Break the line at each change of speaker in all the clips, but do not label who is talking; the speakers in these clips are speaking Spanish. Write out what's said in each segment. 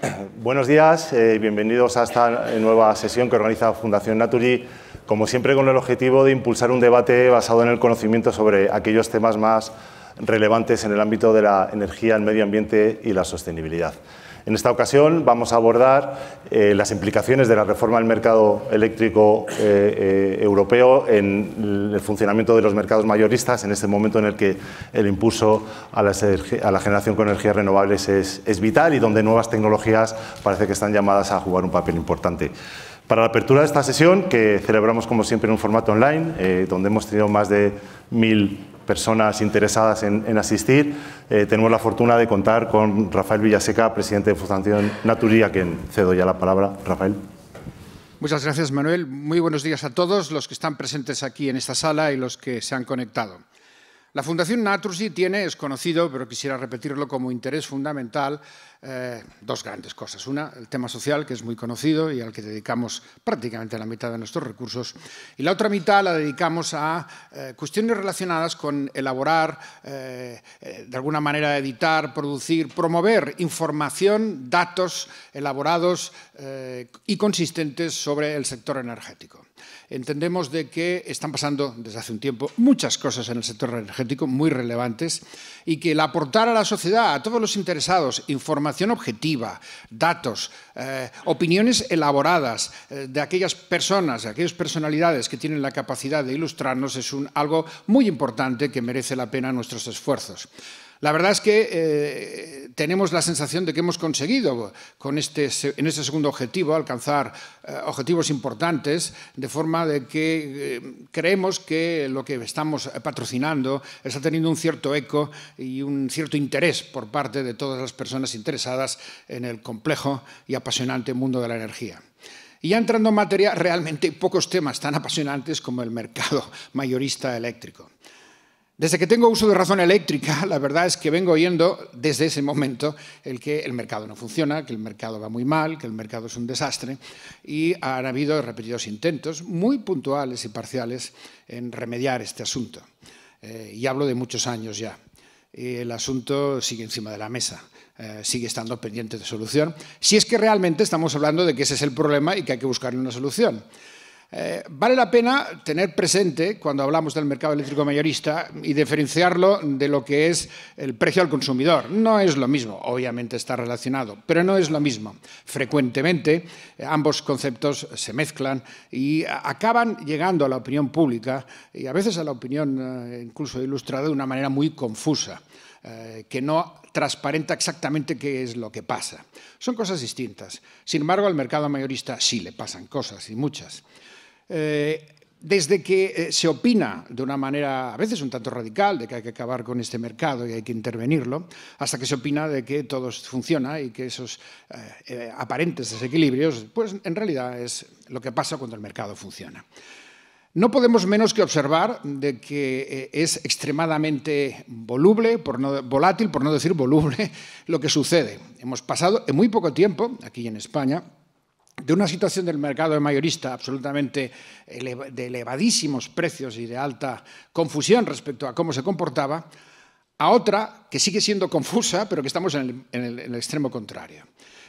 Buenos días, y eh, bienvenidos a esta nueva sesión que organiza Fundación Naturi, como siempre con el objetivo de impulsar un debate basado en el conocimiento sobre aquellos temas más relevantes en el ámbito de la energía, el medio ambiente y la sostenibilidad. En esta ocasión vamos a abordar eh, las implicaciones de la reforma del mercado eléctrico eh, eh, europeo en el funcionamiento de los mercados mayoristas en este momento en el que el impulso a, la generación con energías renovables es, vital y donde nuevas tecnologías parece que están llamadas a jugar un papel importante. Para la apertura de esta sesión, que celebramos como siempre en un formato online, donde hemos tenido más de mil personas interesadas en, asistir. Eh, tenemos la fortuna de contar con Rafael Villaseca, presidente de Fundación Naturía, a quien cedo ya la palabra. Rafael.
Muchas gracias, Manuel. Muy buenos días a todos los que están presentes aquí en esta sala y los que se han conectado. La Fundación Natursi tiene, es conocido, pero quisiera repetirlo como interés fundamental, eh, dos grandes cosas. Una, el tema social, que es muy conocido y al que dedicamos prácticamente la mitad de nuestros recursos. Y la otra mitad la dedicamos a eh, cuestiones relacionadas con elaborar, eh, de alguna manera editar, producir, promover información, datos elaborados y consistentes sobre el sector energético entendemos de que están pasando desde hace un tiempo muchas cosas en el sector energético muy relevantes y que el aportar a la sociedad, a todos los interesados, información objetiva, datos, eh, opiniones elaboradas eh, de aquellas personas, de aquellas personalidades que tienen la capacidad de ilustrarnos es algo muy importante que merece la pena nuestros esfuerzos. La verdad es que eh, tenemos la sensación de que hemos conseguido con este, en este segundo objetivo alcanzar eh, objetivos importantes, de forma de que eh, creemos que lo que estamos patrocinando está teniendo un cierto eco y un cierto interés por parte de todas las personas interesadas en el complejo y apasionante mundo de la energía. Y ya entrando en materia, realmente pocos temas tan apasionantes como el mercado mayorista eléctrico. Desde que tengo uso de razón eléctrica, la verdad es que vengo oyendo desde ese momento el que el mercado no funciona, que el mercado va muy mal, que el mercado es un desastre y han habido repetidos intentos muy puntuales y parciales en remediar este asunto. Eh, y hablo de muchos años ya. el asunto sigue encima de la mesa, eh, sigue estando pendiente de solución, si es que realmente estamos hablando de que ese es el problema y que hay que buscarle una solución. Eh, vale la pena tener presente, cuando hablamos del mercado eléctrico mayorista, y diferenciarlo de lo que es el precio al consumidor. No es lo mismo, obviamente está relacionado, pero no es lo mismo. Frecuentemente eh, ambos conceptos se mezclan y acaban llegando a la opinión pública y a veces a la opinión eh, incluso ilustrada de una manera muy confusa. que no transparenta exactamente qué es lo que pasa. Son cosas distintas. Sin embargo, al mercado mayorista sí le pasan cosas y muchas. Eh, desde que eh, se opina de una manera a veces un tanto radical de que hay que acabar con este mercado y hay que intervenirlo, hasta que se opina de que todo funciona y que esos eh, aparentes desequilibrios, pues en realidad es lo que pasa cuando el mercado funciona. No podemos menos que observar de que es extremadamente voluble, por no, volátil, por no decir voluble, lo que sucede. Hemos pasado en muy poco tiempo, aquí en España, de una situación del mercado mayorista absolutamente de elevadísimos precios y de alta confusión respecto a cómo se comportaba, a otra que sigue siendo confusa, pero que estamos en el extremo contrario.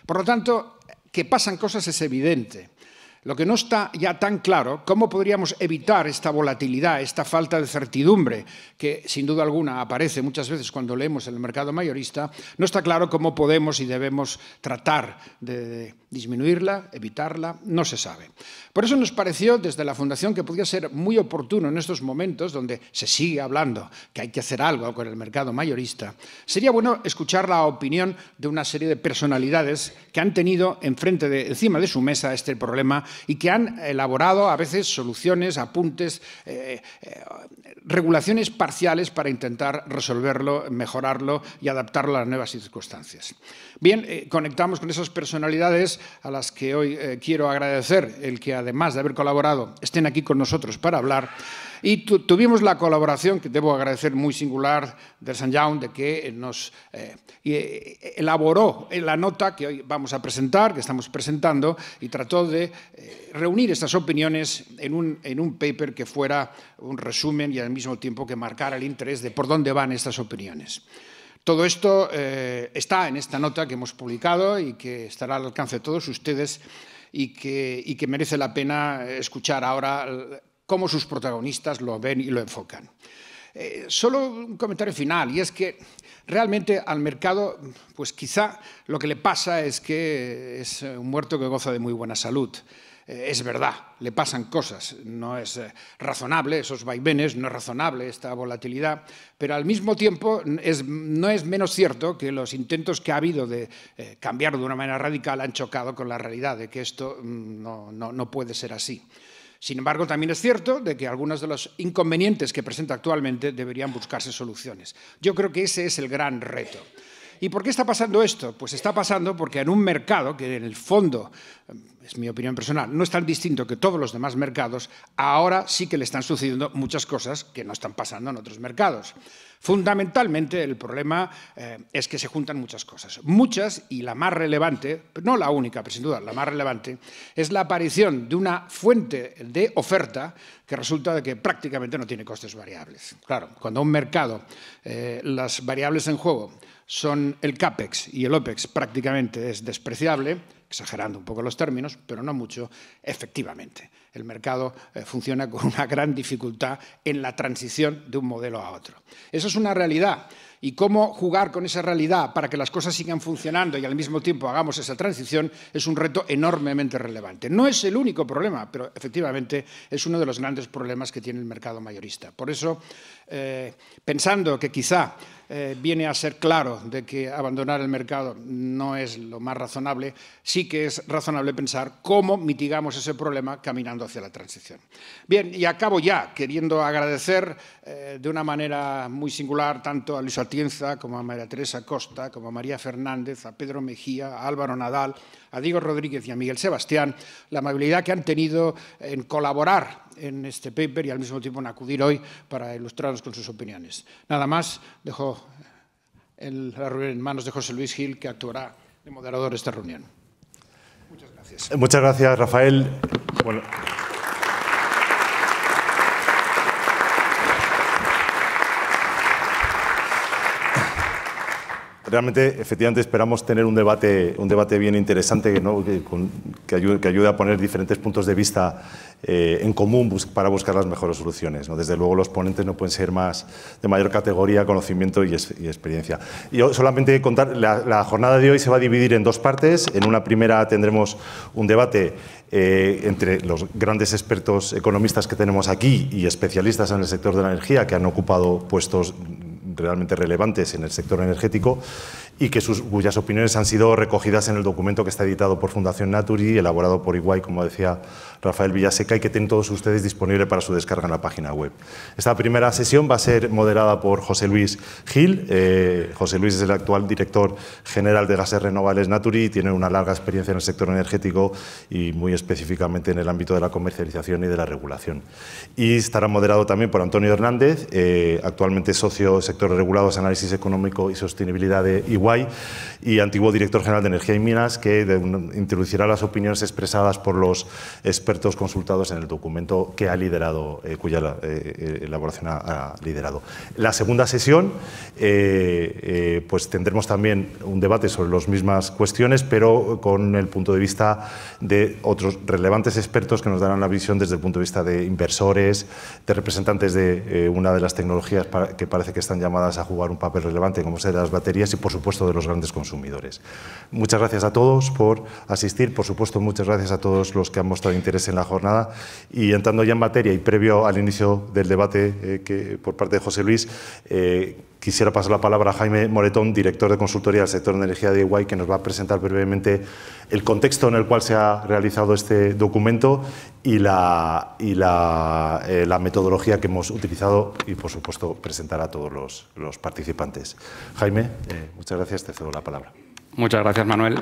Por lo tanto, que pasan cosas es evidente. Lo que no está ya tan claro, ¿cómo podríamos evitar esta volatilidad, esta falta de certidumbre que sin duda alguna aparece muchas veces cuando leemos el mercado mayorista? No está claro cómo podemos y debemos tratar de disminuirla, evitarla, no se sabe. Por eso nos pareció desde la Fundación que podía ser muy oportuno en estos momentos donde se sigue hablando que hay que hacer algo con el mercado mayorista. Sería bueno escuchar la opinión de una serie de personalidades que han tenido encima de su mesa este problema y que han elaborado a veces soluciones, apuntes, eh, eh, regulaciones parciales para intentar resolverlo, mejorarlo y adaptarlo a las nuevas circunstancias. Bien, eh, conectamos con esas personalidades a las que hoy quiero agradecer el que además de haber colaborado estén aquí con nosotros para hablar. Y tuvimos la colaboración, que debo agradecer muy singular, de San de que nos eh, eh, elaboró la nota que hoy vamos a presentar, que estamos presentando, y trató de eh, reunir estas opiniones en un, en un paper que fuera un resumen y al mismo tiempo que marcara el interés de por dónde van estas opiniones. Todo esto está en esta nota que hemos publicado y que estará al alcance de todos ustedes y que, y que merece la pena escuchar ahora cómo sus protagonistas lo ven y lo enfocan. Eh, solo un comentario final, y es que realmente al mercado, pues quizá lo que le pasa es que es un muerto que goza de muy buena salud. Eh, es verdad, le pasan cosas, no es eh, razonable esos vaivenes, no es razonable esta volatilidad, pero al mismo tiempo no es menos cierto que los intentos que ha habido de cambiar de una manera radical han chocado con la realidad de que esto mm, no puede ser así. Sin embargo, también es cierto de que algunos de los inconvenientes que presenta actualmente deberían buscarse soluciones. Yo creo que ese es el gran reto. ¿Y por qué está pasando esto? Pues está pasando porque en un mercado que en el fondo, eh, es mi opinión personal, no es tan distinto que todos los demás mercados, ahora sí que le están sucediendo muchas cosas que no están pasando en otros mercados. Fundamentalmente el problema eh, es que se juntan muchas cosas. Muchas y la más relevante, no la única, pero sin duda la más relevante, es la aparición de una fuente de oferta que resulta de que prácticamente no tiene costes variables. Claro, cuando un mercado, eh, las variables en juego son el CAPEX y el OPEX prácticamente es despreciable, exagerando un poco los términos, pero no mucho, efectivamente. El mercado eh, funciona con una gran dificultad en la transición de un modelo a otro. Eso es una realidad. Y cómo jugar con esa realidad para que las cosas sigan funcionando y al mismo tiempo hagamos esa transición es un reto enormemente relevante. No es el único problema, pero efectivamente es uno de los grandes problemas que tiene el mercado mayorista. Por eso, eh, pensando que quizá eh, viene a ser claro de que abandonar el mercado no es lo más razonable, sí que es razonable pensar cómo mitigamos ese problema caminando hacia la transición. Bien, y acabo ya queriendo agradecer eh, de una manera muy singular tanto a Luis Atienza como a María Teresa Costa, como a María Fernández, a Pedro Mejía, a Álvaro Nadal, a Diego Rodríguez y a Miguel Sebastián la amabilidad que han tenido en colaborar en este paper y al mismo tiempo en acudir hoy para ilustrarnos con sus opiniones. Nada más, dejo la reunión en manos de José Luis Gil, que actuará de moderador esta reunión.
Muchas gracias.
Muchas gracias, Rafael. realmente, efectivamente, esperamos tener un debate, un debate bien interesante que, ayude, a poner diferentes puntos de vista eh, en común para buscar las mejores soluciones. Desde luego, los ponentes no pueden ser más de mayor categoría, conocimiento y, y experiencia. Yo solamente contar, la, jornada de hoy se va a dividir en dos partes. En una primera tendremos un debate eh, entre los grandes expertos economistas que tenemos aquí y especialistas en el sector de la energía que han ocupado puestos realmente relevantes en el sector energético y que sus, cuyas opiniones han sido recogidas en el documento que está editado por Fundación Naturi, elaborado por Iguay, como decía Rafael Villaseca y que tienen todos ustedes disponible para su descarga en la página web. Esta primera sesión va a ser moderada por José Luis Gil. Eh, José Luis es el actual director general de Gases Renovables Naturi y tiene una larga experiencia en el sector energético y muy específicamente en el ámbito de la comercialización y de la regulación. Y estará moderado también por Antonio Hernández, eh, actualmente socio sectores regulados, análisis económico y sostenibilidad de Iguay y antiguo director general de Energía y Minas, que introducirá las opiniones expresadas por los expertos expertos consultados en el documento que ha liderado, eh, cuya eh, eh, elaboración ha, liderado. La segunda sesión, pues tendremos también un debate sobre las mismas cuestiones, pero con el punto de vista de otros relevantes expertos que nos darán la visión desde el punto de vista de inversores, de representantes de una de las tecnologías que parece que están llamadas a jugar un papel relevante, como es las baterías, y por supuesto de los grandes consumidores. Muchas gracias a todos por asistir, por supuesto muchas gracias a todos los que han mostrado interés en la jornada. Y entrando ya en materia y previo al inicio del debate eh, que, por parte de José Luis, eh, quisiera pasar la palabra a Jaime Moretón, director de consultoría del sector de energía de Iguay, que nos va a presentar brevemente el contexto en el cual se ha realizado este documento y la, eh, metodología que hemos utilizado y, por supuesto, presentar a todos los, los participantes. Jaime, muchas gracias, te cedo la palabra.
Muchas gracias, Manuel.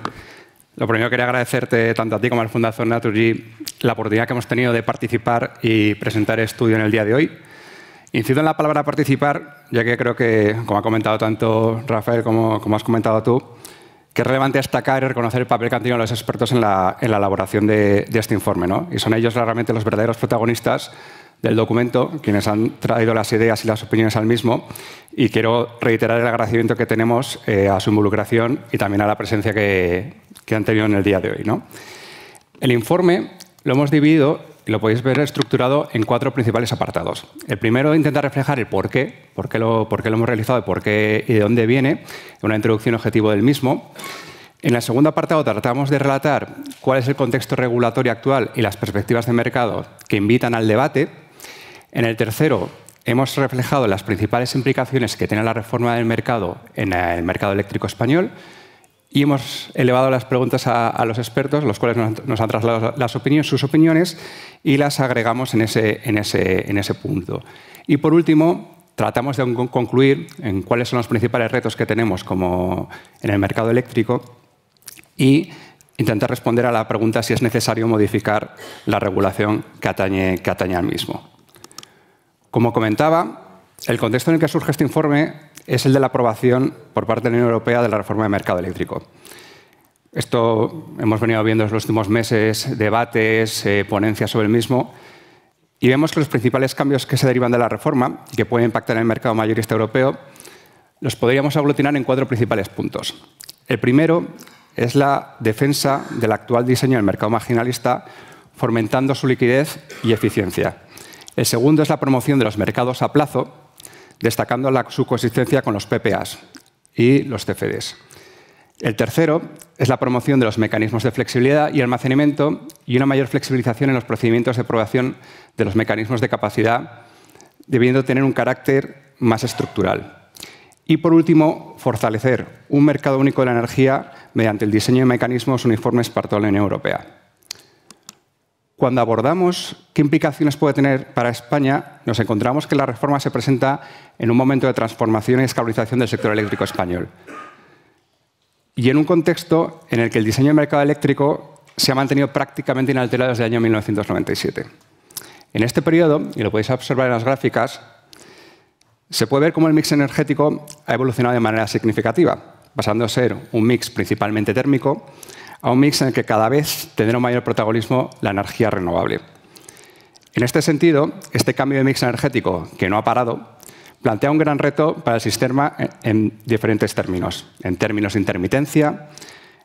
Lo primero quería agradecerte tanto a ti como al Fundación Naturgy la oportunidad que hemos tenido de participar y presentar estudio en el día de hoy. Incido en la palabra participar, ya que creo que, como ha comentado tanto Rafael como, como has comentado tú, que es relevante destacar y reconocer el papel que han tenido los expertos en la, en la elaboración de, este informe. ¿no? Y son ellos realmente los verdaderos protagonistas del documento, quienes han traído las ideas y las opiniones al mismo. Y quiero reiterar el agradecimiento que tenemos eh, a su involucración y también a la presencia que, que, han tenido en el día de hoy. ¿no? El informe lo hemos dividido y lo podéis ver estructurado en cuatro principales apartados. El primero intenta reflejar el por qué, por qué lo, por lo hemos realizado por qué, y de dónde viene, una introducción objetivo del mismo. En el segundo apartado tratamos de relatar cuál es el contexto regulatorio actual y las perspectivas de mercado que invitan al debate. En el tercero hemos reflejado las principales implicaciones que tiene la reforma del mercado en el mercado eléctrico español y hemos elevado las preguntas a, los expertos, los cuales nos, han trasladado sus opiniones y las agregamos en ese, punto. Y por último, tratamos de concluir en cuáles son los principales retos que tenemos como en el mercado eléctrico y intentar responder a la pregunta si es necesario modificar la regulación que atañe al mismo. Como comentaba, el contexto en el que surge este informe es el de la aprobación por parte de la Unión Europea de la reforma del mercado eléctrico. Esto hemos venido viendo en los últimos meses, debates, eh, ponencias sobre el mismo, y vemos que los principales cambios que se derivan de la reforma y que pueden impactar en el mercado mayorista europeo los podríamos aglutinar en cuatro principales puntos. El primero es la defensa del actual diseño del mercado marginalista, fomentando su liquidez y eficiencia. El segundo es la promoción de los mercados a plazo, destacando su coexistencia con los PPAs y los CFDs. El tercero es la promoción de los mecanismos de flexibilidad y almacenamiento y una mayor flexibilización en los procedimientos de aprobación de los mecanismos de capacidad, debiendo tener un carácter más estructural. Y por último, fortalecer un mercado único de la energía mediante el diseño de mecanismos uniformes para toda la Unión Europea. Cuando abordamos qué implicaciones puede tener para España, nos encontramos que la reforma se presenta en un momento de transformación y escalorización del sector eléctrico español. Y en un contexto en el que el diseño del mercado eléctrico se ha mantenido prácticamente inalterado desde el año 1997. En este periodo, y lo podéis observar en las gráficas, se puede ver cómo el mix energético ha evolucionado de manera significativa, pasando a ser un mix principalmente térmico a un mix en el que cada vez tendrá un mayor protagonismo la energía renovable. En este sentido, este cambio de mix energético, que no ha parado, plantea un gran reto para el sistema en diferentes términos. En términos de intermitencia,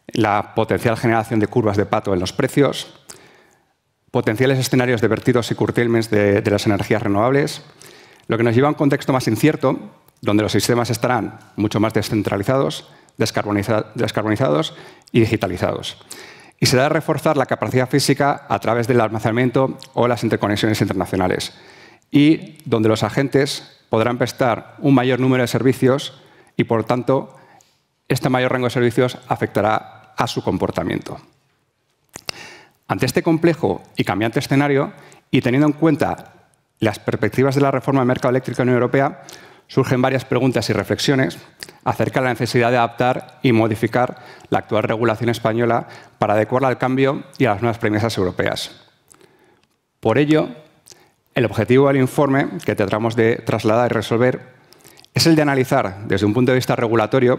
la potencial generación de curvas de pato en los precios, potenciales escenarios de vertidos y curtailments de, las energías renovables, lo que nos lleva a un contexto más incierto, donde los sistemas estarán mucho más descentralizados descarbonizados y digitalizados. Y se será reforzar la capacidad física a través del almacenamiento o las interconexiones internacionales, y donde los agentes podrán prestar un mayor número de servicios y, por tanto, este mayor rango de servicios afectará a su comportamiento. Ante este complejo y cambiante escenario, y teniendo en cuenta las perspectivas de la reforma del mercado eléctrico en la Unión Europea, surgen varias preguntas y reflexiones acerca de la necesidad de adaptar y modificar la actual regulación española para adecuarla al cambio y a las nuevas premisas europeas. Por ello, el objetivo del informe que tratamos de trasladar y resolver es el de analizar, desde un punto de vista regulatorio,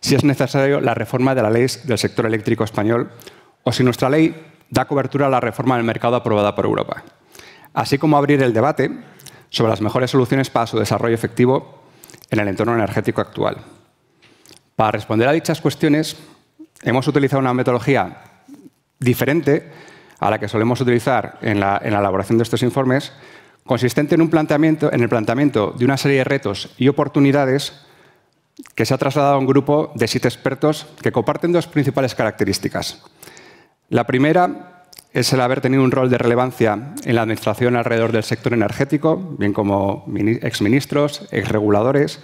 si es necesario la reforma de la ley del sector eléctrico español o si nuestra ley da cobertura a la reforma del mercado aprobada por Europa, así como abrir el debate sobre las mejores soluciones para su desarrollo efectivo en el entorno energético actual. Para responder a dichas cuestiones, hemos utilizado una metodología diferente a la que solemos utilizar en la, elaboración de estos informes, consistente en, un planteamiento, en el planteamiento de una serie de retos y oportunidades que se ha trasladado a un grupo de siete expertos que comparten dos principales características. La primera es el haber tenido un rol de relevancia en la administración alrededor del sector energético, bien como exministros, exreguladores,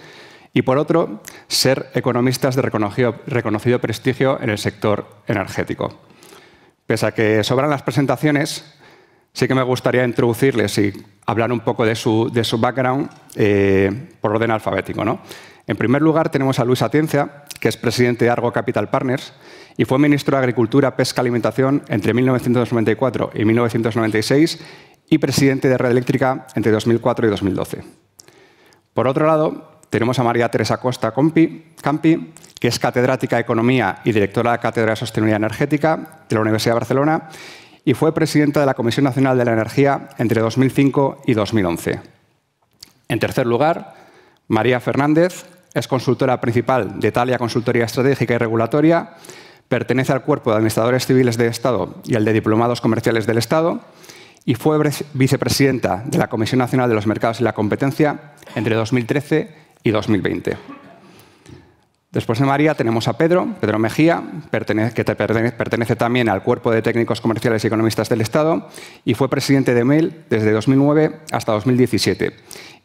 y por otro, ser economistas de reconocido, prestigio en el sector energético. Pese a que sobran las presentaciones, sí que me gustaría introducirles y hablar un poco de su, background eh, por orden alfabético. En primer lugar, tenemos a Luis Atienza, que es presidente de Argo Capital Partners, y fue ministro de Agricultura, Pesca y Alimentación entre 1994 y 1996 y presidente de Red Eléctrica entre 2004 y 2012. Por otro lado, tenemos a María Teresa Costa Campi, que es catedrática de Economía y directora de la Cátedra de Sostenibilidad Energética de la Universidad de Barcelona y fue presidenta de la Comisión Nacional de la Energía entre 2005 y 2011. En tercer lugar, María Fernández es consultora principal de Talia Consultoría Estratégica y Regulatoria pertenece al cuerpo de administradores civiles del Estado y al de diplomados comerciales del Estado y fue vicepresidenta de la Comisión Nacional de los Mercados y la Competencia entre 2013 y 2020. Después de María tenemos a Pedro, Pedro Mejía, que pertenece también al Cuerpo de Técnicos Comerciales y Economistas del Estado y fue presidente de MEIL desde 2009 hasta 2017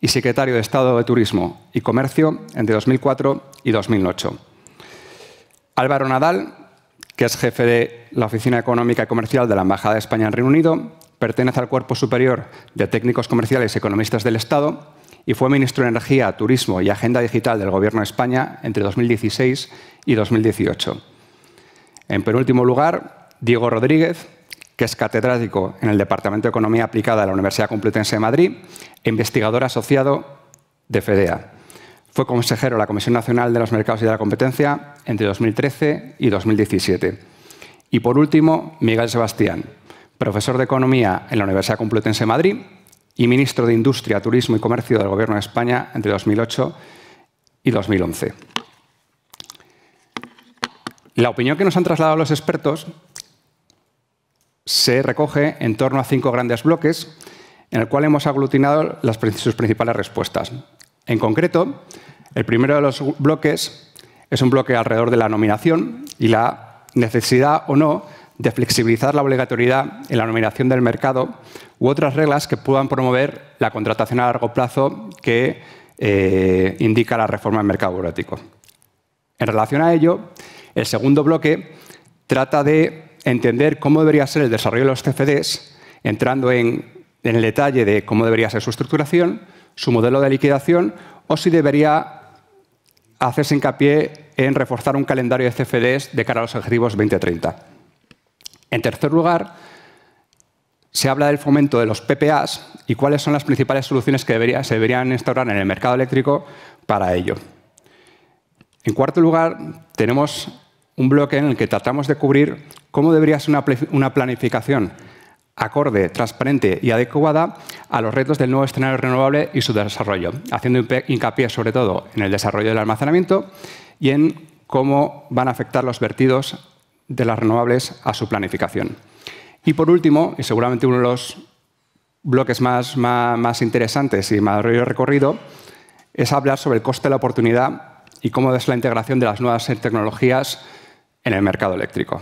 y secretario de Estado de Turismo y Comercio entre 2004 y 2008. Álvaro Nadal que es jefe de la Oficina Económica y Comercial de la Embajada de España en Reino Unido, pertenece al Cuerpo Superior de Técnicos Comerciales y Economistas del Estado y fue ministro de Energía, Turismo y Agenda Digital del Gobierno de España entre 2016 y 2018. En penúltimo lugar, Diego Rodríguez, que es catedrático en el Departamento de Economía Aplicada de la Universidad Complutense de Madrid e investigador asociado de FEDEA. Fue consejero de la Comisión Nacional de los Mercados y de la Competencia entre 2013 y 2017. Y por último, Miguel Sebastián, profesor de Economía en la Universidad Complutense de Madrid y ministro de Industria, Turismo y Comercio del Gobierno de España entre 2008 y 2011. La opinión que nos han trasladado los expertos se recoge en torno a cinco grandes bloques en el cual hemos aglutinado sus principales respuestas. En concreto, el primero de los bloques es un bloque alrededor de la nominación y la necesidad o no de flexibilizar la obligatoriedad en la nominación del mercado u otras reglas que puedan promover la contratación a largo plazo que eh, indica la reforma del mercado burocrático. En relación a ello, el segundo bloque trata de entender cómo debería ser el desarrollo de los CFDs, entrando en el detalle de cómo debería ser su estructuración, su modelo de liquidación o si debería hacerse hincapié en reforzar un calendario de CFDs de cara a los objetivos 2030. En tercer lugar, se habla del fomento de los PPAs y cuáles son las principales soluciones que se deberían instaurar en el mercado eléctrico para ello. En cuarto lugar, tenemos un bloque en el que tratamos de cubrir cómo debería ser una planificación acorde, transparente y adecuada a los retos del nuevo escenario renovable y su desarrollo, haciendo hincapié sobre todo en el desarrollo del almacenamiento y en cómo van a afectar los vertidos de las renovables a su planificación. Y por último, y seguramente uno de los bloques más, interesantes y más recorrido, es hablar sobre el coste de la oportunidad y cómo es la integración de las nuevas tecnologías en el mercado eléctrico.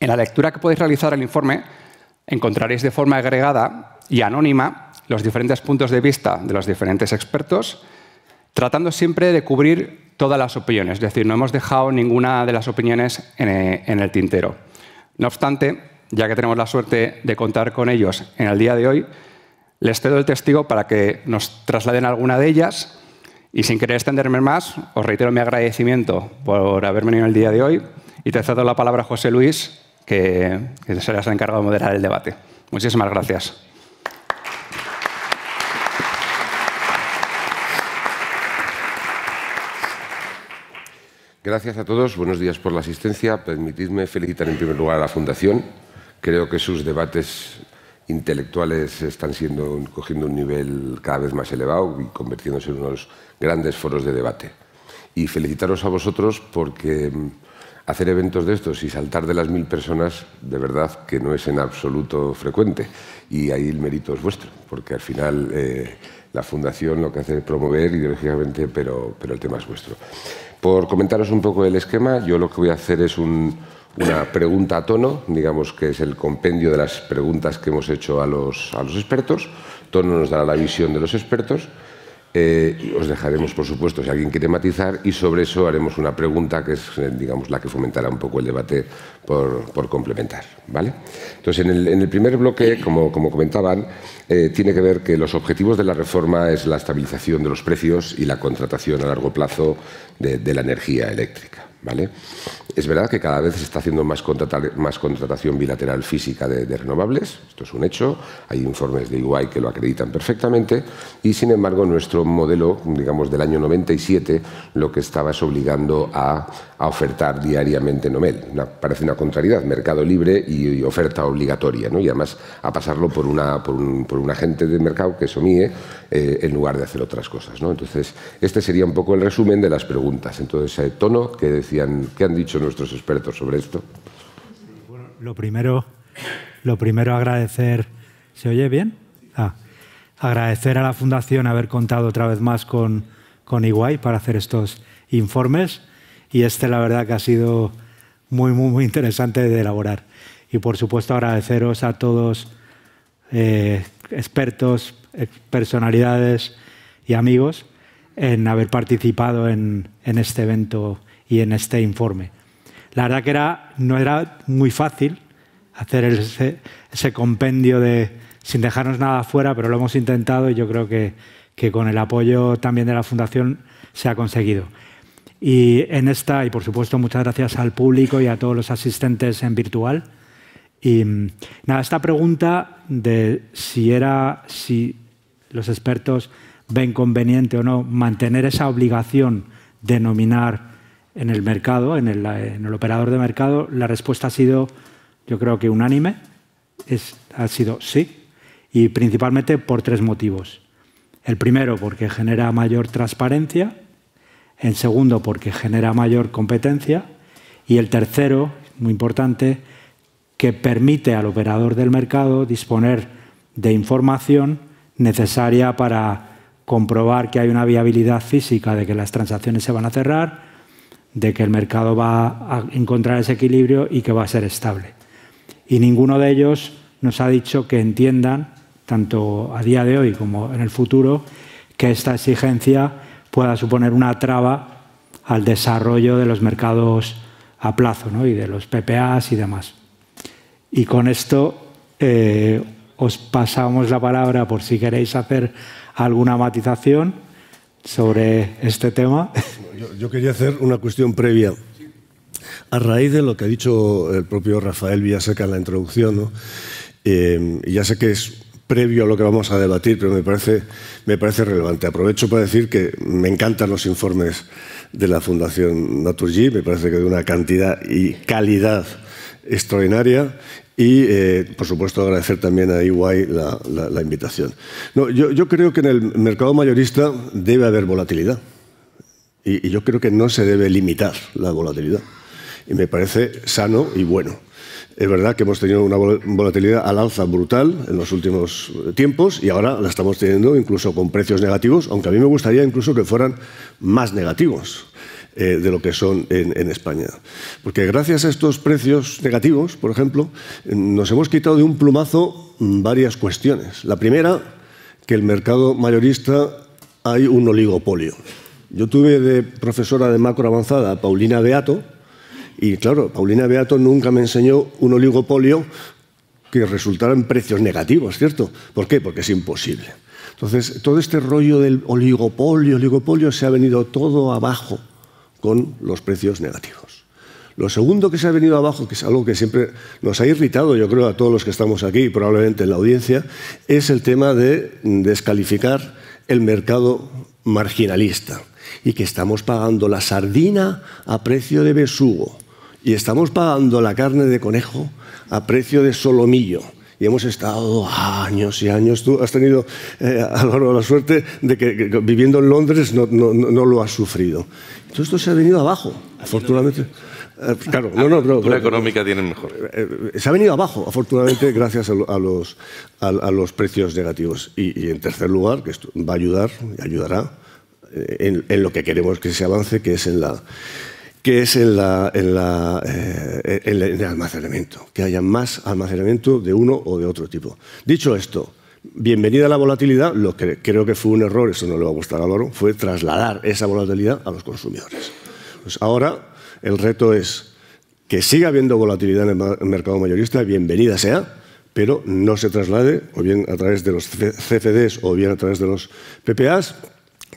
En la lectura que podéis realizar el informe, encontraréis de forma agregada y anónima los diferentes puntos de vista de los diferentes expertos, tratando siempre de cubrir todas las opiniones, es decir, no hemos dejado ninguna de las opiniones eh, en el tintero. No obstante, ya que tenemos la suerte de contar con ellos en el día de hoy, les cedo el testigo para que nos trasladen alguna de ellas y sin querer extenderme más, os reitero mi agradecimiento por haber venido el día de hoy y te cedo la palabra a José Luis que, se las ha encargado de moderar el debate. Muchísimas gracias.
Gracias a todos, buenos días por la asistencia. Permitidme felicitar en primer lugar a la Fundación. Creo que sus debates intelectuales están siendo, cogiendo un nivel cada vez más elevado y convirtiéndose en unos grandes foros de debate. Y felicitaros a vosotros porque hacer eventos de estos y saltar de las mil personas, de verdad que no es en absoluto frecuente. Y ahí el mérito es vuestro, porque al final eh, la fundación lo que hace es promover ideológicamente, pero, pero el tema es vuestro. Por comentaros un poco del esquema, yo lo que voy a hacer es una pregunta a tono, digamos que es el compendio de las preguntas que hemos hecho a los, a los expertos. Tono nos dará la visión de los expertos. Eh, os dejaremos, por supuesto, si alguien quiere matizar y sobre eso haremos una pregunta que es, eh, digamos, la que fomentará un poco el debate por, complementar. ¿vale? Entonces, en el, primer bloque, como, comentaban, eh, tiene que ver que los objetivos de la reforma es la estabilización de los precios y la contratación a largo plazo de la energía eléctrica. ¿Vale? Es verdad que cada vez se está haciendo más, más contratación bilateral física de, renovables, esto es un hecho, hay informes de Iguay que lo acreditan perfectamente, y sin embargo nuestro modelo, digamos, del año 97, lo que estaba es obligando a, ofertar diariamente Nomel. parece una contrariedad, mercado libre y, oferta obligatoria, ¿no? y además a pasarlo por, una, por, un, agente de mercado que somíe eh, en lugar de hacer otras cosas. Entonces, este sería un poco el resumen de las preguntas. Entonces, el eh, tono que qué han dicho nuestros expertos sobre esto?
lo primero, lo primero agradecer. ¿Se oye bien? Ah, agradecer a la Fundación haber contado otra vez más con, con Iguay para hacer estos informes y este la verdad que ha sido muy, muy, muy interesante de elaborar. Y por supuesto agradeceros a todos eh, expertos, personalidades y amigos en haber participado en este evento y en este informe. La verdad que era, no era muy fácil hacer ese, compendio de, sin dejarnos nada fuera, pero lo hemos intentado y yo creo que, con el apoyo también de la Fundación se ha conseguido. Y en esta, y por supuesto muchas gracias al público y a todos los asistentes en virtual. Y nada, esta pregunta de si era, si los expertos ven conveniente o no mantener esa obligación de nominar en el mercado, en el, operador de mercado, la respuesta ha sido, yo creo que unánime, ha sido sí, y principalmente por tres motivos. El primero, porque genera mayor transparencia, el segundo, porque genera mayor competencia, y el tercero, muy importante, que permite al operador del mercado disponer de información necesaria para comprobar que hay una viabilidad física de que las transacciones se van a cerrar, de que el mercado va a encontrar ese equilibrio y que va a ser estable. Y ninguno de ellos nos ha dicho que entiendan, tanto a día de hoy como en el futuro, que esta exigencia pueda suponer una traba al desarrollo de los mercados a plazo y de los PPAs y demás. Y con esto eh, os pasamos la palabra por si queréis hacer alguna matización sobre este
tema. Yo, quería hacer una cuestión previa. A raíz de lo que ha dicho el propio Rafael Villaseca en la introducción, eh, ya sé que es previo a lo que vamos a debatir, pero me parece, me parece relevante. Aprovecho para decir que me encantan los informes de la Fundación Naturgy, me parece que de una cantidad y calidad extraordinaria y, eh, por supuesto, agradecer también a Iguay e la, invitación. yo, creo que en el mercado mayorista debe haber volatilidad. y, yo creo que no se debe limitar la volatilidad. Y me parece sano y bueno. Es verdad que hemos tenido una volatilidad al alza brutal en los últimos tiempos y ahora la estamos teniendo incluso con precios negativos, aunque a mí me gustaría incluso que fueran más negativos. Eh, de lo que son en, España. Porque gracias a estos precios negativos, por ejemplo, nos hemos quitado de un plumazo varias cuestiones. La primera, que el mercado mayorista hay un oligopolio. Yo tuve de profesora de macro avanzada Paulina Beato, y claro, Paulina Beato nunca me enseñó un oligopolio que resultara en precios negativos, ¿cierto? ¿Por qué? Porque es imposible. Entonces, todo este rollo del oligopolio, oligopolio, se ha venido todo abajo con los precios negativos. Lo segundo que se ha venido abajo, que es algo que siempre nos ha irritado, yo creo, a todos los que estamos aquí probablemente en la audiencia, es el tema de descalificar el mercado marginalista y que estamos pagando la sardina a precio de besugo y estamos pagando la carne de conejo a precio de solomillo. Y hemos estado años y años. Tú has tenido, eh, Álvaro, la suerte de que, viviendo en Londres no, no, lo has sufrido. Todo esto se ha venido abajo, afortunadamente. Eh, claro, no, no, pero, La económica
tiene mejor. Eh, eh, se ha venido
abajo, afortunadamente, gracias a, los, a, los precios negativos. Y, en tercer lugar, que esto va a ayudar y ayudará en, lo que queremos que se avance, que es en la que es en, la, la, en el almacenamiento, que haya más almacenamiento de uno o de otro tipo. Dicho esto, Bienvenida a la volatilidad, lo que creo que fue un error, eso no le va a gustar a Loro, fue trasladar esa volatilidad a los consumidores. Pues ahora el reto es que siga habiendo volatilidad en el mercado mayorista, bienvenida sea, pero no se traslade o bien a través de los CFDs o bien a través de los PPAs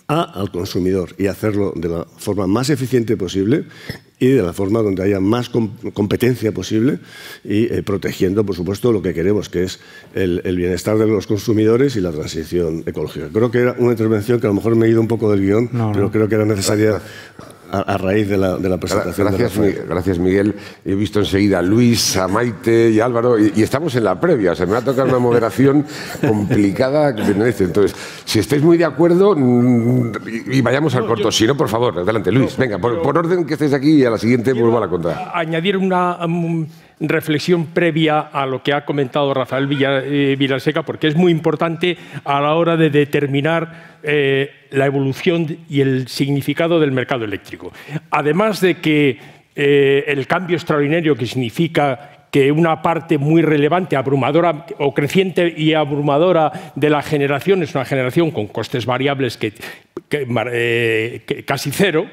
a, al consumidor y hacerlo de la forma más eficiente posible de la forma donde haya más competencia posible y eh, protegiendo, por supuesto, lo que queremos, que es el, bienestar de los consumidores y la transición ecológica. Creo que era una intervención que a lo mejor me he ido un poco del guión, pero creo que era
necesaria a, raíz de la, de la presentación. Gracias, Miguel, gracias, Miguel. He visto enseguida a Luis, a Maite y a Álvaro, y, estamos en la previa. se me va a tocar una moderación complicada Entonces, si estáis muy de acuerdo, mm, y, vayamos al corto. si no, por favor, adelante, Luis. venga, por, orden que estéis aquí y a la siguiente vuelvo a la contra.
Añadir una. Mm, reflexión previa a lo que ha comentado Rafael Villaseca, eh, porque es muy importante a la hora de determinar eh, la evolución y el significado del mercado eléctrico. Además de que eh, el cambio extraordinario que significa que una parte muy relevante, abrumadora o creciente y abrumadora de la generación es una generación con costes variables casi cero,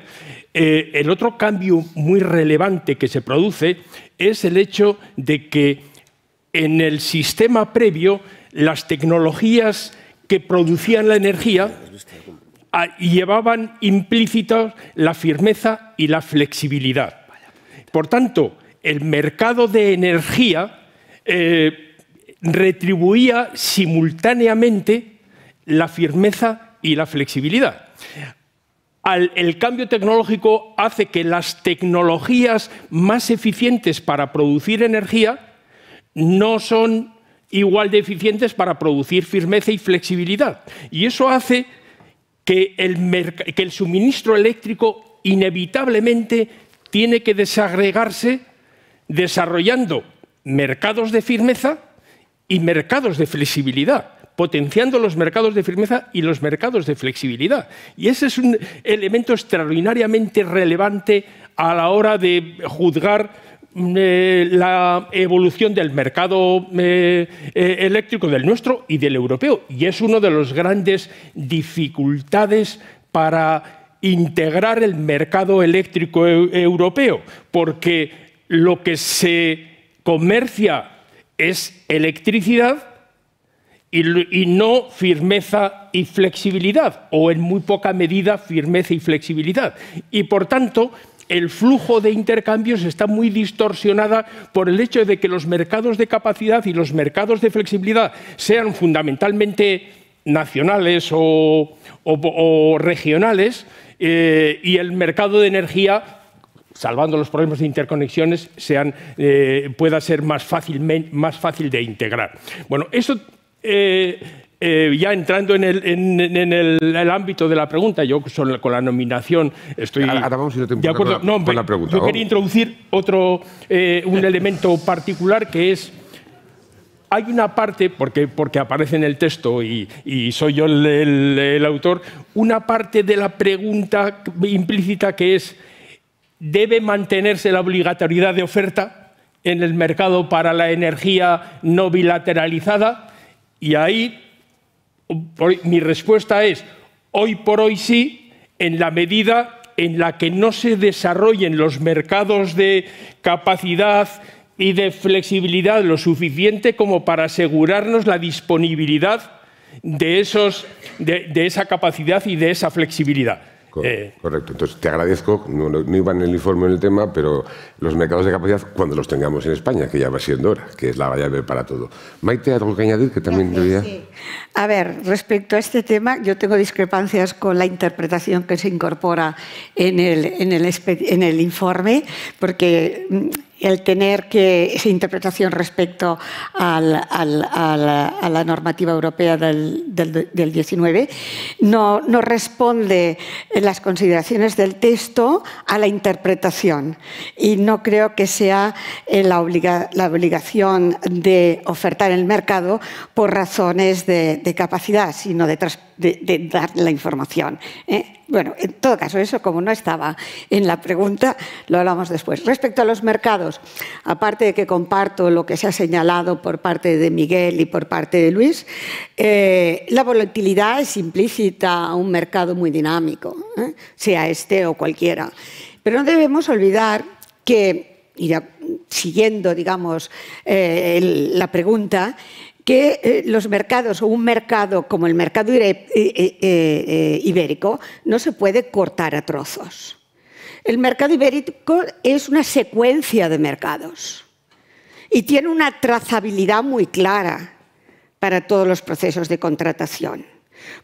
eh, el otro cambio muy relevante que se produce es el hecho de que en el sistema previo las tecnologías que producían la energía ah, llevaban implícitas la firmeza y la flexibilidad. Por tanto, el mercado de energía eh, retribuía simultáneamente la firmeza y la flexibilidad el cambio tecnológico hace que las tecnologías más eficientes para producir energía no son igual de eficientes para producir firmeza y flexibilidad. Y eso hace que el, que el suministro eléctrico inevitablemente tiene que desagregarse desarrollando mercados de firmeza y mercados de flexibilidad potenciando los mercados de firmeza y los mercados de flexibilidad. Y ese es un elemento extraordinariamente relevante a la hora de juzgar mm, eh, la evolución del mercado eh, eh, eléctrico del nuestro y del europeo. Y es una de las grandes dificultades para integrar el mercado eléctrico e, europeo, porque lo que se comercia es electricidad y, no firmeza y flexibilidad, o en muy poca medida firmeza y flexibilidad. Y por tanto, el flujo de intercambios está muy distorsionada por el hecho de que los mercados de capacidad y los mercados de flexibilidad sean fundamentalmente nacionales o, regionales eh, y el mercado de energía salvando los problemas de interconexiones, eh, pueda ser más, fácil, más fácil de integrar. Bueno, eso eh, eh, ya entrando en, el, ámbito de la pregunta, yo con la nominación
estoy. de acuerdo. Con la, pregunta. Yo quería
introducir otro eh, un elemento particular que es. Hay una parte, porque, porque aparece en el texto y, soy yo el autor, una parte de la pregunta implícita que es, ¿debe mantenerse la obligatoriedad de oferta en el mercado para la energía no bilateralizada? Y ahí mi respuesta es, hoy por hoy sí, en la medida en la que no se desarrollen los mercados de capacidad y de flexibilidad lo suficiente como para asegurarnos la disponibilidad de, esos, de, esa capacidad y de esa flexibilidad.
Eh. Correcto. Entonces, te agradezco, no, iba en el informe en el tema, pero los mercados de capacidad, cuando los tengamos en España, que ya va siendo hora, que es la llave para todo. Maite, ¿algo que añadir que también debía?
sí. A ver, respecto a este tema, yo tengo discrepancias con la interpretación que se incorpora en el, en el, en el informe, porque mm, el tener que esa interpretación respecto a, la, normativa europea del, del, 19 no, responde en las consideraciones del texto a la interpretación y no creo que sea eh, la, obliga, la obligación de ofertar el mercado por razones de, de capacidad, sino de transparencia de, dar la información. ¿eh? Bueno, en todo caso, eso como no estaba en la pregunta, lo hablamos después. Respecto a los mercados, aparte de que comparto lo que se ha señalado por parte de Miguel y por parte de Luis, eh, la volatilidad es implícita a un mercado muy dinámico, ¿eh? sea este o cualquiera. Pero no debemos olvidar que, siguiendo, digamos, la pregunta, que eh, los mercados o un mercado como el mercado eh, eh, ibérico no se puede cortar a trozos. El mercado ibérico es una secuencia de mercados y tiene una trazabilidad muy clara para todos los procesos de contratación.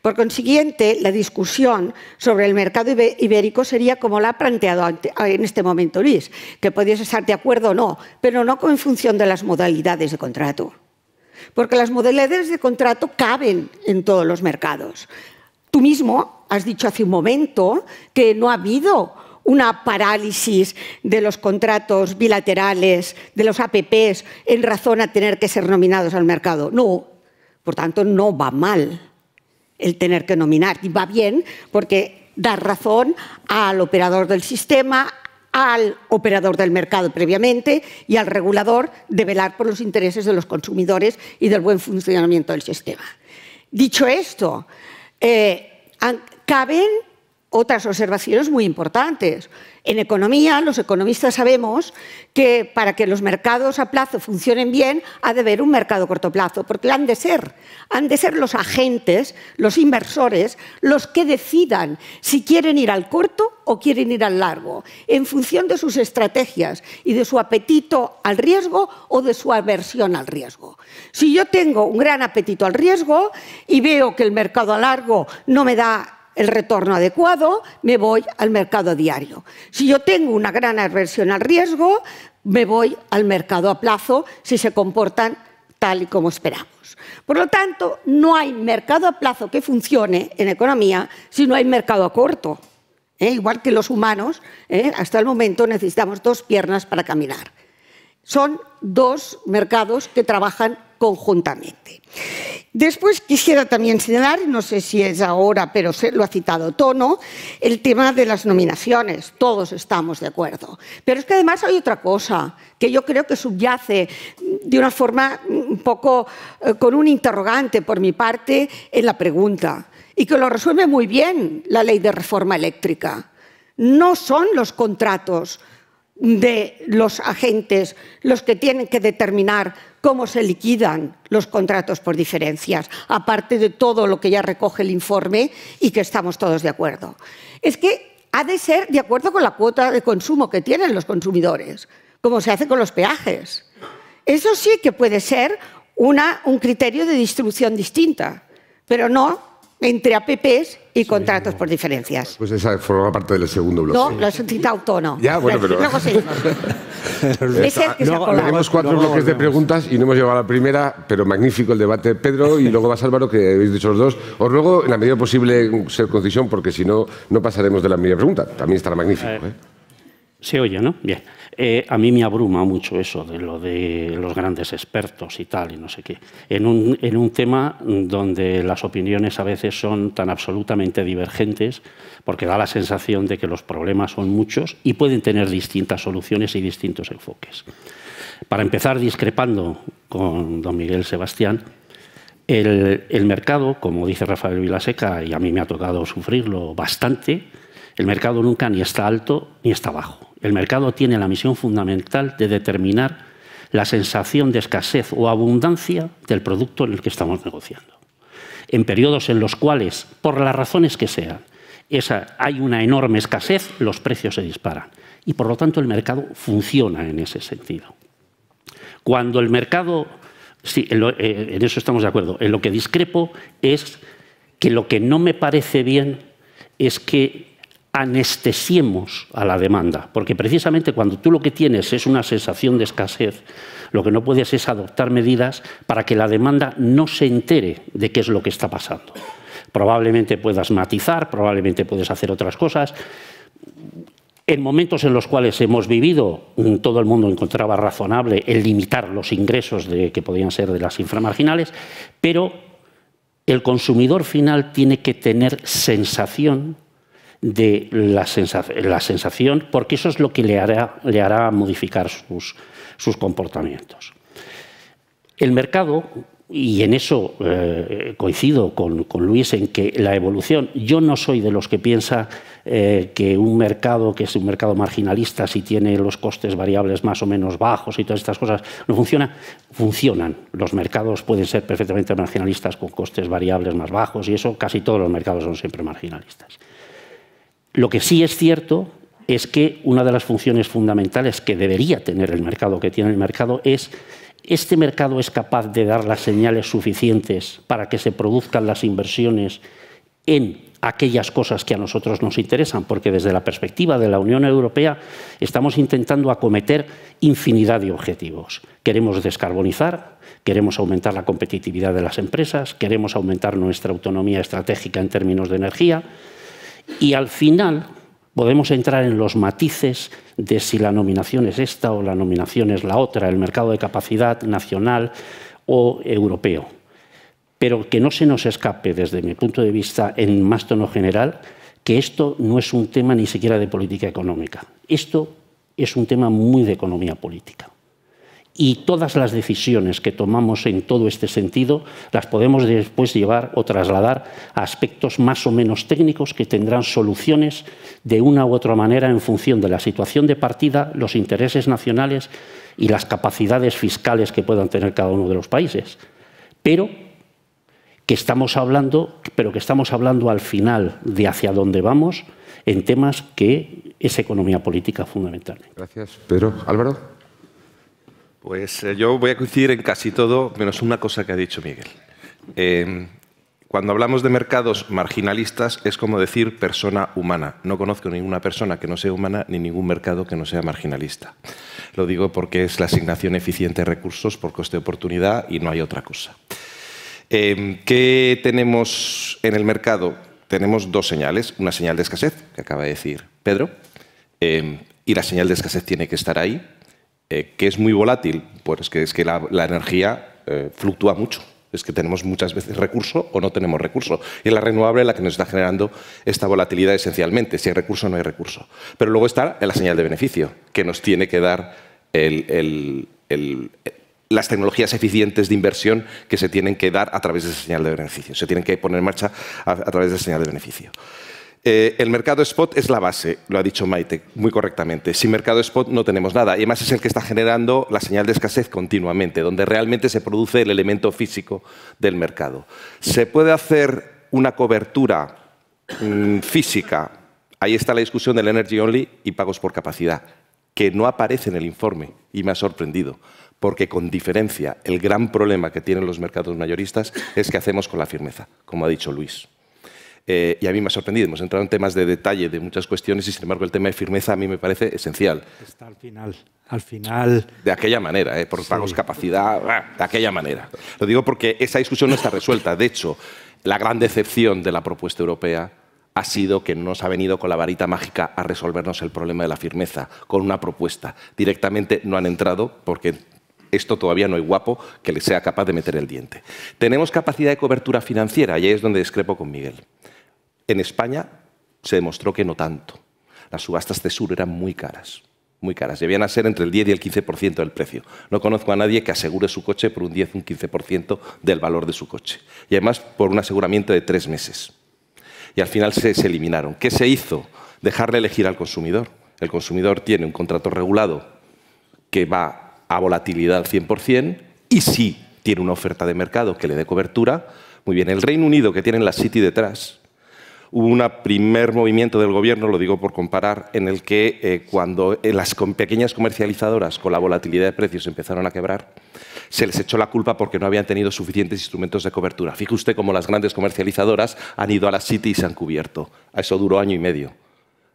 Por consiguiente, la discusión sobre el mercado ibérico sería como la ha planteado en este momento Luis, que podías estar de acuerdo o no, pero no en función de las modalidades de contrato porque las modalidades de contrato caben en todos los mercados. Tú mismo has dicho hace un momento que no ha habido una parálisis de los contratos bilaterales, de los APPs, en razón a tener que ser nominados al mercado. No, por tanto, no va mal el tener que nominar. Y va bien porque da razón al operador del sistema, al operador del mercado previamente y al regulador de velar por los intereses de los consumidores y del buen funcionamiento del sistema. Dicho esto, eh, caben otras observaciones muy importantes. En economía, los economistas sabemos que para que los mercados a plazo funcionen bien, ha de haber un mercado a corto plazo, porque han de ser, han de ser los agentes, los inversores, los que decidan si quieren ir al corto o quieren ir al largo, en función de sus estrategias y de su apetito al riesgo o de su aversión al riesgo. Si yo tengo un gran apetito al riesgo y veo que el mercado a largo no me da el retorno adecuado, me voy al mercado diario. Si yo tengo una gran aversión al riesgo, me voy al mercado a plazo si se comportan tal y como esperamos. Por lo tanto, no hay mercado a plazo que funcione en economía si no hay mercado a corto. ¿eh? Igual que los humanos, ¿eh? hasta el momento necesitamos dos piernas para caminar. Son dos mercados que trabajan conjuntamente. Después quisiera también señalar, no sé si es ahora, pero lo ha citado Tono, el tema de las nominaciones. Todos estamos de acuerdo. Pero es que además hay otra cosa que yo creo que subyace de una forma un poco eh, con un interrogante por mi parte en la pregunta y que lo resuelve muy bien la ley de reforma eléctrica. No son los contratos de los agentes los que tienen que determinar cómo se liquidan los contratos por diferencias, aparte de todo lo que ya recoge el informe y que estamos todos de acuerdo. Es que ha de ser de acuerdo con la cuota de consumo que tienen los consumidores, como se hace con los peajes. Eso sí que puede ser un criterio de distribución distinta, pero no entre APPs y contratos por diferencias.
Pues esa forma parte del segundo bloque. No,
la es un Ya, bueno, pero... Luego sí.
Ese es que tenemos cuatro bloques de preguntas y no hemos llegado a la primera, pero magnífico el debate Pedro y luego vas Álvaro, que habéis dicho los dos. Os ruego, en la medida posible, ser concisión, porque si no, no pasaremos de la media pregunta. También estará magnífico. ¿eh? Se oye, ¿no? Bien. Eh, a mí me abruma mucho eso de lo
de los grandes expertos y tal, y no sé qué. En un, tema donde las opiniones a veces son tan absolutamente divergentes, porque da la sensación de que los problemas son muchos y pueden tener distintas soluciones y distintos enfoques. Para empezar discrepando con don Miguel Sebastián, el, el mercado, como dice Rafael Vilaseca, y a mí me ha tocado sufrirlo bastante, el mercado nunca ni está alto ni está bajo el mercado tiene la misión fundamental de determinar la sensación de escasez o abundancia del producto en el que estamos negociando. En periodos en los cuales, por las razones que sean, hay una enorme escasez, los precios se disparan. Y por lo tanto el mercado funciona en ese sentido. Cuando el mercado, sí, en eh, eso estamos de acuerdo, en lo que discrepo es que lo que no me parece bien es que anestesiemos a la demanda, porque precisamente cuando tú lo que tienes es una sensación de escasez, lo que no puedes es adoptar medidas para que la demanda no se entere de qué es lo que está pasando. Probablemente puedas matizar, probablemente puedes hacer otras cosas. En momentos en los cuales hemos vivido, mm, todo el mundo encontraba razonable el limitar los ingresos que podían ser de las inframarginales, pero el consumidor final tiene que tener sensación de la, sensación, porque eso es lo que le hará, le hará modificar sus, comportamientos. El mercado, y en eso eh, coincido con, Luis en que la evolución, yo no soy de los que piensa eh, que un mercado que es un mercado marginalista, si tiene los costes variables más o menos bajos y todas estas cosas, no funciona. Funcionan. Los mercados pueden ser perfectamente marginalistas con costes variables más bajos y eso casi todos los mercados son siempre marginalistas. Lo que sí es cierto es que una de las funciones fundamentales que debería tener el mercado, que tiene el mercado, es este mercado es capaz de dar las señales suficientes para que se produzcan las inversiones en aquellas cosas que a nosotros nos interesan, porque desde la perspectiva de la Unión Europea estamos intentando acometer infinidad de objetivos. Queremos descarbonizar, queremos aumentar la competitividad de las empresas, queremos aumentar nuestra autonomía estratégica en términos de energía, y al final podemos entrar en los matices de si la nominación es esta o la nominación es la otra, el mercado de capacidad nacional o europeo. Pero que no se nos escape, desde mi punto de vista, en más tono general, que esto no es un tema ni siquiera de política económica. Esto es un tema muy de economía política y todas las decisiones que tomamos en todo este sentido las podemos después llevar o trasladar a aspectos más o menos técnicos que tendrán soluciones de una u otra manera en función de la situación de partida, los intereses nacionales y las capacidades fiscales que puedan tener cada uno de los países. Pero que estamos hablando, pero que estamos hablando al final de hacia dónde vamos en temas que es economía política fundamental. Gracias, Pedro. Álvaro.
Pues eh, yo voy a coincidir en casi todo, menos una cosa que ha dicho Miguel. Eh, cuando hablamos de mercados marginalistas es como decir persona humana. No conozco ninguna persona que no sea humana ni ningún mercado que no sea marginalista. Lo digo porque es la asignación eficiente de recursos por coste de oportunidad y no hay otra cosa. Eh, ¿Qué tenemos en el mercado? Tenemos dos señales. Una señal de escasez, que acaba de decir Pedro, y la señal de escasez tiene que estar ahí eh, que es muy volátil, pues que es que la, energía eh, fluctúa mucho. Es que tenemos muchas veces recurso o no tenemos recurso. Y la renovable la que nos está generando esta volatilidad esencialmente. Si hay recurso no hay recurso. Pero luego está la señal de beneficio, que nos tiene que dar las tecnologías eficientes de inversión que se tienen que dar a través de esa señal de beneficio. Se tienen que poner en marcha a, a través de esa señal de beneficio. Eh, el mercado spot es la base, lo ha dicho Maite muy correctamente. Sin mercado spot no tenemos nada. Y además es el que está generando la señal de escasez continuamente, donde realmente se produce el elemento físico del mercado. ¿Se puede hacer una cobertura mm, física? Ahí está la discusión del Energy Only y pagos por capacidad, que no aparece en el informe y me ha sorprendido porque con diferencia el gran problema que tienen los mercados mayoristas es que hacemos con la firmeza, como ha dicho Luis. Eh, y a mí me ha sorprendido. Hemos entrado en temas de detalle de muchas cuestiones y, sin embargo, el tema de firmeza a mí me parece esencial. Está al final.
Al final.
De aquella manera, eh, por pagos capacidad, ah, de aquella manera. Lo digo porque esa discusión no está resuelta. De hecho, la gran decepción de la propuesta europea ha sido que no nos ha venido con la varita mágica a resolvernos el problema de la firmeza, con una propuesta. Directamente no han entrado porque esto todavía no hay guapo que le sea capaz de meter el diente. Tenemos capacidad de cobertura financiera y ahí es donde discrepo con Miguel. En España se demostró que no tanto. Las subastas de sur eran muy caras, muy caras. Debían a ser entre el 10 y el 15% del precio. No conozco a nadie que asegure su coche por un 10 un 15% del valor de su coche. Y además por un aseguramiento de tres meses. Y al final se, eliminaron. ¿Qué se hizo? Dejarle elegir al consumidor. El consumidor tiene un contrato regulado que va a volatilidad al 100% y sí tiene una oferta de mercado que le dé cobertura, muy bien, el Reino Unido que tiene la City detrás, hubo un primer movimiento del gobierno, lo digo por comparar, en el que eh, cuando eh, las pequeñas comercializadoras con la volatilidad de precios empezaron a quebrar, se les echó la culpa porque no habían tenido suficientes instrumentos de cobertura. Fíjese usted cómo las grandes comercializadoras han ido a la City y se han cubierto. Eso duró año y medio.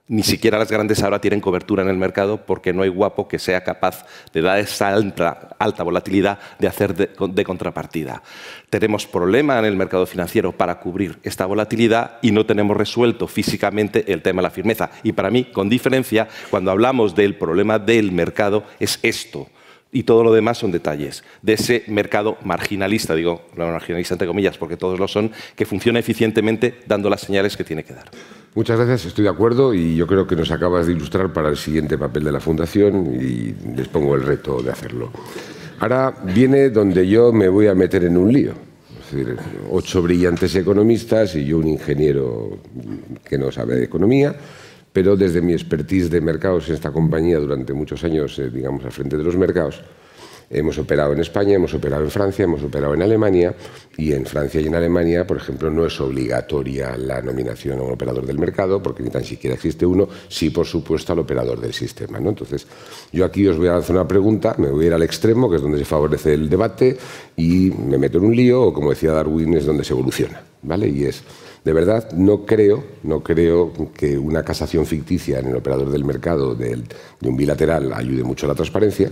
Ni siquiera las grandes ahora tienen cobertura en el mercado porque no hay guapo que sea capaz de dar esa alta, volatilidad de hacer de, de, contrapartida. Tenemos problema en el mercado financiero para cubrir esta volatilidad y no tenemos resuelto físicamente el tema de la firmeza. Y para mí, con diferencia, cuando hablamos del problema del mercado, es esto y todo lo demás son detalles de ese mercado marginalista, digo marginalista entre comillas, porque todos lo son, que funciona eficientemente dando las señales que tiene que dar.
Muchas gracias, estoy de acuerdo y yo creo que nos acabas de ilustrar para el siguiente papel de la Fundación y les pongo el reto de hacerlo. Ahora viene donde yo me voy a meter en un lío. Es decir, ocho brillantes economistas y yo un ingeniero que no sabe de economía pero desde mi expertise de mercados en esta compañía durante muchos años, eh, digamos, al frente de los mercados, hemos operado en España, hemos operado en Francia, hemos operado en Alemania y en Francia y en Alemania, por ejemplo, no es obligatoria la nominación a un operador del mercado porque ni tan siquiera existe uno, sí, por supuesto, al operador del sistema. ¿no? Entonces, yo aquí os voy a hacer una pregunta, me voy a ir al extremo, que es donde se favorece el debate y me meto en un lío o, como decía Darwin, es donde se evoluciona. ¿vale? Y es, de verdad, no creo, no creo que una casación ficticia en el operador del mercado de, un bilateral ayude mucho a la transparencia.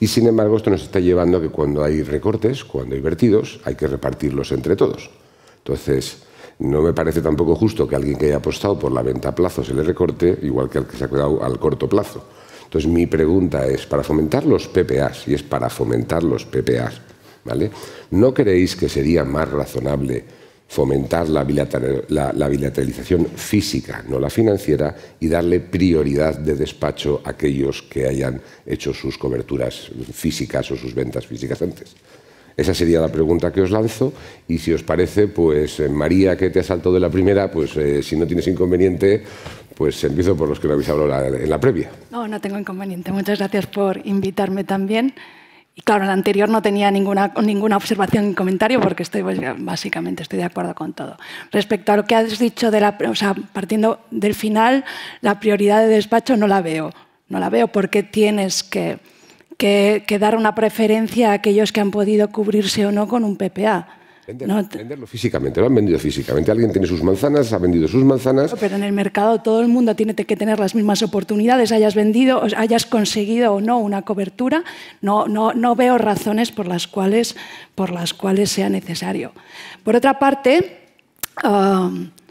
Y sin embargo, esto nos está llevando a que cuando hay recortes, cuando hay vertidos, hay que repartirlos entre todos. Entonces, no me parece tampoco justo que alguien que haya apostado por la venta a plazo se le recorte, igual que al que se ha quedado al corto plazo. Entonces, mi pregunta es, para fomentar los PPAs, y es para fomentar los PPAs, ¿vale? ¿No creéis que sería más razonable fomentar la, bilateralización física, no la financiera, y darle prioridad de despacho a aquellos que hayan hecho sus coberturas físicas o sus ventas físicas antes. Esa sería la pregunta que os lanzo y si os parece, pues eh, María, que te asaltó de la primera, pues eh, si no tienes inconveniente, pues empiezo por los que me habéis hablado en la previa.
No, no tengo inconveniente. Muchas gracias por invitarme también. Y claro, en la anterior no tenía ninguna, ninguna observación ni comentario porque estoy, pues, básicamente estoy de acuerdo con todo. Respecto a lo que has dicho, de la, o sea, partiendo del final, la prioridad de despacho no la veo. No la veo porque tienes que dar una preferencia a aquellos que han podido cubrirse o no con un PPA no, venderlo
físicamente, lo han vendido físicamente. Alguien tiene sus manzanas, ha vendido sus manzanas. Pero
en el mercado todo el mundo tiene que tener las mismas oportunidades, hayas vendido, hayas conseguido o no una cobertura. No, no, no veo razones por las, cuales, por las cuales sea necesario. Por otra parte,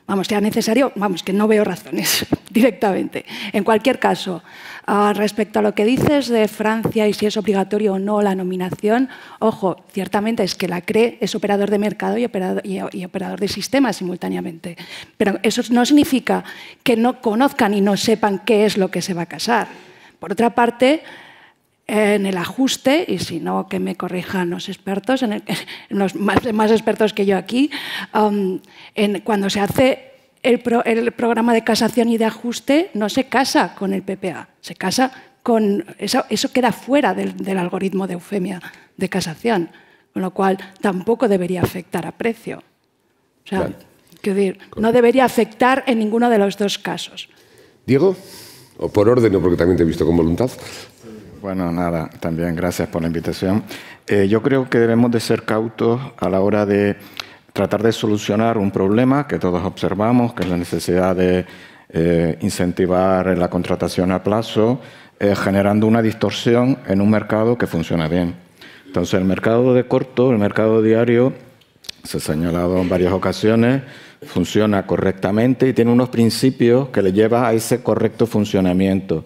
vamos, sea necesario, vamos, que no veo razones directamente. En cualquier caso, ah, respecto a lo que dices de Francia y si es obligatorio o no la nominación, ojo, ciertamente es que la CRE es operador de mercado y operador, y operador de sistema simultáneamente, pero eso no significa que no conozcan y no sepan qué es lo que se va a casar. Por otra parte, en el ajuste, y si no, que me corrijan los expertos, en los más, expertos que yo aquí, um, cuando se hace el, programa de casación y de ajuste, no se casa con el PPA, se casa con... Eso, queda fuera del, algoritmo de eufemia de casación, con lo cual tampoco debería afectar a precio. O sea, no debería afectar en ninguno de los dos casos.
Diego,
o por orden, o porque también te he visto con voluntad. Bueno, nada, también gracias por la invitación. Eh, yo creo que debemos de ser cautos a la hora de tratar de solucionar un problema que todos observamos, que es la necesidad de eh, incentivar la contratación a plazo, eh, generando una distorsión en un mercado que funciona bien. Entonces, el mercado de corto, el mercado diario, se ha señalado en varias ocasiones, funciona correctamente y tiene unos principios que le lleva a ese correcto funcionamiento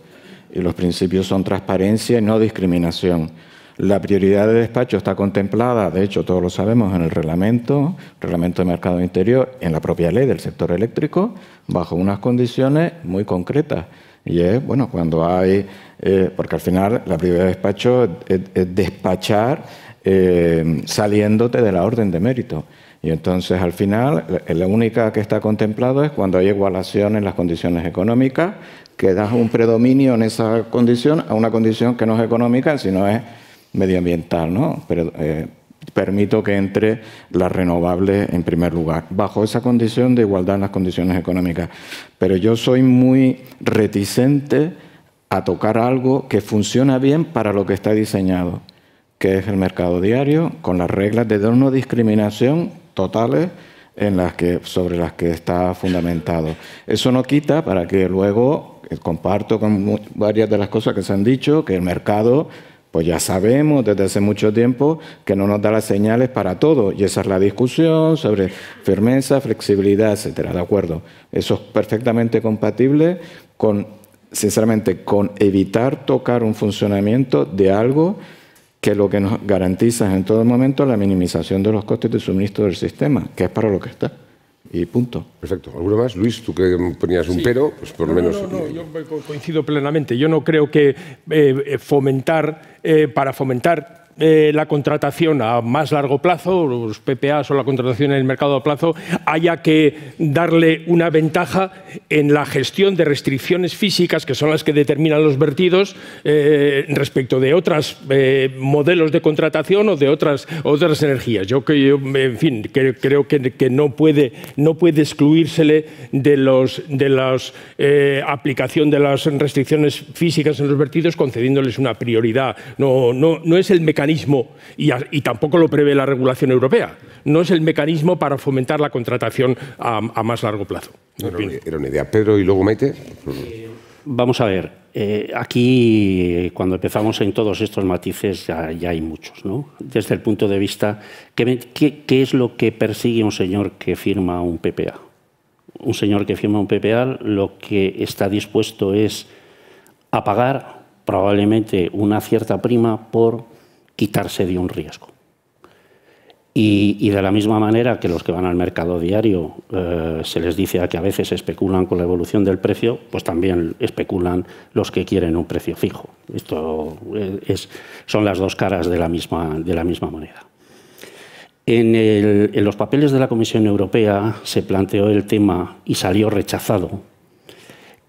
y los principios son transparencia y no discriminación. La prioridad de despacho está contemplada, de hecho todos lo sabemos, en el reglamento, reglamento de mercado interior, en la propia ley del sector eléctrico, bajo unas condiciones muy concretas. Y es, bueno, cuando hay, eh, porque al final la prioridad de despacho es, despachar eh, saliéndote de la orden de mérito. Y entonces al final la única que está contemplado es cuando hay igualación en las condiciones económicas, que da un predominio en esa condición a una condición que no es económica, sino es medioambiental, ¿no? Pero, eh, permito que entre las renovables en primer lugar, bajo esa condición de igualdad en las condiciones económicas. Pero yo soy muy reticente a tocar algo que funciona bien para lo que está diseñado, que es el mercado diario, con las reglas de no discriminación totales en las que, sobre las que está fundamentado. Eso no quita para que luego comparto con varias de las cosas que se han dicho, que el mercado, pues ya sabemos desde hace mucho tiempo que no nos da las señales para todo, y esa es la discusión sobre firmeza, flexibilidad, etcétera, ¿de acuerdo? Eso es perfectamente compatible con, sinceramente, con evitar tocar un funcionamiento de algo que lo que nos garantiza en todo momento la minimización de los costes de suministro del sistema, que es para lo que está. Y punto.
Perfecto. ¿Alguno más? Luis, tú que ponías un pero, pues por lo menos. No, no, yo
coincido plenamente. Yo no creo que eh, fomentar, eh, para fomentar eh, la contratación a más largo plazo, los PPAs o la contratación en el mercado a plazo, haya que darle una ventaja en la gestión de restricciones físicas, que son las que determinan los vertidos, eh, respecto de otros eh, modelos de contratación o de otras, otras energías. Yo, en fin, creo que, que, no, puede, no puede excluírsele de la los, de aplicación de las restricciones físicas en los vertidos concediéndoles una prioridad. No, no, no es el y, tampoco lo prevé la regulación europea, no es el mecanismo para fomentar la contratación a, más largo plazo.
Era, una idea. Pedro y luego Maite. Eh,
vamos a ver, eh, aquí cuando empezamos en todos estos matices ya, hay muchos, ¿no? Desde el punto de vista, qué es lo que persigue un señor que firma un PPA? Un señor que firma un PPA lo que está dispuesto es a pagar probablemente una cierta prima por quitarse de un riesgo. Y, de la misma manera que los que van al mercado diario eh, se les dice a que a veces especulan con la evolución del precio, pues también especulan los que quieren un precio fijo. Esto eh, es, son las dos caras de la misma, de la misma moneda. En, en los papeles de la Comisión Europea se planteó el tema y salió rechazado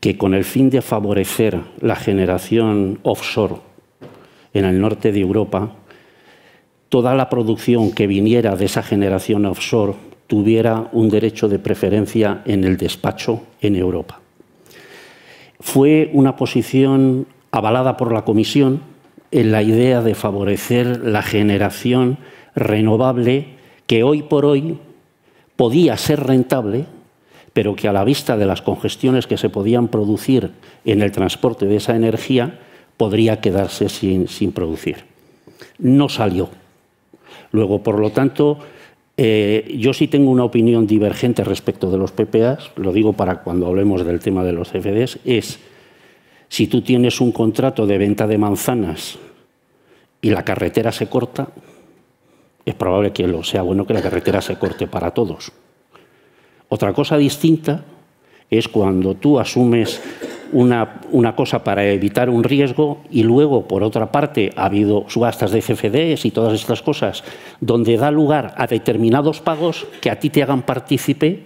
que con el fin de favorecer la generación offshore en el norte de Europa, toda la producción que viniera de esa generación offshore tuviera un derecho de preferencia en el despacho en Europa. Fue una posición avalada por la Comisión en la idea de favorecer la generación renovable que hoy por hoy podía ser rentable, pero que a la vista de las congestiones que se podían producir en el transporte de esa energía, podría quedarse sin, producir. No salió. Luego, por lo tanto, eh, yo sí tengo una opinión divergente respecto de los PPAs, lo digo para cuando hablemos del tema de los CFDs, es si tú tienes un contrato de venta de manzanas y la carretera se corta, es probable que lo sea bueno que la carretera se corte para todos. Otra cosa distinta es cuando tú asumes una, cosa para evitar un riesgo y luego, por otra parte, ha habido subastas de CFDs y todas estas cosas donde da lugar a determinados pagos que a ti te hagan partícipe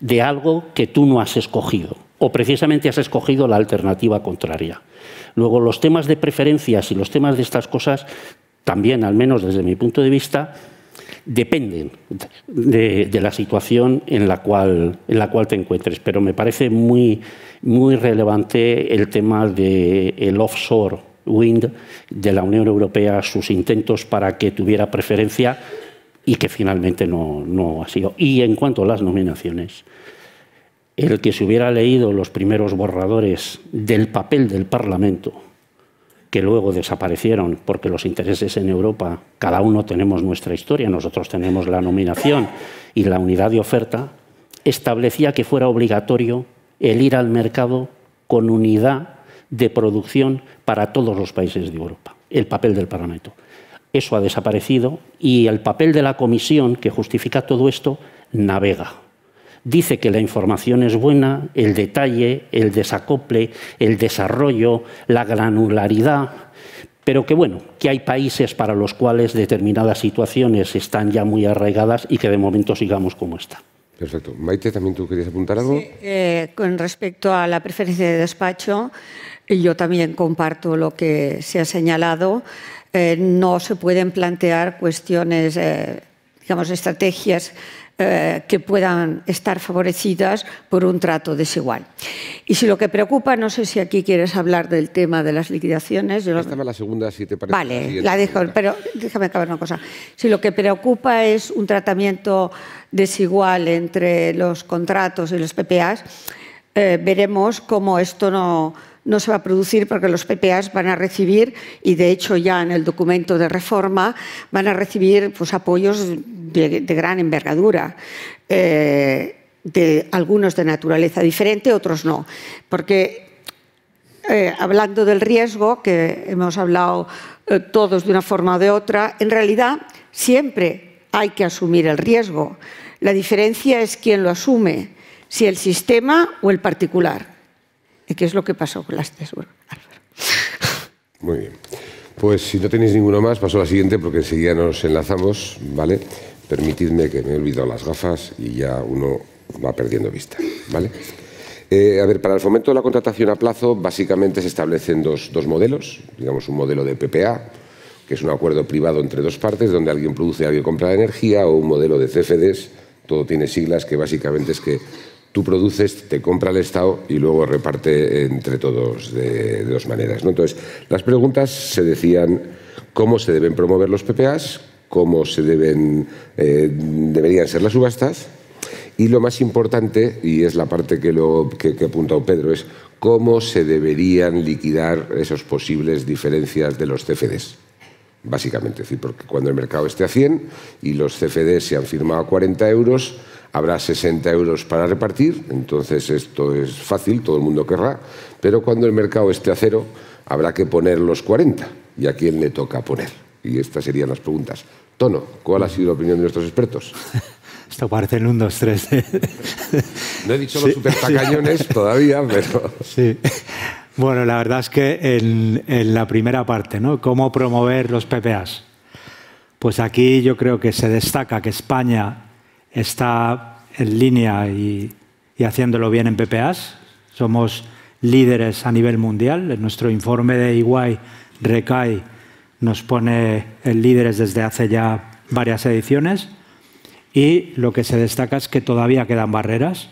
de algo que tú no has escogido o precisamente has escogido la alternativa contraria. Luego, los temas de preferencias y los temas de estas cosas, también, al menos desde mi punto de vista, dependen de, la situación en la, cual, te encuentres. Pero me parece muy, relevante el tema del offshore wind de la Unión Europea, sus intentos para que tuviera preferencia y que finalmente no, no ha sido. Y en cuanto a las nominaciones, el que se hubiera leído los primeros borradores del papel del Parlamento que luego desaparecieron porque los intereses en Europa, cada uno tenemos nuestra historia, nosotros tenemos la nominación y la unidad de oferta, establecía que fuera obligatorio el ir al mercado con unidad de producción para todos los países de Europa, el papel del Parlamento. Eso ha desaparecido y el papel de la Comisión, que justifica todo esto, navega dice que la información es buena, el detalle, el desacople, el desarrollo, la granularidad, pero que bueno, que hay países para los cuales determinadas situaciones están ya muy arraigadas y que de momento sigamos como está.
Perfecto. Maite, ¿también tú querías apuntar algo? Sí,
eh, con respecto a la preferencia de despacho, yo también comparto lo que se ha señalado. Eh, no se pueden plantear cuestiones, eh, digamos, estrategias eh, que puedan estar favorecidas por un trato desigual. Y si lo que preocupa, no sé si aquí quieres hablar del tema de las liquidaciones. Yo... la segunda, Vale, pero déjame acabar una cosa. Si lo que preocupa es un tratamiento desigual entre los contratos y los PPAs, eh, veremos cómo esto no no se va a producir porque los PPAs van a recibir, y de hecho ya en el documento de reforma, van a recibir pues, apoyos de, gran envergadura. Eh, de algunos de naturaleza diferente, otros no. Porque eh, hablando del riesgo, que hemos hablado eh, todos de una forma o de otra, en realidad siempre hay que asumir el riesgo. La diferencia es quién lo asume, si el sistema o el particular. ¿Y qué es lo que pasó con las tres?
Muy bien. Pues si no tenéis ninguno más, paso a la siguiente porque enseguida nos enlazamos, ¿vale? Permitidme que me he olvidado las gafas y ya uno va perdiendo vista, ¿vale? Eh, a ver, para el fomento de la contratación a plazo, básicamente se establecen dos, modelos, digamos un modelo de PPA, que es un acuerdo privado entre dos partes, donde alguien produce, alguien compra energía, o un modelo de CFDs, todo tiene siglas que básicamente es que tú produces, te compra el Estado y luego reparte entre todos de, dos maneras. ¿no? Entonces, las preguntas se decían cómo se deben promover los PPAs, cómo se deben, eh, deberían ser las subastas y lo más importante, y es la parte que, lo, que, que ha apuntado Pedro, es cómo se deberían liquidar esas posibles diferencias de los CFDs básicamente. Es decir, porque cuando el mercado esté a 100 y los CFD se han firmado a 40 euros, habrá 60 euros para repartir, entonces esto es fácil, todo el mundo querrá, pero cuando el mercado esté a cero habrá que poner los 40 y a quién le toca poner. Y estas serían las preguntas. Tono, ¿cuál ha sido la opinión de nuestros expertos?
Esto parece en un, 2, 3. ¿eh?
No he dicho los supertacañones todavía, pero...
Bueno, la verdad es que en, en la primera parte, ¿no? ¿Cómo promover los PPAs? Pues aquí yo creo que se destaca que España está en línea y, haciéndolo bien en PPAs. Somos líderes a nivel mundial. En nuestro informe de EY, Recai nos pone líderes desde hace ya varias ediciones. Y lo que se destaca es que todavía quedan barreras,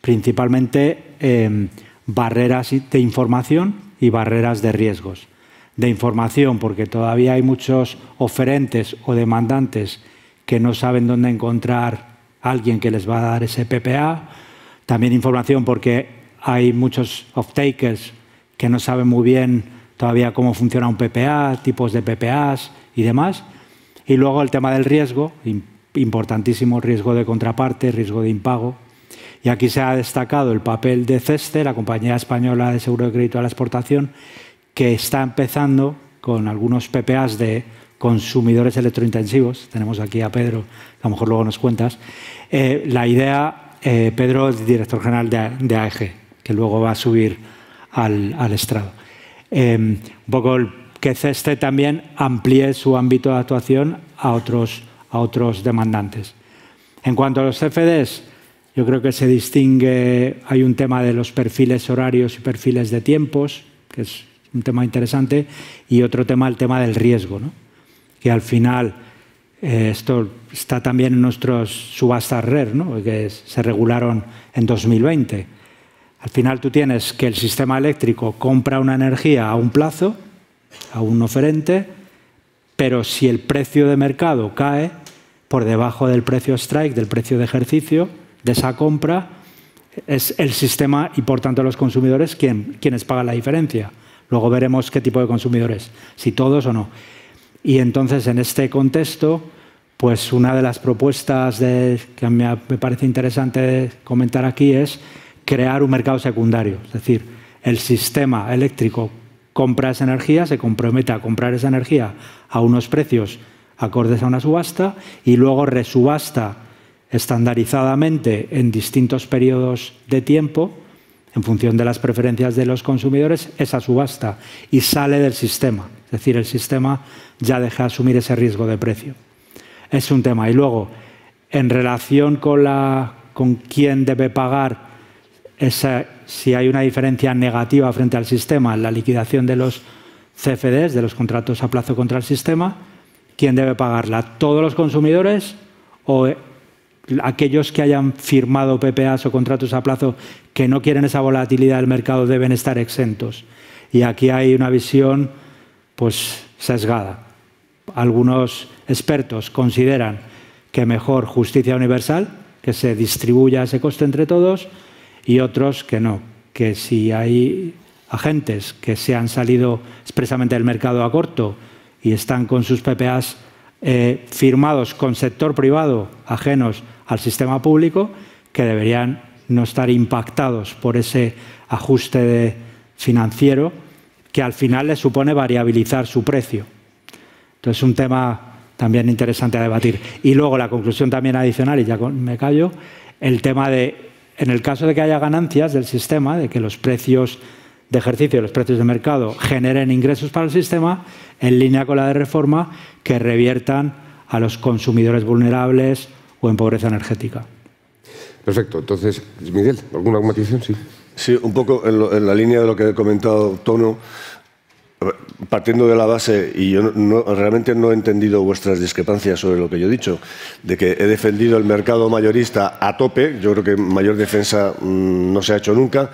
principalmente em, barreras de información y barreras de riesgos. De información, porque todavía hay muchos oferentes o demandantes que no saben dónde encontrar alguien que les va a dar ese PPA. También información porque hay muchos off-takers que no saben muy bien todavía cómo funciona un PPA, tipos de PPAs y demás. Y luego el tema del riesgo, importantísimo riesgo de contraparte, riesgo de impago. Y aquí se ha destacado el papel de CESTE, la compañía española de seguro de crédito a la exportación, que está empezando con algunos PPAs de consumidores electrointensivos. Tenemos aquí a Pedro, a lo mejor luego nos cuentas. Eh, la idea, eh, Pedro es director general de, AEG, e que luego va a subir al, estrado. Em, un poco que CESTE también amplíe su ámbito de actuación a otros, a otros demandantes. En cuanto a los CFDs, yo creo que se distingue, hay un tema de los perfiles horarios y perfiles de tiempos, que es un tema interesante, y otro tema, el tema del riesgo. ¿no? que al final eh, esto está también en nuestros subastas RER, que se regularon en 2020. Al final tú tienes que el sistema eléctrico compra una energía a un plazo, a un oferente, pero si el precio de mercado cae por debajo del precio strike, del precio de ejercicio, de esa compra, es el sistema y por tanto los consumidores quienes pagan la diferencia. Luego veremos qué tipo de consumidores, si todos o no. Y entonces, en este contexto, pues una de las propuestas que me parece interesante comentar aquí es crear un mercado secundario. Es decir, el sistema eléctrico compra esa energía, se compromete a comprar esa energía a unos precios acordes a una subasta y luego resubasta estandarizadamente en distintos periodos de tiempo, en función de las preferencias de los consumidores, esa subasta y sale del sistema. Es decir, el sistema ya deja asumir ese riesgo de precio. Es un tema. Y luego, en relación con, la, con quién debe pagar, si hay una diferencia negativa frente al sistema la liquidación de los CFDs, de los contratos a plazo contra el sistema, ¿quién debe pagarla? ¿Todos los consumidores o eh, aquellos que hayan firmado PPAs o contratos a plazo que no quieren esa volatilidad del mercado deben estar exentos? Y aquí hay una visión pues sesgada. Algunos expertos consideran que mejor justicia universal, que se distribuya ese coste entre todos, y otros que no, que si hay agentes que se han salido expresamente del mercado a corto y están con sus PPAs eh, firmados con sector privado ajenos al sistema público, que deberían no estar impactados por ese ajuste financiero que al final le supone variabilizar su precio. Entonces, un tema también interesante a debatir. Y luego la conclusión también adicional, y ya me callo, el tema de, en el caso de que haya ganancias del sistema, de que los precios de ejercicio los precios de mercado generen ingresos para el sistema, en línea con la de reforma, que reviertan a los consumidores vulnerables o en pobreza energética.
Perfecto. Entonces, Miguel, ¿alguna matización? Sí. Sí, un poco en, la línea de lo que he comentado, Tono partiendo de la base, y yo realmente no he entendido vuestras discrepancias sobre lo que yo he dicho, de que he defendido el mercado mayorista a tope, yo creo que mayor defensa mm, no se ha hecho nunca,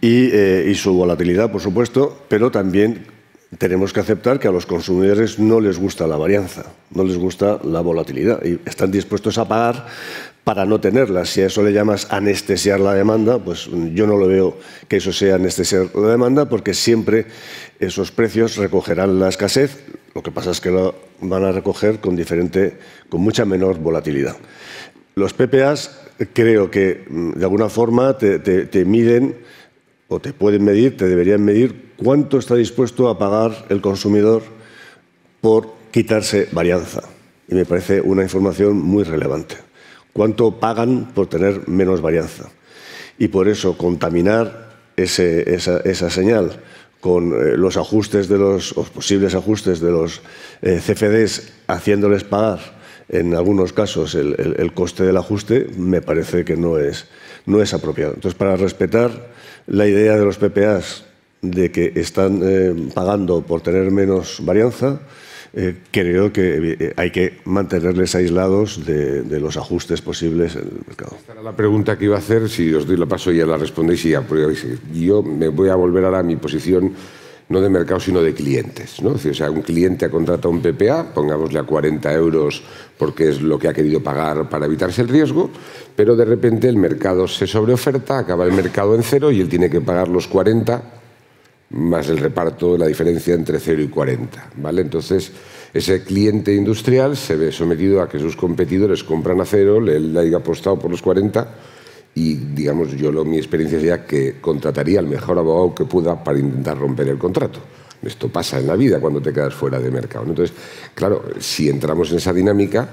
eh, y su volatilidad, por supuesto, pero también tenemos que aceptar que a los consumidores no les gusta la varianza, no les gusta la volatilidad, y están dispuestos a pagar para no tenerlas. Si a eso le llamas anestesiar la demanda, pues mm, yo no lo veo que eso sea anestesiar la demanda, porque siempre esos precios recogerán la escasez. Lo que pasa es que lo van a recoger con diferente, con mucha menor volatilidad. Los PPAs creo que mm, de alguna forma te miden o te pueden medir, te deberían medir cuánto está dispuesto a pagar el consumidor por quitarse varianza. Y me parece una información muy relevante cuánto pagan por tener menos varianza. Y por eso contaminar esa, señal con eh, los ajustes de los, posibles ajustes de los eh, CFDs haciéndoles pagar en algunos casos el, coste del ajuste me parece que no es, es apropiado. Entonces, para respetar la idea de los PPAs de que están eh, pagando por tener menos varianza, eh, creo que eh, hay que mantenerles aislados de, los ajustes posibles en el mercado. Esta
era la pregunta que iba a hacer, si os doy la paso y ya la respondéis y Yo me voy a volver ahora a mi posición no de mercado, sino de clientes. ¿no? O sea, un cliente ha contratado un PPA, pongámosle a 40 euros porque es lo que ha querido pagar para evitarse el riesgo, pero de repente el mercado se sobreoferta, acaba el mercado en cero y él tiene que pagar los 40 más el reparto, la diferencia entre 0 y 40. ¿vale? Entonces, ese cliente industrial se ve sometido a que sus competidores compran a cero, él ha apostado por los 40 y, digamos, yo mi experiencia sería que contrataría al mejor abogado que pueda para intentar romper el contrato. Esto pasa en la vida cuando te quedas fuera de mercado. Entonces, claro, si entramos en esa dinámica,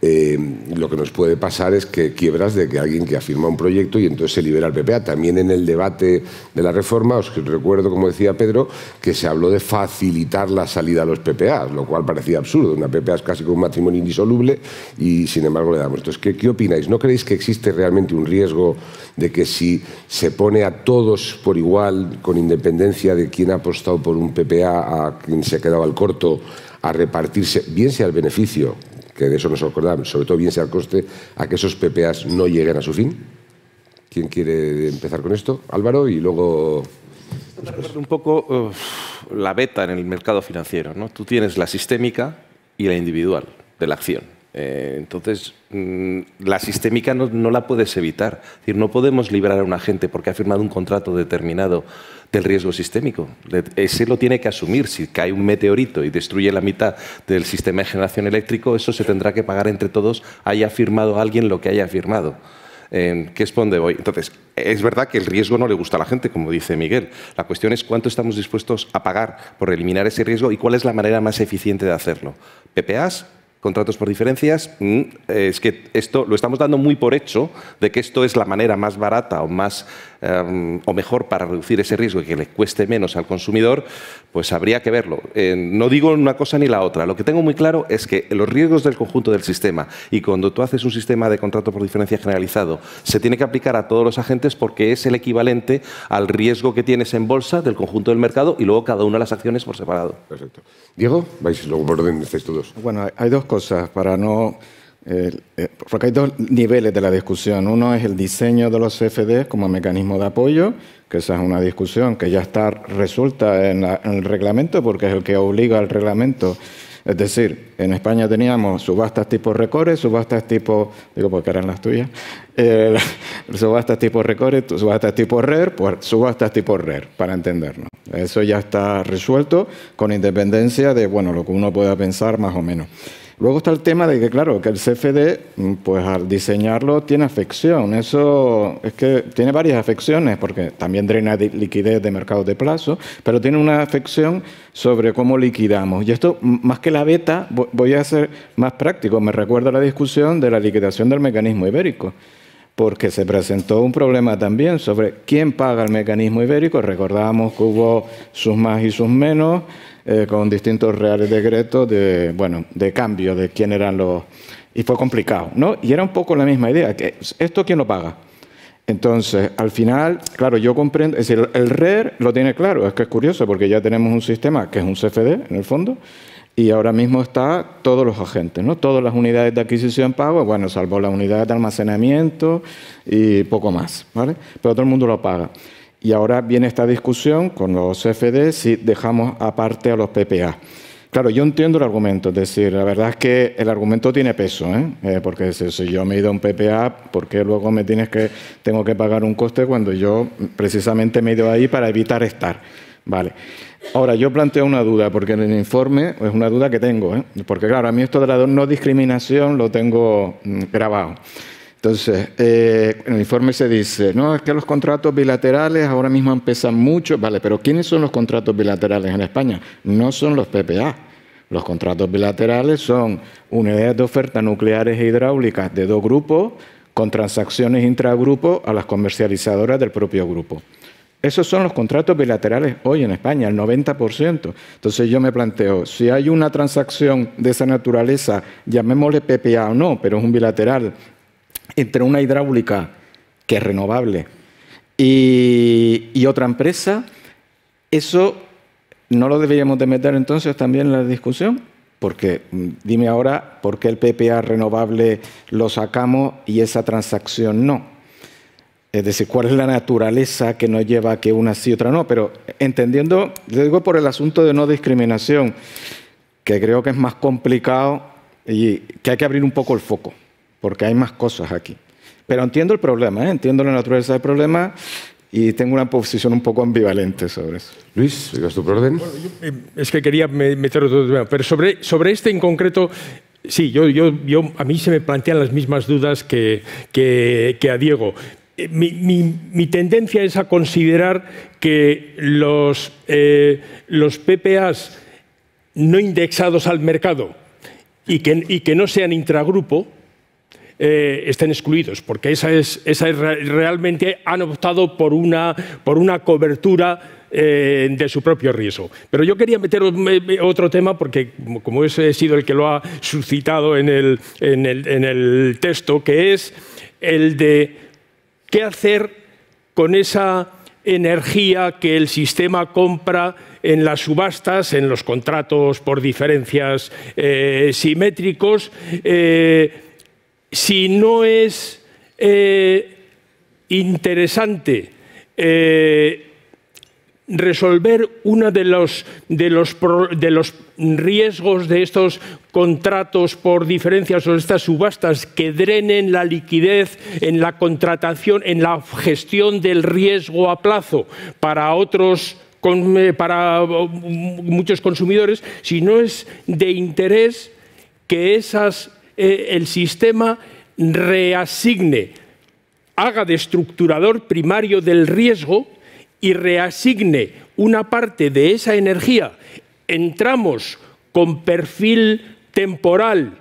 eh, lo que nos puede pasar es que quiebras de que alguien que afirma un proyecto y entonces se libera el PPA. También en el debate de la reforma, os recuerdo, como decía Pedro, que se habló de facilitar la salida a los PPAs, lo cual parecía absurdo. Una PPA es casi como un matrimonio indisoluble y sin embargo le damos. Entonces, ¿qué, ¿qué opináis? ¿No creéis que existe realmente un riesgo de que si se pone a todos por igual, con independencia de quién ha apostado por un PPA a quien se ha quedado al corto, a repartirse, bien sea el beneficio que de eso nos acordamos, sobre todo bien sea el coste, a que esos PPAs no lleguen a su fin.
¿Quién quiere empezar con esto? Álvaro y luego... Después. Un poco la beta en el mercado financiero. ¿no? Tú tienes la sistémica y la individual de la acción. Eh, entonces, mm, la sistémica no, la puedes evitar. Es decir, no podemos liberar a un agente porque ha firmado un contrato determinado del riesgo sistémico. Ese lo tiene que asumir. Si cae un meteorito y destruye la mitad del sistema de generación eléctrico, eso se tendrá que pagar entre todos, haya firmado alguien lo que haya firmado. Eh, ¿Qué es Entonces, es verdad que el riesgo no le gusta a la gente, como dice Miguel. La cuestión es cuánto estamos dispuestos a pagar por eliminar ese riesgo y cuál es la manera más eficiente de hacerlo. PPAs, contratos por diferencias, mm, eh, es que esto lo estamos dando muy por hecho de que esto es la manera más barata o más em, o mejor para reducir ese riesgo y que le cueste menos al consumidor, pues habría que verlo. Eh, no digo una cosa ni la otra. Lo que tengo muy claro es que los riesgos del conjunto del sistema y cuando tú haces un sistema de contrato por diferencia generalizado, se tiene que aplicar a todos los agentes porque es el equivalente al riesgo que tienes en bolsa del conjunto del mercado y luego cada una de las acciones por separado. Perfecto. Diego, vais luego por orden, estáis todos.
Bueno, hay dos cosas para no... Eh, eh, porque hay dos niveles de la discusión. Uno es el diseño de los CFDs como mecanismo de apoyo, que esa es una discusión que ya está resuelta en, el reglamento porque es el que obliga al reglamento. Es decir, en España teníamos subastas tipo recores, subastas tipo, digo porque eran las tuyas, eh, subastas tipo recores, subastas tipo RER, pues subastas tipo RER, para entendernos. Eso ya está resuelto con independencia de, bueno, lo que uno pueda pensar más o menos. Luego está el tema de que, claro, que el CFD, mm, pues al diseñarlo tiene afección. Eso es que tiene varias afecciones, porque también drena liquidez de mercados de plazo, pero tiene una afección sobre cómo liquidamos. Y esto, más que la beta, voy a ser más práctico. Me recuerda la discusión de la liquidación del mecanismo ibérico porque se presentó un problema también sobre quién paga el mecanismo ibérico. Recordábamos que hubo sus más y sus menos, eh, con distintos reales decretos de, bueno, de cambio de quién eran los... Y fue complicado, ¿no? Y era un poco la misma idea, que esto quién lo paga. Entonces, al final, claro, yo comprendo, es decir, el RER e lo tiene claro, es que es curioso porque ya tenemos un sistema que es un CFD en el fondo y ahora mismo está todos los agentes, ¿no? Todas las unidades de adquisición pago, bueno, salvo las unidades de almacenamiento y poco más, ¿vale? Pero todo el mundo lo paga. Y ahora viene esta discusión con los CFD si dejamos aparte a los PPA. Claro, yo entiendo el argumento, es decir, la verdad es que el argumento tiene peso, ¿eh? eh porque si, yo me he ido a un PPA, ¿por qué luego me tienes que, tengo que pagar un coste cuando yo precisamente me he ido ahí para evitar estar? Vale. Ahora, yo planteo una duda, porque en el informe es una duda que tengo, ¿eh? porque claro, a mí esto de la no discriminación lo tengo mm, grabado. Entonces, eh, en el informe se dice, no, es que los contratos bilaterales ahora mismo empiezan mucho, vale, pero ¿quiénes son los contratos bilaterales en España? No son los PPA. Los contratos bilaterales son unidades de oferta nucleares e hidráulicas de dos grupos con transacciones intragrupo a las comercializadoras del propio grupo. Esos son los contratos bilaterales hoy en España, el 90%. Entonces yo me planteo, si hay una transacción de esa naturaleza, llamémosle PPA o no, pero es un bilateral entre una hidráulica que es renovable y, otra empresa, eso no lo deberíamos de meter entonces también en la discusión. Porque mm, dime ahora por qué el PPA renovable lo sacamos y esa transacción no. Es decir, cuál es la naturaleza que nos lleva a que una sí y otra no. Pero entendiendo, le digo por el asunto de no discriminación, que creo que es más complicado y que hay que abrir un poco el foco porque hay más cosas aquí. Pero entiendo el problema, ¿eh? entiendo la naturaleza del problema y tengo una posición un poco ambivalente sobre eso. Luis, ¿sigas tu orden? Bueno,
eh, es que quería meter otro tema, pero sobre, sobre este en concreto, sí, yo, yo, a mí se me plantean las mismas dudas que, que, a Diego. Eh, mi, mi, tendencia es a considerar que los, los PPAs no indexados al mercado y que, y que no sean intragrupo, eh, estén excluidos, porque esa es, esa realmente han optado por una, por una cobertura eh, de su propio riesgo. Pero yo quería meter otro tema porque, como ese ha sido el que lo ha suscitado en el, en el, texto, que es el de qué hacer con esa energía que el sistema compra en las subastas, en los contratos por diferencias eh, simétricos si no es eh, interesante eh, resolver uno de los, de, de los, riesgos de estos contratos por diferencias o estas subastas que drenen la liquidez en la contratación, en la gestión del riesgo a plazo para otros eh, para mm, muchos consumidores, si no es de interés que esas eh, el sistema reasigne, haga de estructurador primario del riesgo y reasigne una parte de esa energía Entramos con perfil temporal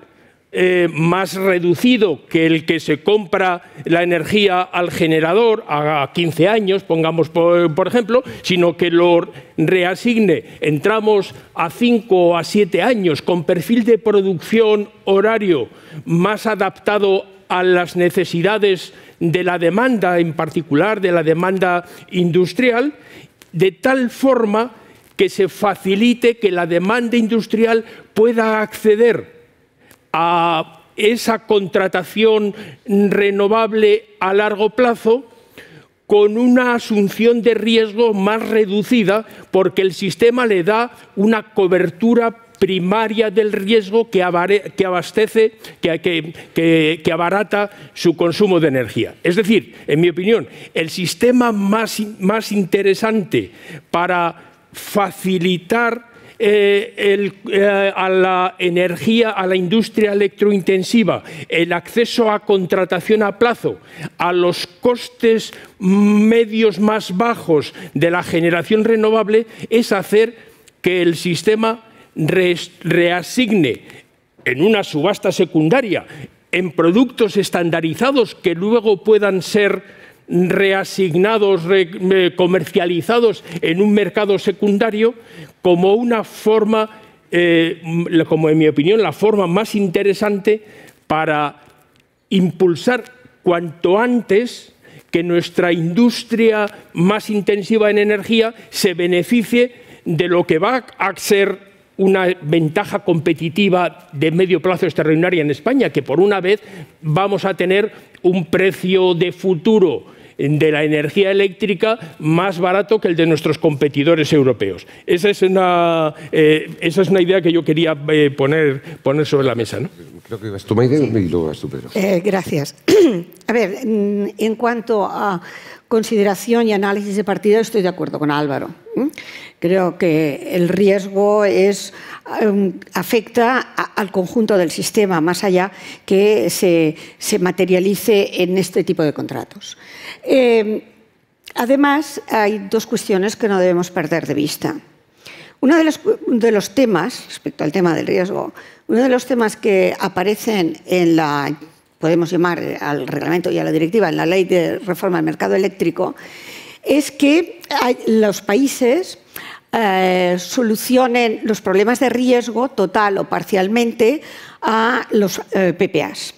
eh, más reducido que el que se compra la energía al generador a 15 años, pongamos por, ejemplo, sino que lo reasigne entramos a 5 o a 7 años con perfil de producción horario más adaptado a las necesidades de la demanda, en particular de la demanda industrial, de tal forma que se facilite que la demanda industrial pueda acceder a esa contratación renovable a largo plazo con una asunción de riesgo más reducida porque el sistema le da una cobertura primaria del riesgo que, abastece, que, abarata su consumo de energía. Es decir, en mi opinión, el sistema más, más interesante para facilitar eh, eh, a la energía, a la industria electrointensiva, el acceso a contratación a plazo, a los costes medios más bajos de la generación renovable, es hacer que el sistema reasigne en una subasta secundaria, en productos estandarizados que luego puedan ser reasignados, eh, comercializados en un mercado secundario como una forma, eh, como en mi opinión, la forma más interesante para impulsar cuanto antes que nuestra industria más intensiva en energía se beneficie de lo que va a ser una ventaja competitiva de medio plazo extraordinaria en España, que por una vez vamos a tener un precio de futuro de la energía eléctrica más barato que el de nuestros competidores europeos. Esa es una, eh, esa es una idea que yo quería eh, poner, poner sobre la mesa.
Creo que
gracias. A ver, mm, en cuanto a consideración y análisis de partido, estoy de acuerdo con Álvaro. Creo que el riesgo um, afecta al conjunto del sistema, más allá que se, materialice en este tipo de contratos. Em, además, hay dos cuestiones que no debemos perder de vista. Uno de los, de los, temas, respecto al tema del riesgo, uno de los temas que aparecen en la, podemos llamar al reglamento y a la directiva, en la ley de reforma del mercado eléctrico, es que los países eh, solucionen los problemas de riesgo total o parcialmente a los eh, PPAs.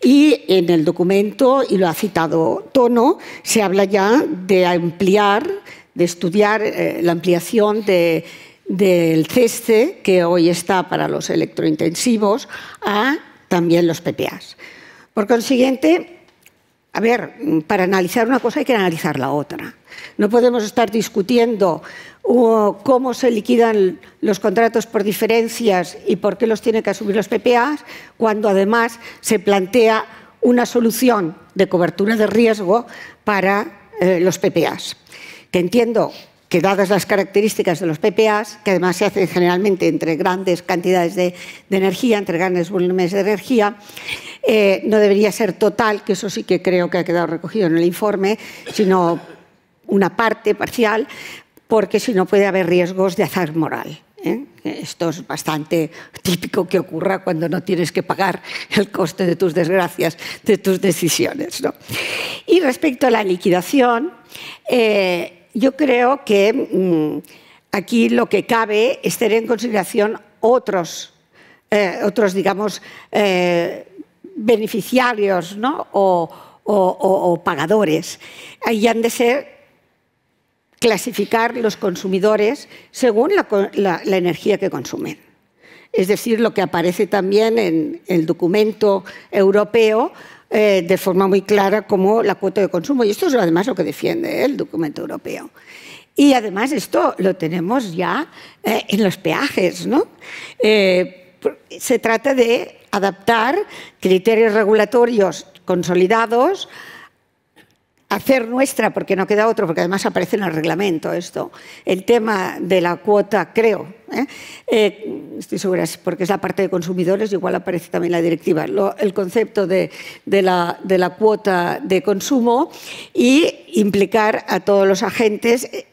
Y en el documento, y lo ha citado Tono, se habla ya de ampliar, de estudiar eh, la ampliación del CESTE, que hoy está para los electrointensivos, a también los PPAs. Por consiguiente, a ver, para analizar una cosa hay que analizar la otra. No podemos estar discutiendo uh, cómo se liquidan los contratos por diferencias y por qué los tiene que asumir los PPAs, cuando además se plantea una solución de cobertura de riesgo para eh, los PPAs. Que entiendo que dadas las características de los PPAs, que además se hacen generalmente entre grandes cantidades de, energía, entre grandes volúmenes de energía, eh, no debería ser total, que eso sí que creo que ha quedado recogido en el informe, sino una parte parcial, porque si no puede haber riesgos de azar moral. ¿eh? Esto es bastante típico que ocurra cuando no tienes que pagar el coste de tus desgracias, de tus decisiones. Y respecto a la liquidación, eh, yo creo que mm, aquí lo que cabe es tener en consideración otros, eh, otros digamos, beneficiarios o, pagadores. Ahí han de ser clasificar los consumidores según la, energía que consumen. Es decir, lo que aparece también en el documento europeo eh, de forma muy clara como la cuota de consumo. Y esto es además lo que defiende el documento europeo. Y además esto lo tenemos ya eh, en los peajes. ¿no? Eh, se trata de adaptar criterios regulatorios consolidados hacer nuestra, porque no queda otro, porque además aparece en el reglamento esto, el tema de la cuota, creo, ¿eh? Eh, estoy segura, porque es la parte de consumidores, igual aparece también la directiva, el concepto de, la, cuota de consumo y implicar a todos los agentes eh,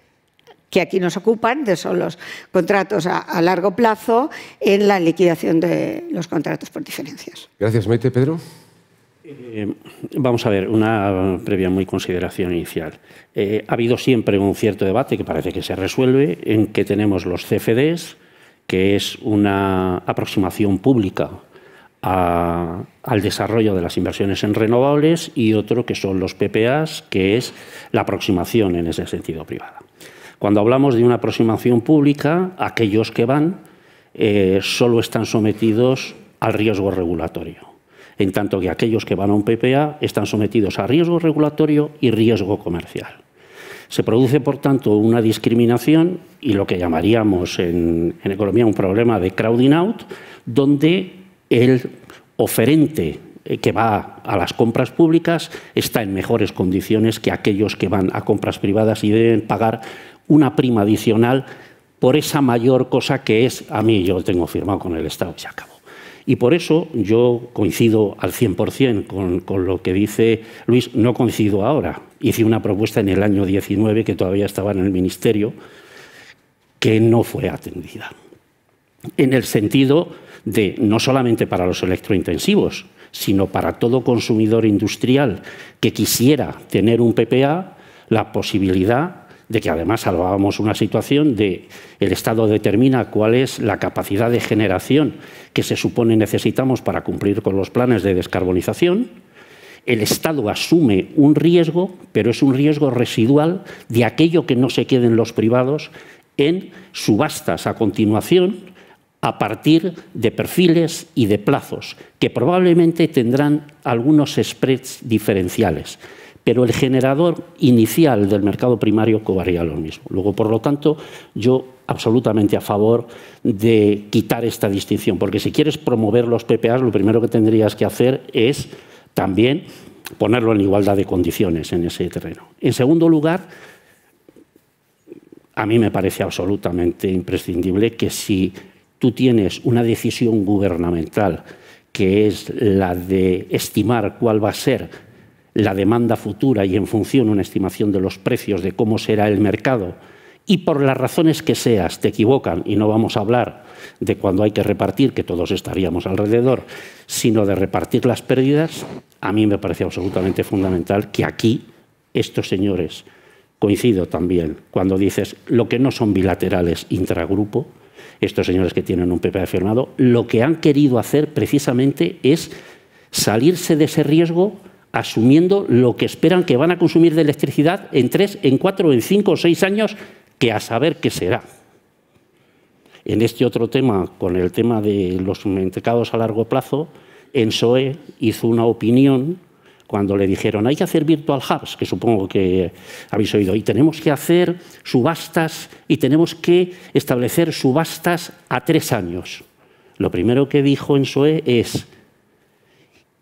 que aquí nos ocupan, de son los contratos a, a, largo plazo, en la liquidación de los contratos por diferencias.
Gracias, Maite. Pedro.
Eh, vamos a ver, una previa muy consideración inicial. Eh, ha habido siempre un cierto debate que parece que se resuelve en que tenemos los CFDs, que es una aproximación pública al desarrollo de las inversiones en renovables, y otro que son los PPAs, que es la aproximación en ese sentido privada. Cuando hablamos de una aproximación pública, aquellos que van eh, solo están sometidos al riesgo regulatorio en tanto que aquellos que van a un PPA están sometidos a riesgo regulatorio y riesgo comercial. Se produce, por tanto, una discriminación y lo que llamaríamos en, economía un problema de crowding out, donde el oferente eh, que va a las compras públicas está en mejores condiciones que aquellos que van a compras privadas y deben pagar una prima adicional por esa mayor cosa que es a mí yo lo tengo firmado con el Estado y se acabó. Y por eso yo coincido al 100% con, con lo que dice Luis, no coincido ahora. Hice una propuesta en el año 19, que todavía estaba en el Ministerio, que no fue atendida. En el sentido de no solamente para los electrointensivos, sino para todo consumidor industrial que quisiera tener un PPA, la posibilidad de que además salvábamos una situación de el Estado determina cuál es la capacidad de generación que se supone necesitamos para cumplir con los planes de descarbonización, el Estado asume un riesgo, pero es un riesgo residual de aquello que no se queden los privados en subastas a continuación a partir de perfiles y de plazos que probablemente tendrán algunos spreads diferenciales pero el generador inicial del mercado primario cobraría lo mismo. Luego, por lo tanto, yo absolutamente a favor de quitar esta distinción, porque si quieres promover los PPAs, lo primero que tendrías que hacer es también ponerlo en igualdad de condiciones en ese terreno. En segundo lugar, a mí me parece absolutamente imprescindible que si tú tienes una decisión gubernamental que es la de estimar cuál va a ser la demanda futura y en función una estimación de los precios de cómo será el mercado y por las razones que seas te equivocan y no vamos a hablar de cuando hay que repartir, que todos estaríamos alrededor, sino de repartir las pérdidas, a mí me parece absolutamente fundamental que aquí estos señores, coincido también cuando dices lo que no son bilaterales intragrupo, estos señores que tienen un PP afirmado, lo que han querido hacer precisamente es salirse de ese riesgo asumiendo lo que esperan que van a consumir de electricidad en tres, en cuatro, en cinco o seis años, que a saber qué será. En este otro tema, con el tema de los mercados a largo plazo, Ensoe hizo una opinión cuando le dijeron hay que hacer virtual hubs, que supongo que habéis oído, y tenemos que hacer subastas y tenemos que establecer subastas a tres años. Lo primero que dijo Ensoe es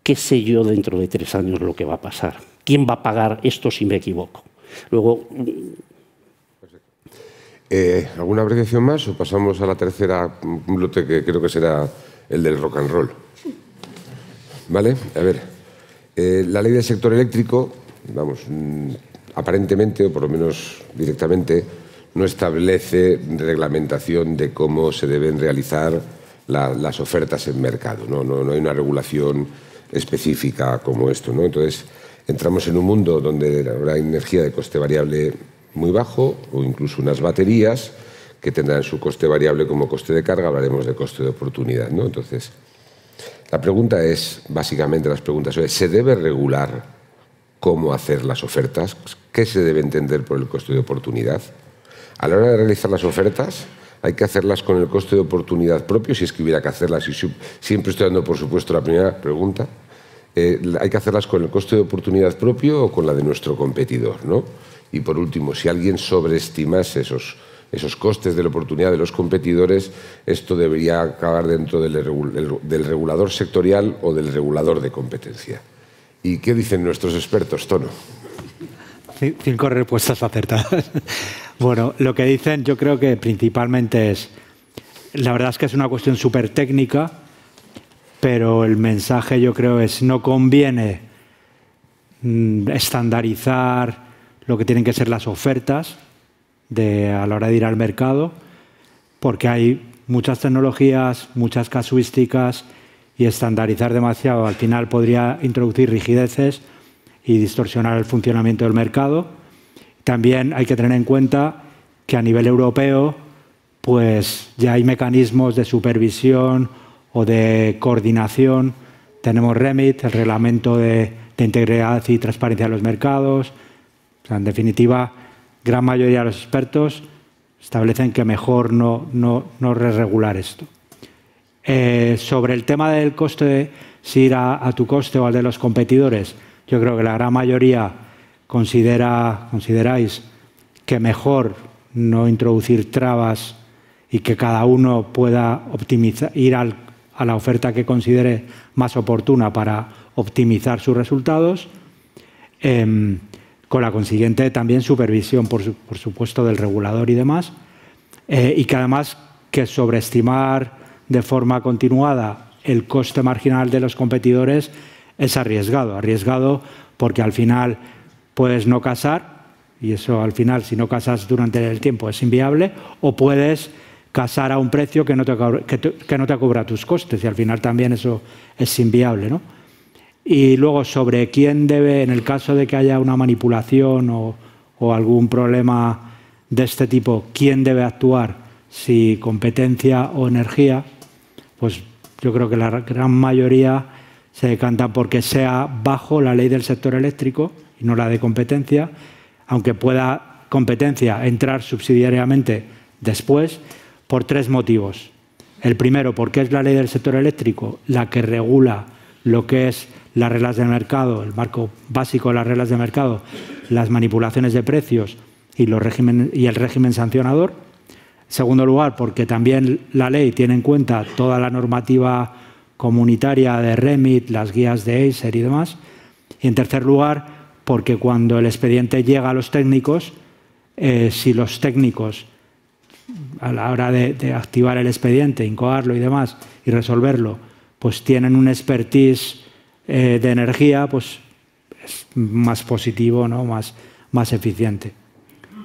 ¿Qué sé yo dentro de tres años lo que va a pasar? ¿Quién va a pagar esto
si me equivoco? Luego. Eh, ¿Alguna apreciación más o pasamos a la tercera lote que creo que será el del rock and roll? ¿Vale? A ver. Eh, la ley del sector eléctrico, vamos, mm, aparentemente, o por lo menos directamente, no establece reglamentación de cómo se deben realizar las ofertas en mercado. No, no, no hay una regulación específica como esto. ¿no? Entonces, entramos en un mundo donde habrá energía de coste variable muy bajo o incluso unas baterías que tendrán su coste variable como coste de carga, hablaremos de coste de oportunidad. ¿no? Entonces, la pregunta es, básicamente las preguntas ¿se debe regular cómo hacer las ofertas? ¿Qué se debe entender por el coste de oportunidad? A la hora de realizar las ofertas, hay que hacerlas con el coste de oportunidad propio, si es que hubiera que hacerlas, y siempre estoy dando, por supuesto, la primera pregunta, eh, hay que hacerlas con el coste de oportunidad propio o con la de nuestro competidor, ¿no? Y por último, si alguien sobreestimase esos, esos costes de la oportunidad de los competidores, esto debería acabar dentro del regulador sectorial o del regulador de competencia. ¿Y qué dicen nuestros expertos, Tono?
Cinco respuestas acertadas. Bueno, lo que dicen yo creo que principalmente es, la verdad es que es una cuestión súper técnica, pero el mensaje yo creo es no conviene mm, estandarizar lo que tienen que ser las ofertas de, a la hora de ir al mercado, porque hay muchas tecnologías, muchas casuísticas y estandarizar demasiado al final podría introducir rigideces y distorsionar el funcionamiento del mercado también hay que tener en cuenta que a nivel europeo pues ya hay mecanismos de supervisión o de coordinación. Tenemos REMIT, el Reglamento de, Integridad y Transparencia de los Mercados. en definitiva, gran mayoría de los expertos establecen que mejor no, no, regular esto. Eh, sobre el tema del coste, si ir a tu coste o al de los competidores, yo creo que la gran mayoría consideráis que mejor no introducir trabas y que cada uno pueda optimizar, ir a la oferta que considere más oportuna para optimizar sus resultados, em, con la consiguiente también supervisión, por, supuesto, del regulador y demás, eh, y que además que sobreestimar de forma continuada el coste marginal de los competidores es arriesgado, arriesgado porque al final Puedes no casar, y eso al final, si no casas durante el tiempo, es inviable, o puedes casar a un precio que no te, que, no te tus costes, y al final también eso es inviable. ¿no? Y luego, sobre quién debe, en el caso de que haya una manipulación o, algún problema de este tipo, quién debe actuar, si competencia o energía, pues yo creo que la gran mayoría se decanta porque sea bajo la ley del sector eléctrico y no la de competencia, aunque pueda competencia entrar subsidiariamente después, por tres motivos. El primero, porque es la ley del sector eléctrico la que regula lo que es las reglas de mercado, el marco básico de las reglas de mercado, las manipulaciones de precios y, los y el régimen sancionador. En segundo lugar, porque también la ley tiene en cuenta toda la normativa comunitaria de REMIT, las guías de ACER y demás. Y en tercer lugar, porque cuando el expediente llega a los técnicos, eh, si los técnicos a la hora de, activar el expediente, incoarlo y demás, y resolverlo, pues tienen un expertise eh, de energía, pues es más positivo, más, más eficiente.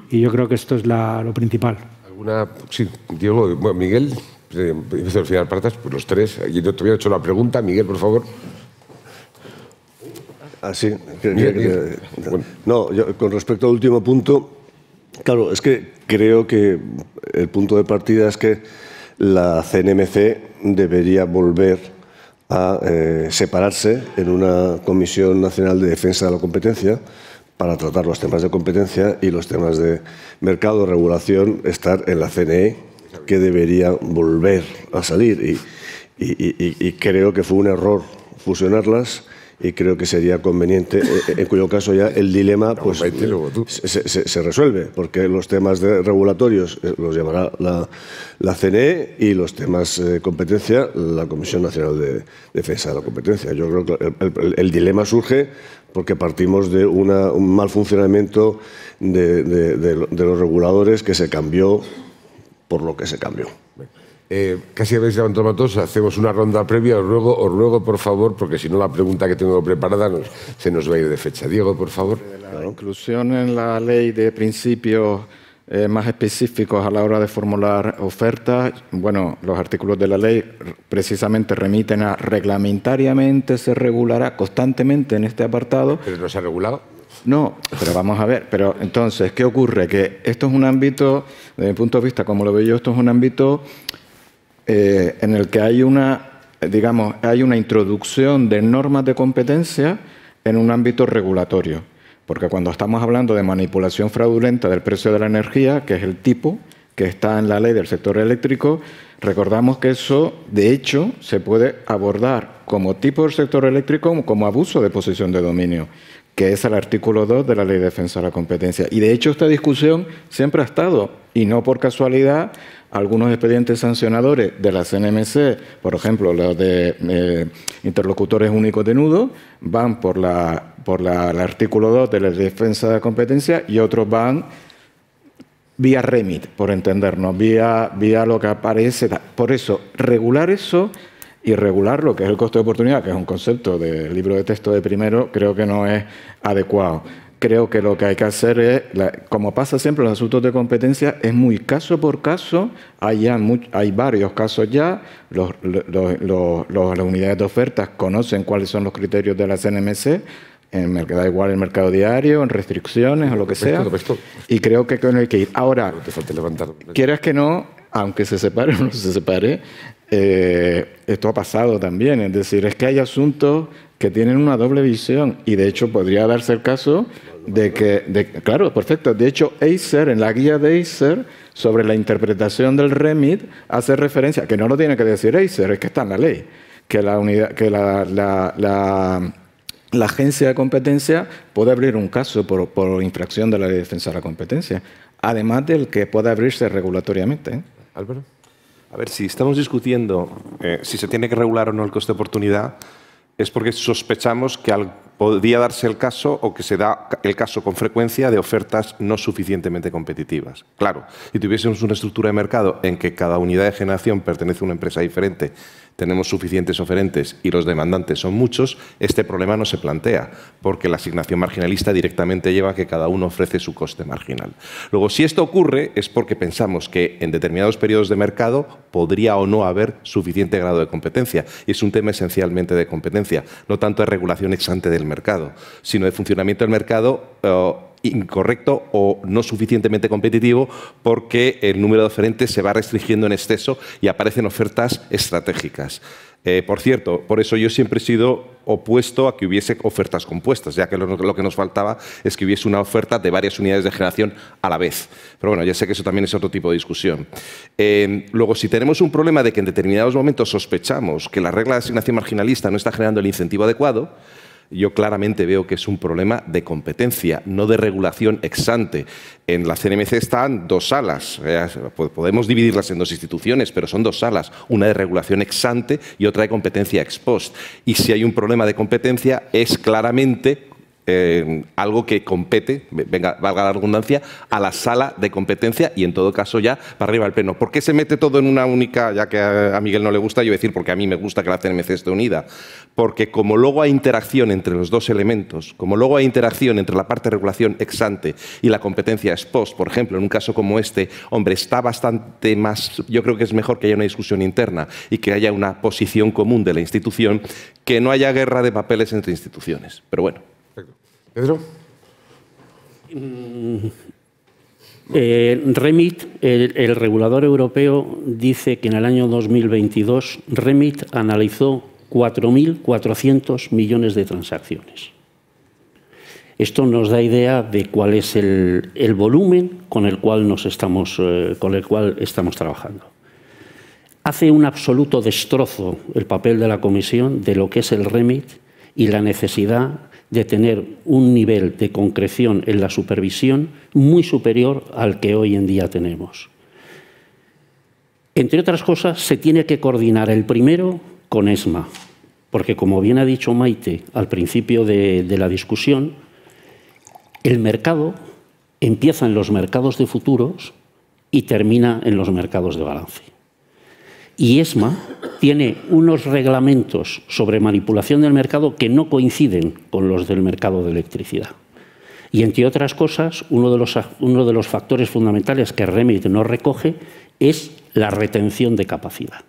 Y yo creo que esto es lo principal.
¿Alguna? Sí, Diego, Miguel, eh, pues los tres. Yo te había hecho la pregunta, Miguel, por favor. Ah, no,
con respecto al último punto, claro, es que creo que el punto de partida es que la CNMC debería volver a eh, separarse en una Comisión Nacional de Defensa de la Competencia para tratar los temas de competencia y los temas de mercado, regulación, estar en la CNE, que debería volver a salir. y creo que fue un error fusionarlas y creo que sería conveniente, eh, eh, en cuyo caso ya el dilema pues, se, resuelve, porque los temas de regulatorios eh, los llamará la, CNE y los temas de competencia la Comisión Nacional de Defensa de la Competencia. Yo creo que el, dilema surge porque partimos de un mal funcionamiento de los reguladores que se cambió por lo que
se cambió. Eh, casi habéis levantado hacemos una ronda previa, os ruego, os ruego por
favor, porque si no la pregunta que tengo preparada se nos va a ir de fecha. Diego, por favor. la inclusión en la ley de principios eh, más específicos a la hora de formular ofertas, bueno, los artículos de la ley precisamente remiten a reglamentariamente se regulará constantemente en este apartado. Pero no se ha regulado. No, pero vamos a ver, pero entonces, ¿qué ocurre? Que esto es un ámbito, desde mi punto de vista, como lo veo yo, esto es un ámbito eh, en el que hay una, digamos, hay una introducción de normas de competencia en un ámbito regulatorio. Porque cuando estamos hablando de manipulación fraudulenta del precio de la energía, que es el tipo que está en la ley del sector eléctrico, recordamos que eso, de hecho, se puede abordar como tipo del sector eléctrico como abuso de posición de dominio, que es el artículo 2 de la Ley de Defensa de la Competencia. Y de hecho esta discusión siempre ha estado, y no por casualidad, algunos expedientes sancionadores de la CNMC, por ejemplo, los de eh, interlocutores únicos de nudo, van por, la, por el artículo 2 de la defensa de la competencia y otros van vía remit, por entendernos, vía, vía lo que aparece. Por eso, regular eso y regular lo que es el costo de oportunidad, que es un concepto del libro de texto de primero, creo que no es adecuado creo que lo que hay que hacer es, como pasa siempre en los asuntos de competencia, es muy caso por caso, hay, hay varios casos ya, las unidades de ofertas conocen cuáles son los criterios de la CNMC, en, da igual el mercado diario, en restricciones o lo que sea, y creo que con hay que ir. Ahora, quieras que no, aunque se separe o no se separe, eh, esto ha pasado también, es decir, es que hay asuntos que tienen una doble visión y de hecho podría darse el caso de que, claro, perfecto. De hecho, Acer, en la guía de Acer, sobre la interpretación del REMIT, hace referencia, que no lo tiene que decir Acer, es que está en la ley, que la unidad, que la, agencia de competencia puede abrir un caso por, infracción de la ley de defensa de la competencia, además del que pueda abrirse regulatoriamente. ¿eh?
Álvaro. A ver, si estamos discutiendo eh, si se tiene que regular o no el coste de oportunidad, es porque sospechamos que al podría darse el caso o que se da el caso con frecuencia de ofertas no suficientemente competitivas. Claro, si tuviésemos una estructura de mercado en que cada unidad de generación pertenece a una empresa diferente, tenemos suficientes oferentes y los demandantes son muchos, este problema no se plantea, porque la asignación marginalista directamente lleva a que cada uno ofrece su coste marginal. Luego, si esto ocurre, es porque pensamos que en determinados periodos de mercado podría o no haber suficiente grado de competencia. Y es un tema esencialmente de competencia, no tanto de regulación ex ante del mercado, sino de funcionamiento del mercado eh, incorrecto o no suficientemente competitivo porque el número de oferentes se va restringiendo en exceso y aparecen ofertas estratégicas. Eh, por cierto, por eso yo siempre he sido opuesto a que hubiese ofertas compuestas, ya que lo, que nos faltaba es que hubiese una oferta de varias unidades de generación a la vez. Pero bueno, ya sé que eso también es otro tipo de discusión. Eh, luego, si tenemos un problema de que en determinados momentos sospechamos que la regla de asignación marginalista no está generando el incentivo adecuado, yo claramente veo que es un problema de competencia, no de regulación ex ante. En la CNMC están dos salas, eh, podemos dividirlas en dos instituciones, pero son dos salas, una de regulación ex ante y otra de competencia ex post. Y si hay un problema de competencia es claramente algo que compete, valga la redundancia, a la sala de competencia y en todo caso ya para arriba el pleno. ¿Por qué se mete todo en una única, ya que a Miguel no le gusta, yo decir porque a mí me gusta que la CNMC esté unida? Porque como luego hay interacción entre los dos elementos, como luego hay interacción entre la parte de regulación ex ante y la competencia ex post, por ejemplo, en un caso como este, hombre, está bastante más, yo creo que es mejor que haya una discusión interna y que haya una posición común de la institución que no haya guerra de papeles entre instituciones. Pero bueno.
Pedro.
Mm, eh, REMIT, el, regulador europeo, dice que en el año 2022 REMIT analizó 4.400 millones de transacciones. Esto nos da idea de cuál es el, volumen con el, cual nos estamos, eh, con el cual estamos trabajando. Hace un absoluto destrozo el papel de la Comisión de lo que es el REMIT y la necesidad de tener un nivel de concreción en la supervisión muy superior al que hoy en día tenemos. Entre otras cosas, se tiene que coordinar el primero con ESMA, porque como bien ha dicho Maite al principio de, la discusión, el mercado empieza en los mercados de futuros y termina en los mercados de balance y ESMA tiene unos reglamentos sobre manipulación del mercado que no coinciden con los del mercado de electricidad. Y entre otras cosas, uno de los, uno de los factores fundamentales que Remit no recoge es la retención de capacidad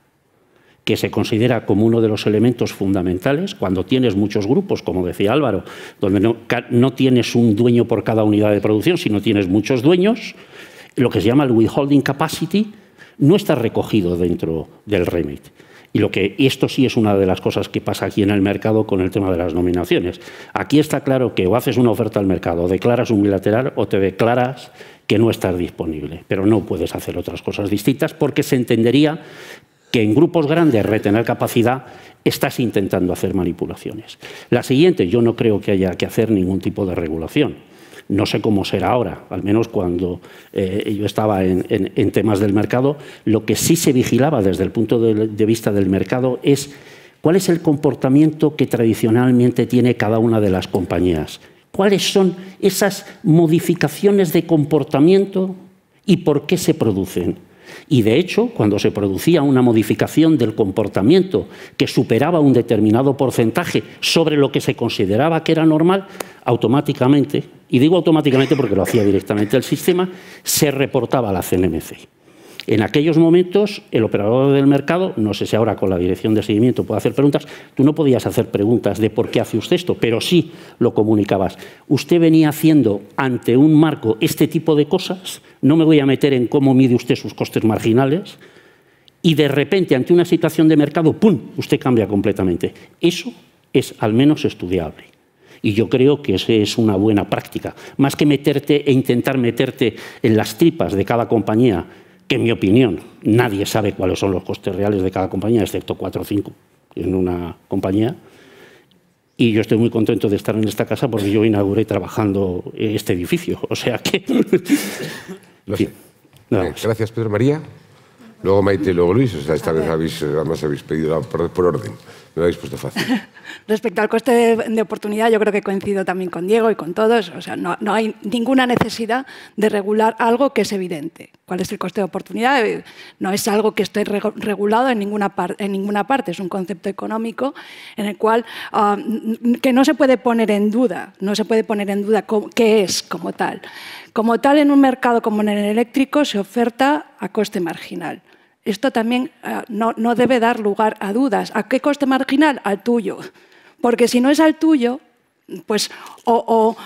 que se considera como uno de los elementos fundamentales cuando tienes muchos grupos, como decía Álvaro, donde no, no, tienes un dueño por cada unidad de producción, sino tienes muchos dueños, lo que se llama el withholding capacity no está recogido dentro del remit. Y, lo que, esto sí es una de las cosas que pasa aquí en el mercado con el tema de las nominaciones. Aquí está claro que o haces una oferta al mercado, o declaras bilateral, o te declaras que no estás disponible, pero no puedes hacer otras cosas distintas porque se entendería que en grupos grandes retener capacidad estás intentando hacer manipulaciones. La siguiente, yo no creo que haya que hacer ningún tipo de regulación. No sé cómo será ahora, al menos cuando eh, yo estaba en, temas del mercado. Lo que sí se vigilaba desde el punto de vista del mercado es cuál es el comportamiento que tradicionalmente tiene cada una de las compañías. ¿Cuáles son esas modificaciones de comportamiento y por qué se producen? Y de hecho, cuando se producía una modificación del comportamiento que superaba un determinado porcentaje sobre lo que se consideraba que era normal, automáticamente, y digo automáticamente porque lo hacía directamente el sistema, se reportaba a la CNMC. En aquellos momentos, el operador del mercado, no sé si ahora con la dirección de seguimiento puede hacer preguntas, tú no podías hacer preguntas de por qué hace usted esto, pero sí lo comunicabas. Usted venía haciendo ante un marco este tipo de cosas, no me voy a meter en cómo mide usted sus costes marginales, y de repente ante una situación de mercado, ¡pum!, usted cambia completamente. Eso es al menos estudiable. Y yo creo que esa es una buena práctica. Más que meterte e intentar meterte en las tripas de cada compañía en mi opinión nadie sabe cuáles son los costes reales de cada compañía, excepto cuatro o cinco en una compañía. Y yo estoy muy contento de estar en esta casa porque yo inauguré trabajando este edificio.
O sea que... Gracias, Pedro María. Luego Maite y luego Luis. O sea, esta vez habéis, eh, además habéis pedido por orden. Lo habéis puesto fácil.
Respecto al coste de, oportunidad, yo creo que coincido también con Diego y con todos. O sea, no, hay ninguna necesidad de regular algo que es evidente. ¿Cuál es el coste de oportunidad? Eh, no es algo que esté regulado en ninguna, en ninguna parte. Es un concepto económico en el cual ah, que no se puede poner en duda. No se puede poner en duda qué es como tal. Como tal, en un mercado como en el eléctrico se oferta a coste marginal. Esto también eh, no, debe dar lugar a dudas. ¿A qué coste marginal? Al tuyo. Porque si no es al tuyo, pues o,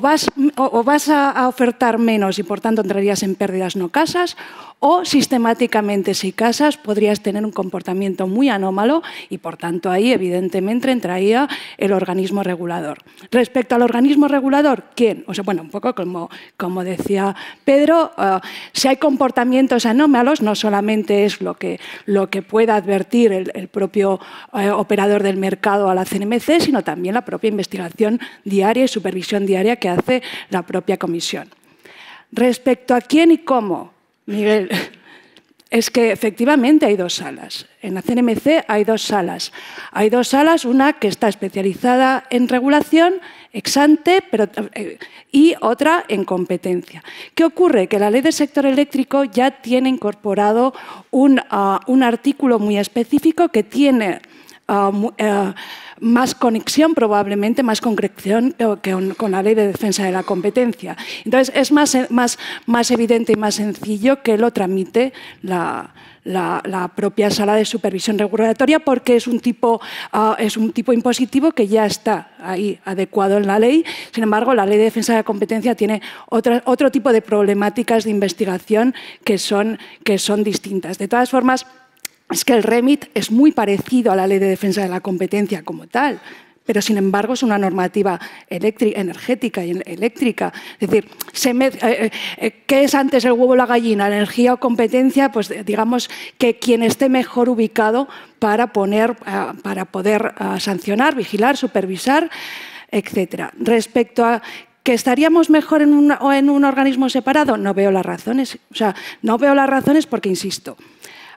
vas, o vas, a, ofertar menos y por tanto entrarías en pérdidas no casas, o sistemáticamente si casas podrías tener un comportamiento muy anómalo y por tanto ahí evidentemente entraría el organismo regulador. Respecto al organismo regulador, ¿quién? O sea, bueno, un poco como, como decía Pedro, eh, si hay comportamientos anómalos, no solamente es lo que, lo que pueda advertir el, propio eh, operador del mercado a la CNMC, sino también la propia investigación diaria y supervisión diaria que hace la propia comisión. Respecto a quién y cómo, Miguel, es que efectivamente hay dos salas. En la CNMC hay dos salas. Hay dos salas, una que está especializada en regulación ex ante pero, eh, y otra en competencia. ¿Qué ocurre? Que la ley del sector eléctrico ya tiene incorporado un, ah, artículo muy específico que tiene ah, eh, más conexión probablemente, más concreción que con la ley de defensa de la competencia. Entonces, es más, eh, más, más evidente y más sencillo que lo tramite la, propia sala de supervisión regulatoria porque es un, tipo, ah, es un tipo impositivo que ya está ahí adecuado en la ley. Sin embargo, la ley de defensa de la competencia tiene otro tipo de problemáticas de investigación que son, que son distintas. De todas formas, es que el REMIT es muy parecido a la Ley de Defensa de la Competencia como tal, pero sin embargo es una normativa energética y eléctrica. Es decir, eh, eh, eh, ¿qué es antes el huevo o la gallina? energía o competencia? Pues digamos que quien esté mejor ubicado para, poner, para poder sancionar, vigilar, supervisar, etc. Respecto a ¿Que estaríamos mejor en en un organismo separado? No veo las razones. O sea, no veo las razones porque, insisto,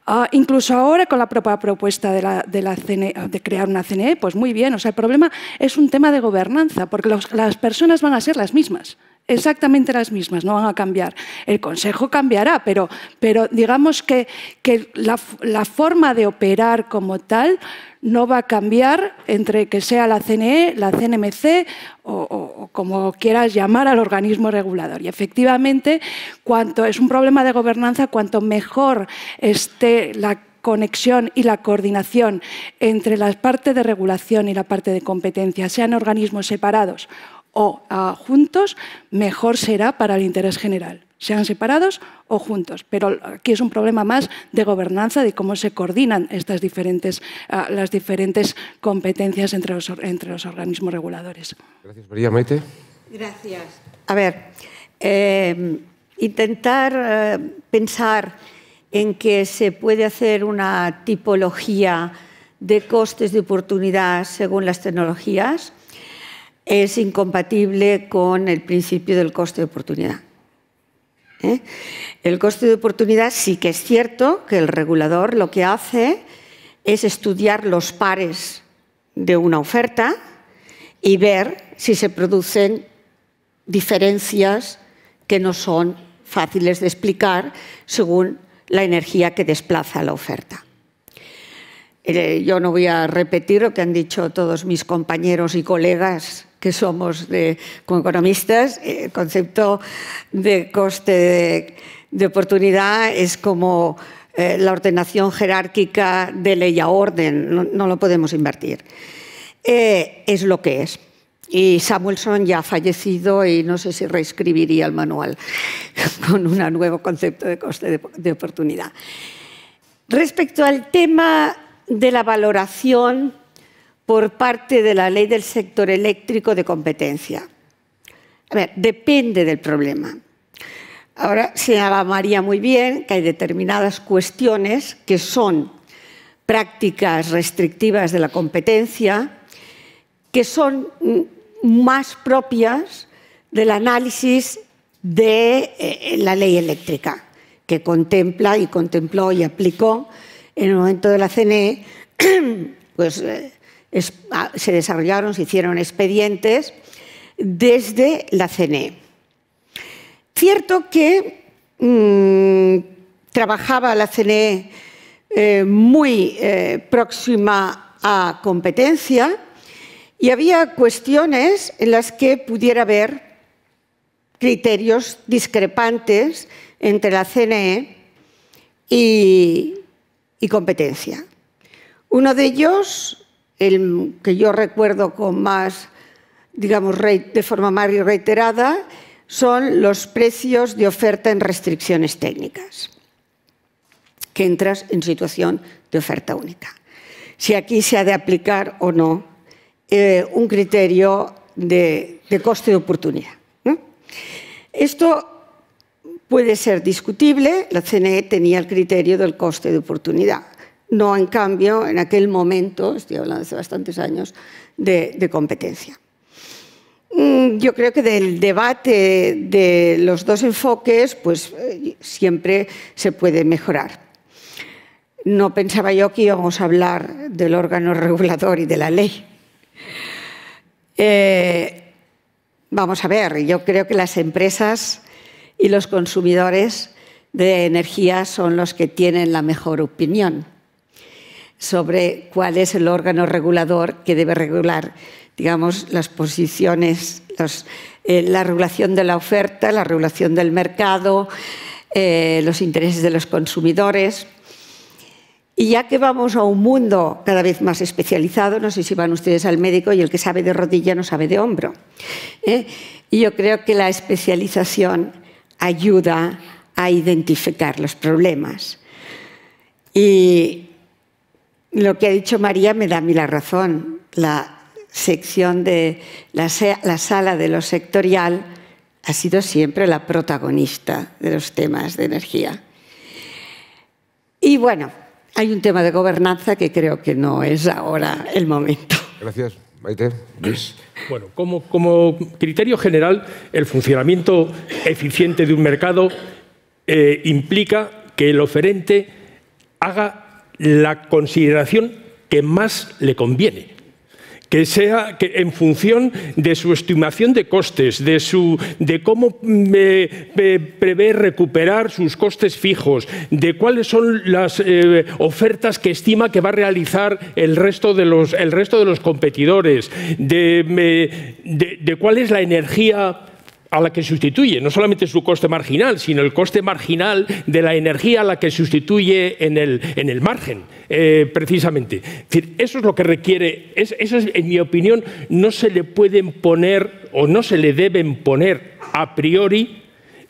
Ah, incluso ahora con la propia propuesta de, la, de, e, crear una CNE, pues muy bien. O sea, el problema es un tema de gobernanza, porque las personas van a ser las mismas exactamente las mismas, no van a cambiar. El Consejo cambiará, pero, pero digamos que, la, forma de operar como tal no va a cambiar entre que sea la CNE, la CNMC o, o como quieras llamar al organismo regulador. Y efectivamente, cuanto es un problema de gobernanza, cuanto mejor esté la conexión y la coordinación entre la parte de regulación y la parte de competencia, sean organismos separados o ah, juntos, mejor será para el interés general sean separados o juntos. Pero aquí es un problema más de gobernanza, de cómo se coordinan estas diferentes, ah, las diferentes competencias entre los,
entre los, organismos reguladores.
Gracias, María Maite.
Gracias. A ver, em, intentar eh, pensar en que se puede hacer una tipología de costes de oportunidad según las tecnologías es incompatible con el principio del coste de oportunidad. ¿eh? El coste de oportunidad sí que es cierto que el regulador lo que hace es estudiar los pares de una oferta y ver si se producen diferencias que no son fáciles de explicar según la energía que desplaza la oferta. Eh, yo no voy a repetir lo que han dicho todos mis compañeros y colegas que somos como economistas, eh, el concepto de coste de, oportunidad es como eh, la ordenación jerárquica de ley a orden, no, lo podemos invertir. Eh, es lo que es. Y Samuelson ya ha fallecido y no sé si reescribiría el manual con un nuevo concepto de coste de oportunidad. Respecto al tema de la valoración por parte de la ley del sector eléctrico de competencia. A ver, depende del problema. Ahora señala María muy bien que hay determinadas cuestiones que son prácticas restrictivas de la competencia, que son mm, más propias del análisis de eh, la ley eléctrica, que contempla y contempló y aplicó en el momento de la CNE pues, eh, Ah, se desarrollaron, se hicieron expedientes desde la CNE. Cierto que mm, trabajaba la CNE eh, muy eh, próxima a competencia y había cuestiones en las que pudiera haber criterios discrepantes entre la CNE y competencia. Uno de ellos el que yo recuerdo con más, digamos, de forma más reiterada, son los precios de oferta en restricciones técnicas, que entras en situación de oferta única. Si aquí se ha de aplicar o no eh, un criterio de, coste de oportunidad. Esto puede ser discutible, la CNE tenía el criterio del coste de oportunidad no en cambio en aquel momento, estoy hablando hace bastantes años, de, competencia. Mm, yo creo que del debate de los dos enfoques, pues eh, siempre se puede mejorar. No pensaba yo que íbamos a hablar del órgano regulador y de la ley. Eh, vamos a ver, yo creo que las empresas y los consumidores de energía son los que tienen la mejor opinión sobre cuál es el órgano regulador que debe regular, digamos, las posiciones, eh, la regulación de la oferta, la regulación del mercado, eh, los intereses de los consumidores. Y ya que vamos a un mundo cada vez más especializado, no sé si van ustedes al médico y el que sabe de rodilla no sabe de hombro. ¿eh? Y yo creo que la especialización ayuda a identificar los problemas. Y lo que ha dicho María me da a mí la razón. La sección de la, sala de lo sectorial ha sido siempre la protagonista de los temas de energía. Y bueno, hay un tema de gobernanza que creo que no es ahora el momento. Gracias.
Maite. Luis. Bueno, como, criterio general, el funcionamiento eficiente de un mercado eh, implica que el oferente haga la consideración que más le conviene, que sea que en función de su estimación de costes, de, su, de cómo mm, eh, prevé recuperar sus costes fijos, de cuáles son las eh, ofertas que estima que va a realizar el resto de los, el resto de los competidores, de cuál es la energía a la que sustituye, no solamente su coste marginal, sino el coste marginal de la energía a la que sustituye en el, en el margen, eh, precisamente. decir, eso es lo que requiere, eso es, en mi opinión, no se le pueden poner o no se le deben poner a priori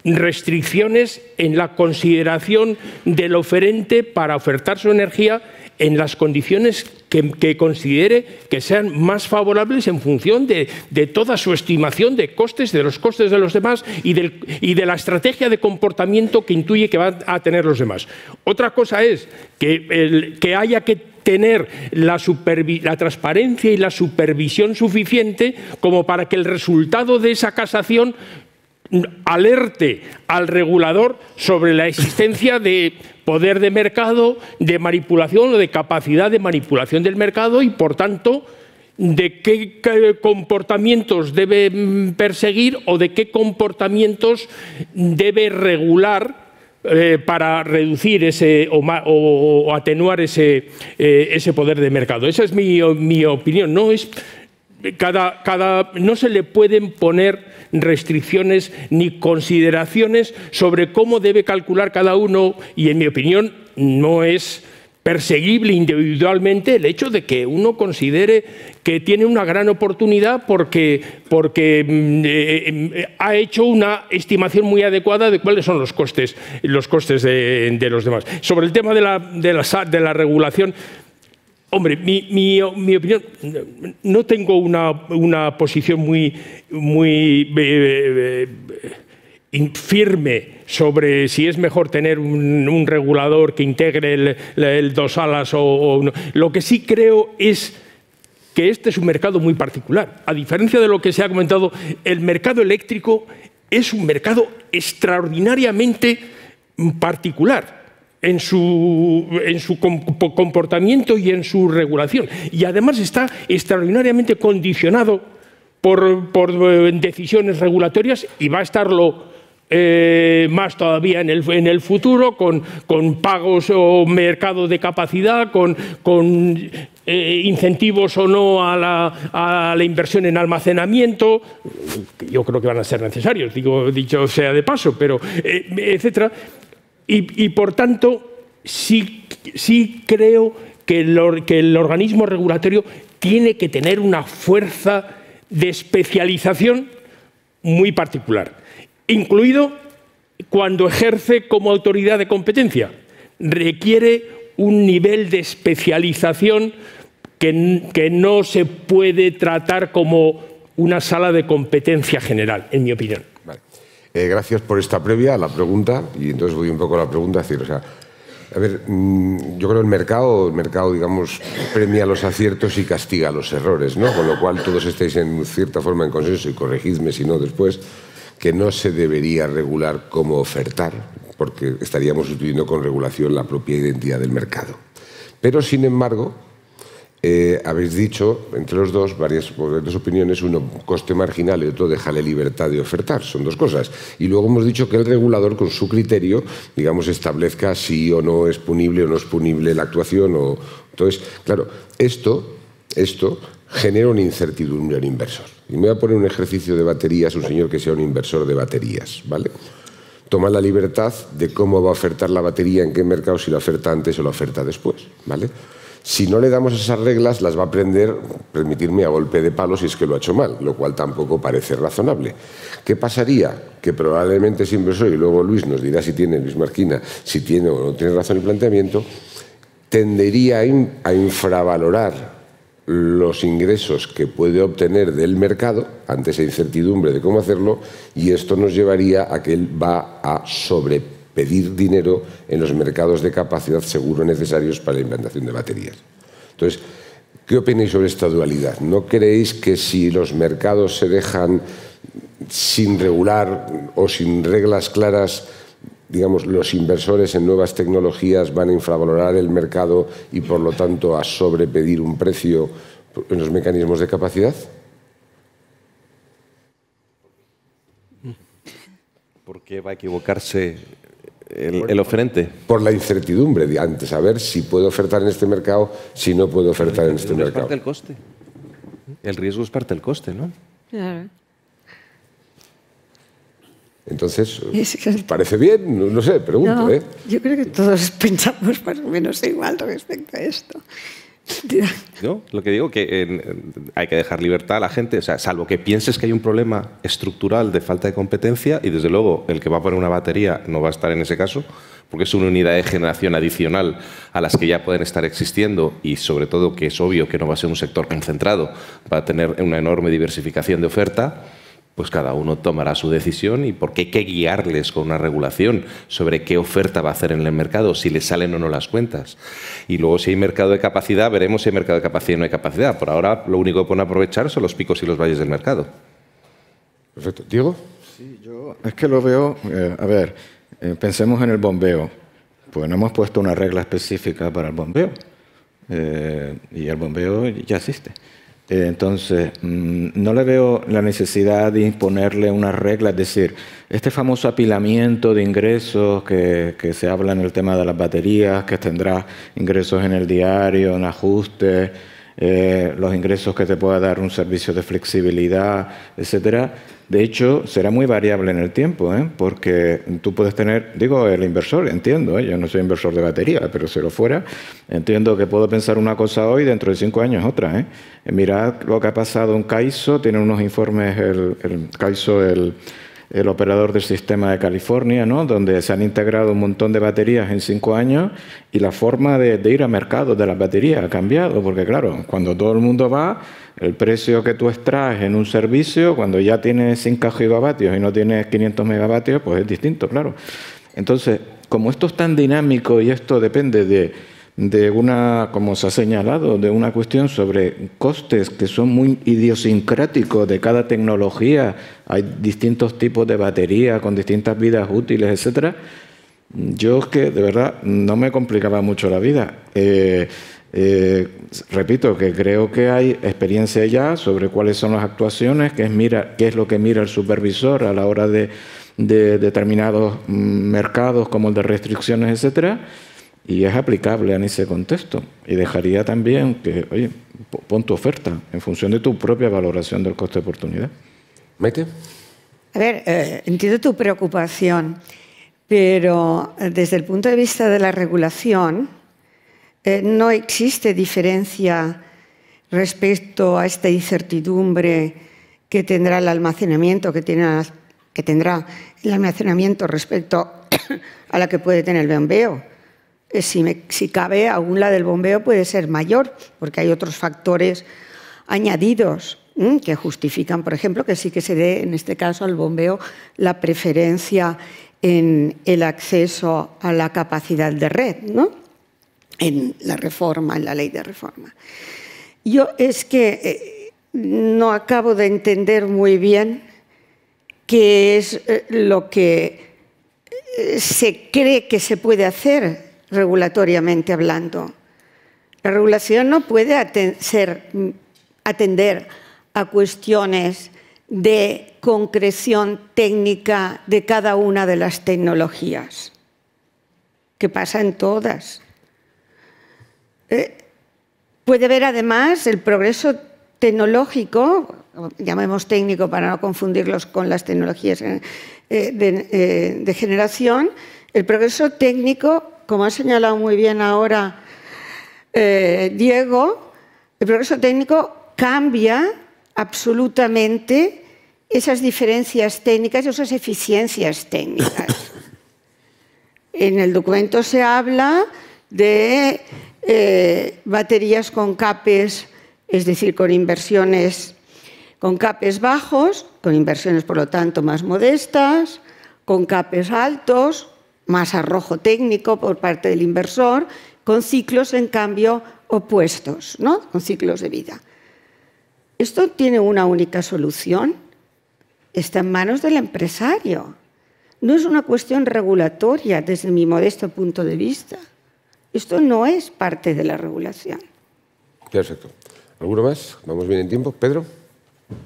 restricciones en la consideración del oferente para ofertar su energía en las condiciones que, considere que sean más favorables en función de, toda su estimación de costes, de los costes de los demás y, de la estrategia de comportamiento que intuye que van a tener los demás. Otra cosa es que, haya que tener la, la, transparencia y la supervisión suficiente como para que el resultado de esa casación alerte al regulador sobre la existencia de poder de mercado, de manipulación o de capacidad de manipulación del mercado y, por tanto, de qué comportamientos debe perseguir o de qué comportamientos debe regular eh, para reducir ese o, atenuar eh, ese, poder de mercado. Esa es mi, opinión. No, es, no se le pueden poner restricciones ni consideraciones sobre cómo debe calcular cada uno y en mi opinión no es perseguible individualmente el hecho de que uno considere que tiene una gran oportunidad porque, porque mm, eh, eh, ha hecho una estimación muy adecuada de cuáles son los costes, los costes de, los demás. Sobre el tema de la, de la regulación, Hombre, mi, opinión, no tengo una, posición muy, muy eh, eh, firme sobre si es mejor tener un, regulador que integre el, dos alas o, Lo que sí creo es que este es un mercado muy particular. A diferencia de lo que se ha comentado, el mercado eléctrico es un mercado extraordinariamente particular en su, en su comportamiento y en su regulación. Y además está extraordinariamente condicionado por, eh, decisiones regulatorias y va a estarlo eh, más todavía en el, en el futuro, con, con, pagos o mercado de capacidad, con, con eh, incentivos o no a la, inversión en almacenamiento, yo creo que van a ser necesarios, digo, dicho sea de paso, pero etcétera. Y, por tanto, sí, creo que el, organismo regulatorio tiene que tener una fuerza de especialización muy particular, incluido cuando ejerce como autoridad de competencia. Requiere un nivel de especialización que, no se puede tratar como una sala de competencia general, en mi opinión.
Eh, gracias por esta previa, a la pregunta, y entonces voy un poco a la pregunta, decir, o sea, a ver, mm, yo creo que el mercado, el mercado, digamos, premia los aciertos y castiga los errores, ¿no? Con lo cual todos estáis en cierta forma en consenso, y corregidme si no después, que no se debería regular cómo ofertar, porque estaríamos sustituyendo con regulación la propia identidad del mercado. Pero, sin embargo, eh, habéis dicho, entre los dos, varias, opiniones, uno coste marginal y otro déjale libertad de ofertar, son dos cosas. Y luego hemos dicho que el regulador, con su criterio, digamos, establezca si o no es punible o no es punible la actuación. O... Entonces, claro, esto, esto genera una incertidumbre al inversor. Y me voy a poner un ejercicio de baterías, un señor que sea un inversor de baterías, ¿vale? Toma la libertad de cómo va a ofertar la batería, en qué mercado, si la oferta antes o la oferta después, ¿vale? Si no le damos esas reglas, las va a aprender, permitirme, a golpe de palo si es que lo ha hecho mal, lo cual tampoco parece razonable. ¿Qué pasaría? Que probablemente siempre soy, y luego Luis nos dirá si tiene, Luis Marquina, si tiene o no tiene razón el planteamiento, tendería a infravalorar los ingresos que puede obtener del mercado ante esa incertidumbre de cómo hacerlo y esto nos llevaría a que él va a sobre pedir dinero en los mercados de capacidad seguro necesarios para la implantación de baterías. Entonces, ¿qué opináis sobre esta dualidad? ¿No creéis que si los mercados se dejan sin regular o sin reglas claras, digamos, los inversores en nuevas tecnologías van a infravalorar el mercado y por lo tanto a sobrepedir un precio en los mecanismos de capacidad? ¿Por qué va a equivocarse el, oferente. Por la incertidumbre de antes, a ver si puedo ofertar en este mercado, si no puedo ofertar en este mercado. Es parte del coste. El riesgo es parte del coste, ¿no? Claro. Entonces, ¿parece bien? No, sé, pregunto. ¿eh?
Yo creo que todos pensamos más o menos igual respecto a esto.
lo que digo que hay que dejar libertad a la gente, salvo que pienses que hay un problema estructural de falta de competencia y desde luego el que va a poner una batería no va a estar en ese caso, porque es una unidad de generación adicional a las que ya pueden estar existiendo y sobre todo que es obvio que no va a ser un sector concentrado, va a tener una enorme diversificación de oferta pues cada uno tomará su decisión y porque hay que guiarles con una regulación sobre qué oferta va a hacer en el mercado, si le salen o no las cuentas. Y luego si hay mercado de capacidad, veremos si hay mercado de capacidad o no hay capacidad. Por ahora lo único que pueden aprovechar son los picos y los valles del mercado.
Perfecto. Diego. Sí, yo es que lo veo, eh, a ver, eh, pensemos en el bombeo. Pues no hemos puesto una regla específica para el bombeo. Eh, y el bombeo ya existe. Eh, entonces, mm, no le veo la necesidad de imponerle una regla, es decir, este famoso apilamiento de ingresos que, que, se habla en el tema de las baterías, que tendrá ingresos en el diario, en ajustes, eh, los ingresos que te pueda dar un servicio de flexibilidad, etcétera. De hecho, será muy variable en el tiempo, ¿eh? porque tú puedes tener, digo, el inversor, entiendo, ¿eh? yo no soy inversor de batería, pero si lo fuera, entiendo que puedo pensar una cosa hoy, dentro de cinco años otra. Mirad lo que ha pasado en Caiso, tiene unos informes, el, el Caiso, el el operador del sistema de California, ¿no? donde se han integrado un montón de baterías en cinco años y la forma de, ir a mercado de las baterías ha cambiado, porque claro, cuando todo el mundo va, el precio que tú extraes en un servicio, cuando ya tienes 5 gigavatios y no tienes 500 megavatios, pues es distinto, claro. Entonces, como esto es tan dinámico y esto depende de de una, como se ha señalado, de una cuestión sobre costes que son muy idiosincráticos de cada tecnología. Hay distintos tipos de batería con distintas vidas útiles, etcétera. Yo que de verdad no me complicaba mucho la vida. Eh, eh, repito que creo que hay experiencia ya sobre cuáles son las actuaciones, qué es, mira, qué es lo que mira el supervisor a la hora de, de determinados mm, mercados como el de restricciones, etcétera y es aplicable en ese contexto. Y dejaría también que, oye, pon tu oferta en función de tu propia valoración del coste de oportunidad. ¿Mete?
A ver, eh, entiendo tu preocupación, pero eh, desde el punto de vista de la regulación, eh, no existe diferencia respecto a esta incertidumbre que tendrá el almacenamiento, que, tiene, que tendrá el almacenamiento respecto a la que puede tener el bombeo si, si cabe, aún la del bombeo puede ser mayor, porque hay otros factores añadidos que justifican, por ejemplo, que sí que se dé, en este caso, al bombeo la preferencia en el acceso a la capacidad de red, en la reforma, en la ley de reforma. Yo es que eh, no acabo de entender muy bien qué es eh, lo que eh, se cree que se puede hacer regulatoriamente hablando. La regulación no puede mm, atender a cuestiones de concreción técnica de cada una de las tecnologías, que pasa en todas. Eh, puede ver además el progreso tecnológico, llamemos técnico para no confundirlos con las tecnologías eh, eh, de generación, el progreso técnico como ha señalado muy bien ahora eh, Diego, el progreso técnico cambia absolutamente esas diferencias técnicas y esas eficiencias técnicas. En el documento se habla de eh, baterías con capes, es decir, con inversiones, con capes bajos, con inversiones por lo tanto más modestas, con capes altos, más arrojo técnico por parte del inversor, con ciclos, en cambio, opuestos, ¿no? con ciclos de vida. Esto tiene una única solución. Está en manos del empresario. No es una cuestión regulatoria desde mi modesto punto de vista. Esto no es parte de la regulación.
Perfecto. ¿Alguno más? Vamos bien en tiempo. Pedro.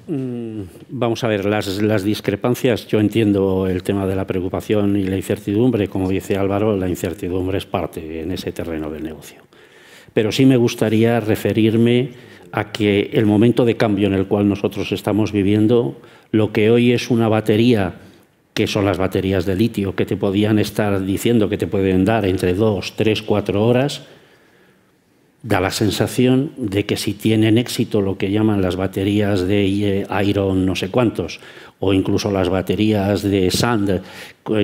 Mm,
vamos a ver, las, discrepancias, yo entiendo el tema de la preocupación y la incertidumbre, como dice Álvaro, la incertidumbre es parte en ese terreno del negocio. Pero sí me gustaría referirme a que el momento de cambio en el cual nosotros estamos viviendo, lo que hoy es una batería, que son las baterías de litio, que te podían estar diciendo que te pueden dar entre dos, tres, cuatro horas, da la sensación de que si tienen éxito lo que llaman las baterías de Iron no sé cuántos, o incluso las baterías de Sand,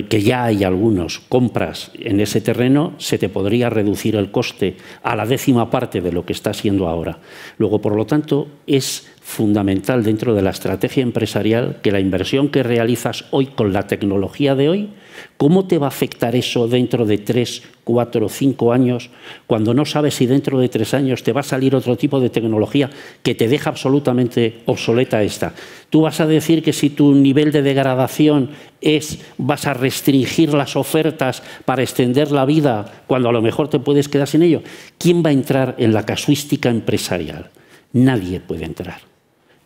que ya hay algunos, compras en ese terreno, se te podría reducir el coste a la décima parte de lo que está siendo ahora. Luego, por lo tanto, es fundamental dentro de la estrategia empresarial que la inversión que realizas hoy con la tecnología de hoy, ¿cómo te va a afectar eso dentro de tres, cuatro, cinco años, cuando no sabes si dentro de tres años te va a salir otro tipo de tecnología que te deja absolutamente obsoleta esta? Tú vas a decir que si tu nivel de degradación es, vas a restringir las ofertas para extender la vida cuando a lo mejor te puedes quedar sin ello. ¿Quién va a entrar en la casuística empresarial? Nadie puede entrar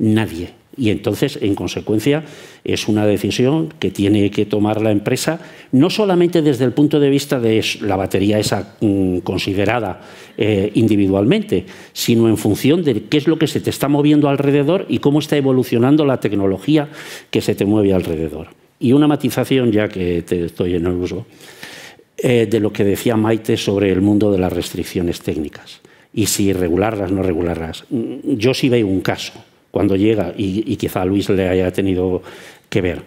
nadie. Y entonces, en consecuencia, es una decisión que tiene que tomar la empresa, no solamente desde el punto de vista de la batería esa mm, considerada eh, individualmente, sino en función de qué es lo que se te está moviendo alrededor y cómo está evolucionando la tecnología que se te mueve alrededor. Y una matización, ya que te estoy en el uso, eh, de lo que decía Maite sobre el mundo de las restricciones técnicas y si regularlas, o no regularlas. Mm, yo sí veo un caso cuando llega y, y quizá Luis le haya tenido que ver.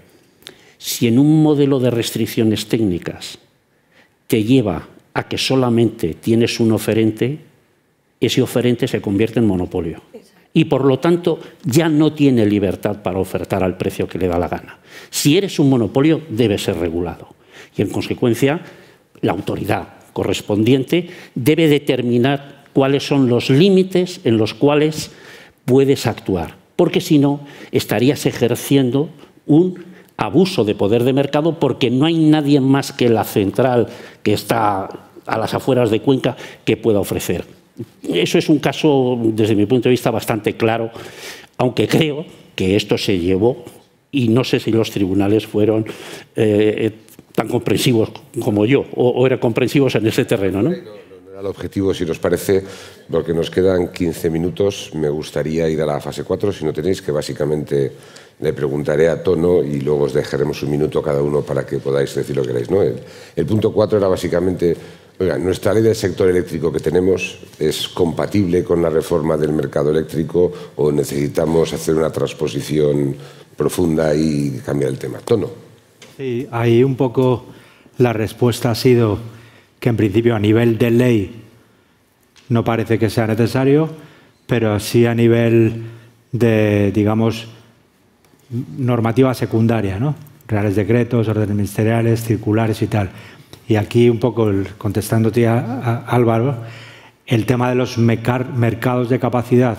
Si en un modelo de restricciones técnicas te lleva a que solamente tienes un oferente, ese oferente se convierte en monopolio. Y por lo tanto ya no tiene libertad para ofertar al precio que le da la gana. Si eres un monopolio, debe ser regulado. Y en consecuencia, la autoridad correspondiente debe determinar cuáles son los límites en los cuales puedes actuar, porque si no, estarías ejerciendo un abuso de poder de mercado porque no hay nadie más que la central que está a las afueras de Cuenca que pueda ofrecer. Eso es un caso, desde mi punto de vista, bastante claro, aunque creo que esto se llevó y no sé si los tribunales fueron eh, tan comprensivos como yo o, o eran comprensivos en ese terreno. ¿no?
El objetivo, si os parece, porque nos quedan 15 minutos, me gustaría ir a la fase 4, si no tenéis, que básicamente le preguntaré a tono y luego os dejaremos un minuto cada uno para que podáis decir lo que queráis. ¿no? El, punto 4 era básicamente, nuestra ley del sector eléctrico que tenemos es compatible con la reforma del mercado eléctrico o necesitamos hacer una transposición profunda y cambiar el tema. Tono.
Sí, ahí un poco la respuesta ha sido que en principio a nivel de ley no parece que sea necesario, pero sí a nivel de, digamos, normativa secundaria, ¿no? Reales decretos, órdenes ministeriales, circulares y tal. Y aquí un poco contestándote a, Álvaro, el tema de los mercados de capacidad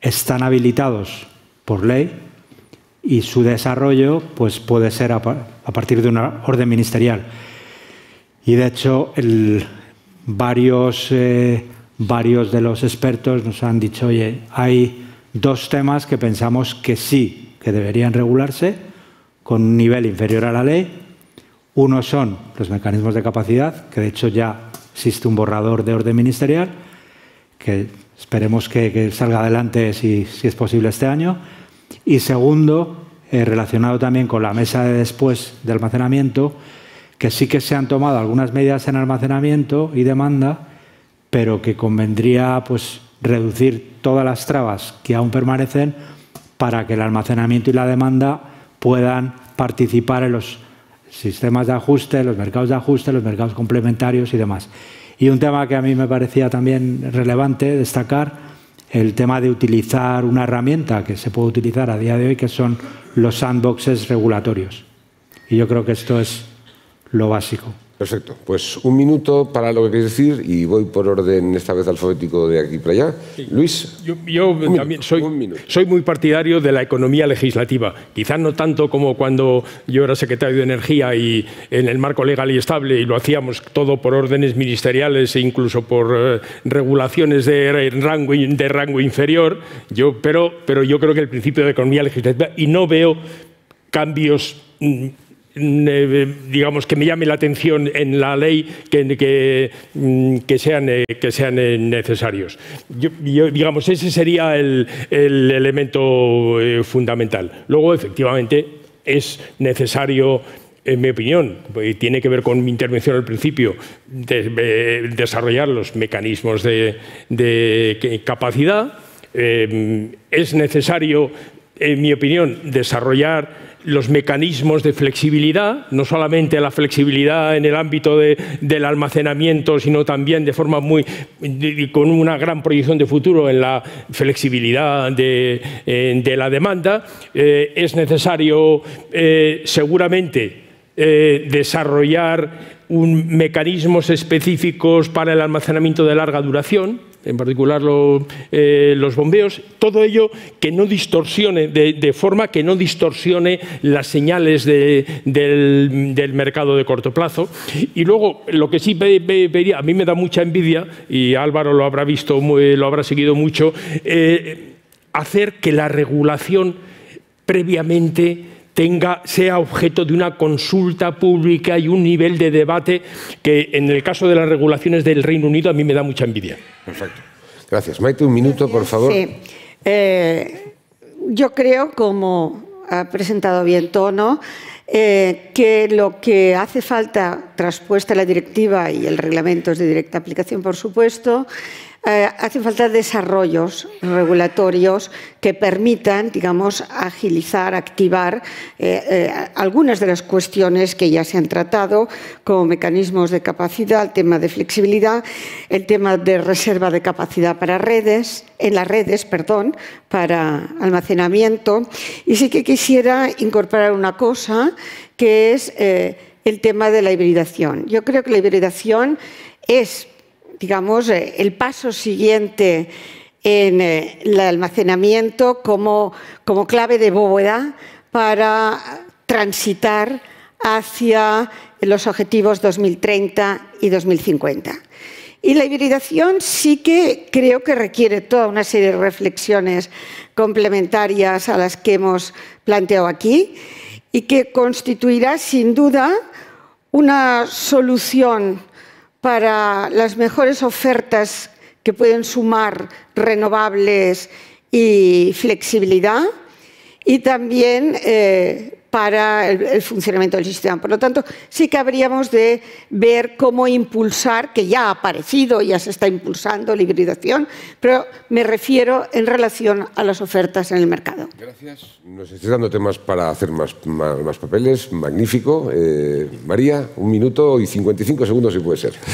están habilitados por ley y su desarrollo pues, puede ser a partir de una orden ministerial. Y de hecho, varios, eh, varios de los expertos nos han dicho, oye, hay dos temas que pensamos que sí, que deberían regularse con un nivel inferior a la ley. Uno son los mecanismos de capacidad, que de hecho ya existe un borrador de orden ministerial, que esperemos que, salga adelante si, es posible este año. Y segundo, eh, relacionado también con la mesa de después de almacenamiento, que sí que se han tomado algunas medidas en almacenamiento y demanda, pero que convendría pues, reducir todas las trabas que aún permanecen para que el almacenamiento y la demanda puedan participar en los sistemas de ajuste, los mercados de ajuste, los mercados complementarios y demás. Y un tema que a mí me parecía también relevante destacar, el tema de utilizar una herramienta que se puede utilizar a día de hoy, que son los sandboxes regulatorios. Y yo creo que esto es
lo básico. Perfecto. Pues un minuto para lo que quieres decir y voy por orden esta vez alfabético de aquí para allá. Luis.
Yo, también soy,
soy muy partidario
de la economía legislativa. Quizás no tanto como cuando yo era secretario de Energía y en el marco legal y estable y lo hacíamos todo por órdenes ministeriales e incluso por eh, regulaciones de rango, de rango inferior. Yo, pero, pero yo creo que el principio de economía legislativa y no veo cambios mm, Mm, eh, digamos, que me llame la atención en la ley que, que, sean, mm, que sean eh, eh, necesarios. digamos, ese sería el, elemento fundamental. Luego, efectivamente, es necesario en mi opinión, tiene que ver con mi intervención al principio, desarrollar los mecanismos de, capacidad. es necesario, en mi opinión, desarrollar los mecanismos de flexibilidad, no solamente la flexibilidad en el ámbito del almacenamiento, sino también de forma muy, con una gran proyección de futuro en la flexibilidad de, eh, la demanda. Eh, es necesario eh, seguramente desarrollar un, mecanismos específicos para el almacenamiento de larga duración en particular eh, los bombeos, todo ello que no distorsione, de, forma que no distorsione las señales del, mercado de corto plazo. Y luego, lo que sí vería, a mí me da mucha envidia, y Álvaro lo habrá visto, lo habrá seguido mucho, eh, hacer que la regulación previamente sea objeto de una consulta pública y un nivel de debate que en el caso de las regulaciones del Reino Unido a mí me da mucha envidia.
Perfecto. Gracias. Maite, un minuto, por favor. Sí.
Eh, yo creo, como ha presentado bien Tono, eh, que lo que hace falta, traspuesta la directiva y el reglamento es de directa aplicación, por supuesto, eh, hace falta desarrollos regulatorios que permitan, digamos, agilizar, activar eh, eh, algunas de las cuestiones que ya se han tratado, como mecanismos de capacidad, el tema de flexibilidad, el tema de reserva de capacidad para redes, en las redes, perdón, para almacenamiento. Y sí que quisiera incorporar una cosa que es el tema de la hibridación. Yo creo que la hibridación es digamos, eh, el paso siguiente en eh, el almacenamiento como, como clave de bóveda para transitar hacia los objetivos 2030 y 2050. Y la hibridación sí que creo que requiere toda una serie de reflexiones complementarias a las que hemos planteado aquí y que constituirá sin duda una solución para las mejores ofertas que pueden sumar renovables y flexibilidad y también eh, para el, funcionamiento del sistema. Por lo tanto, sí que habríamos de ver cómo impulsar, que ya ha aparecido, ya se está impulsando la hibridación, pero me refiero en relación a las ofertas en el mercado.
Gracias. Nos
estás dando temas para hacer más, más, papeles. Magnífico. Eh, María, un minuto y 55 segundos si puede ser.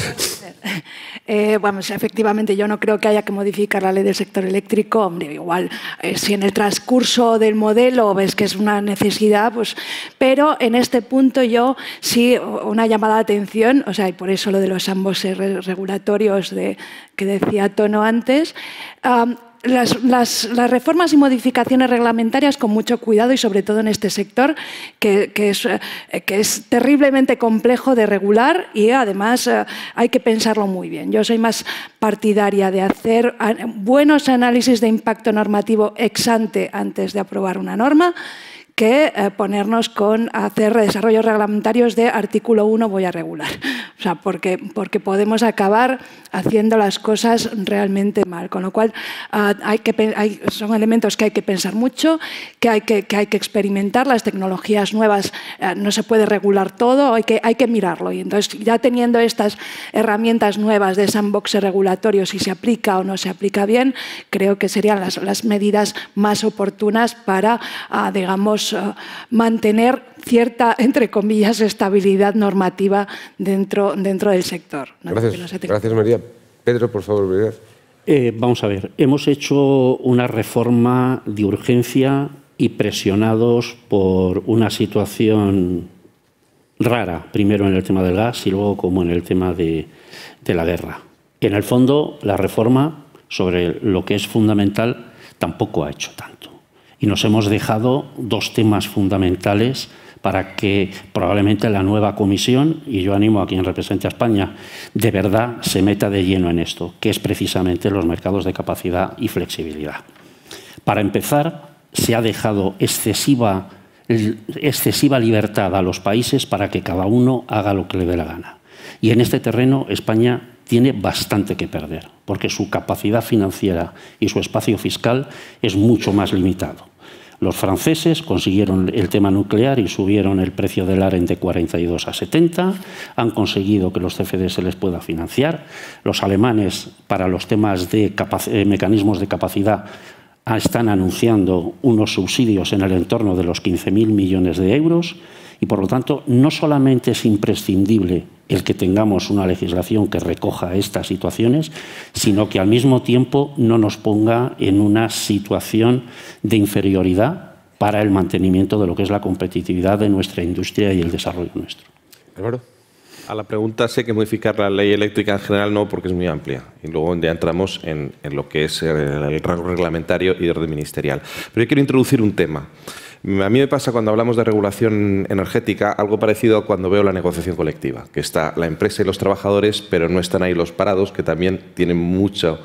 Eh, bueno, efectivamente, yo no creo que haya que modificar la ley del sector eléctrico. igual, eh, si en el transcurso del modelo ves que es una necesidad, pues pero en este punto yo sí una llamada de atención, o sea, y por eso lo de los ambos regulatorios que decía Tono antes. las, reformas y modificaciones reglamentarias con mucho cuidado y sobre todo en este sector que, es, terriblemente complejo de regular y además eh, hay que pensarlo muy bien. Yo soy más partidaria de hacer buenos análisis de impacto normativo ex ante antes de aprobar una norma que eh, ponernos con hacer desarrollos reglamentarios de artículo 1 voy a regular. O sea, porque, porque podemos acabar haciendo las cosas realmente mal. Con lo cual, ah, hay que, hay, son elementos que hay que pensar mucho, que hay que, que hay que experimentar. Las tecnologías nuevas eh, no se puede regular todo, hay que, hay que mirarlo. Y entonces, ya teniendo estas herramientas nuevas de sandbox regulatorio, si se aplica o no se aplica bien, creo que serían las, las medidas más oportunas para, ah, digamos, eh, mantener cierta, entre comillas, estabilidad normativa dentro, dentro del sector. E Gracias,
María. Pedro, por favor,
eh, vamos a ver, hemos hecho una reforma de urgencia y presionados por una situación rara, primero en el tema del gas y luego como en el tema de, de la guerra. En el fondo, la reforma sobre lo que es fundamental tampoco ha hecho tanto y nos hemos dejado dos temas fundamentales para que probablemente la nueva comisión, y yo animo a quien represente a España, de verdad se meta de lleno en esto, que es precisamente los mercados de capacidad y flexibilidad. Para empezar, se ha dejado excesiva, excesiva libertad a los países para que cada uno haga lo que le dé la gana. Y en este terreno España tiene bastante que perder, porque su capacidad financiera y su espacio fiscal es mucho más limitado. Los franceses consiguieron el tema nuclear y subieron el precio del AREN de 42 a 70. Han conseguido que los CFD se les pueda financiar. Los alemanes, para los temas de eh, mecanismos de capacidad, ah, están anunciando unos subsidios en el entorno de los 15.000 millones de euros. Y por lo tanto, no solamente es imprescindible el que tengamos una legislación que recoja estas situaciones, sino que al mismo tiempo no nos ponga en una situación de inferioridad para el mantenimiento de lo que es la competitividad de nuestra industria y el desarrollo nuestro.
Álvaro.
A la pregunta sé que modificar la ley eléctrica en general no, porque es muy amplia. Y luego ya entramos en, lo que es el, rango reglamentario y de orden ministerial. Pero yo quiero introducir un tema. A mí me pasa cuando hablamos de regulación energética algo parecido a cuando veo la negociación colectiva, que está la empresa y los trabajadores, pero no están ahí los parados, que también tienen mucho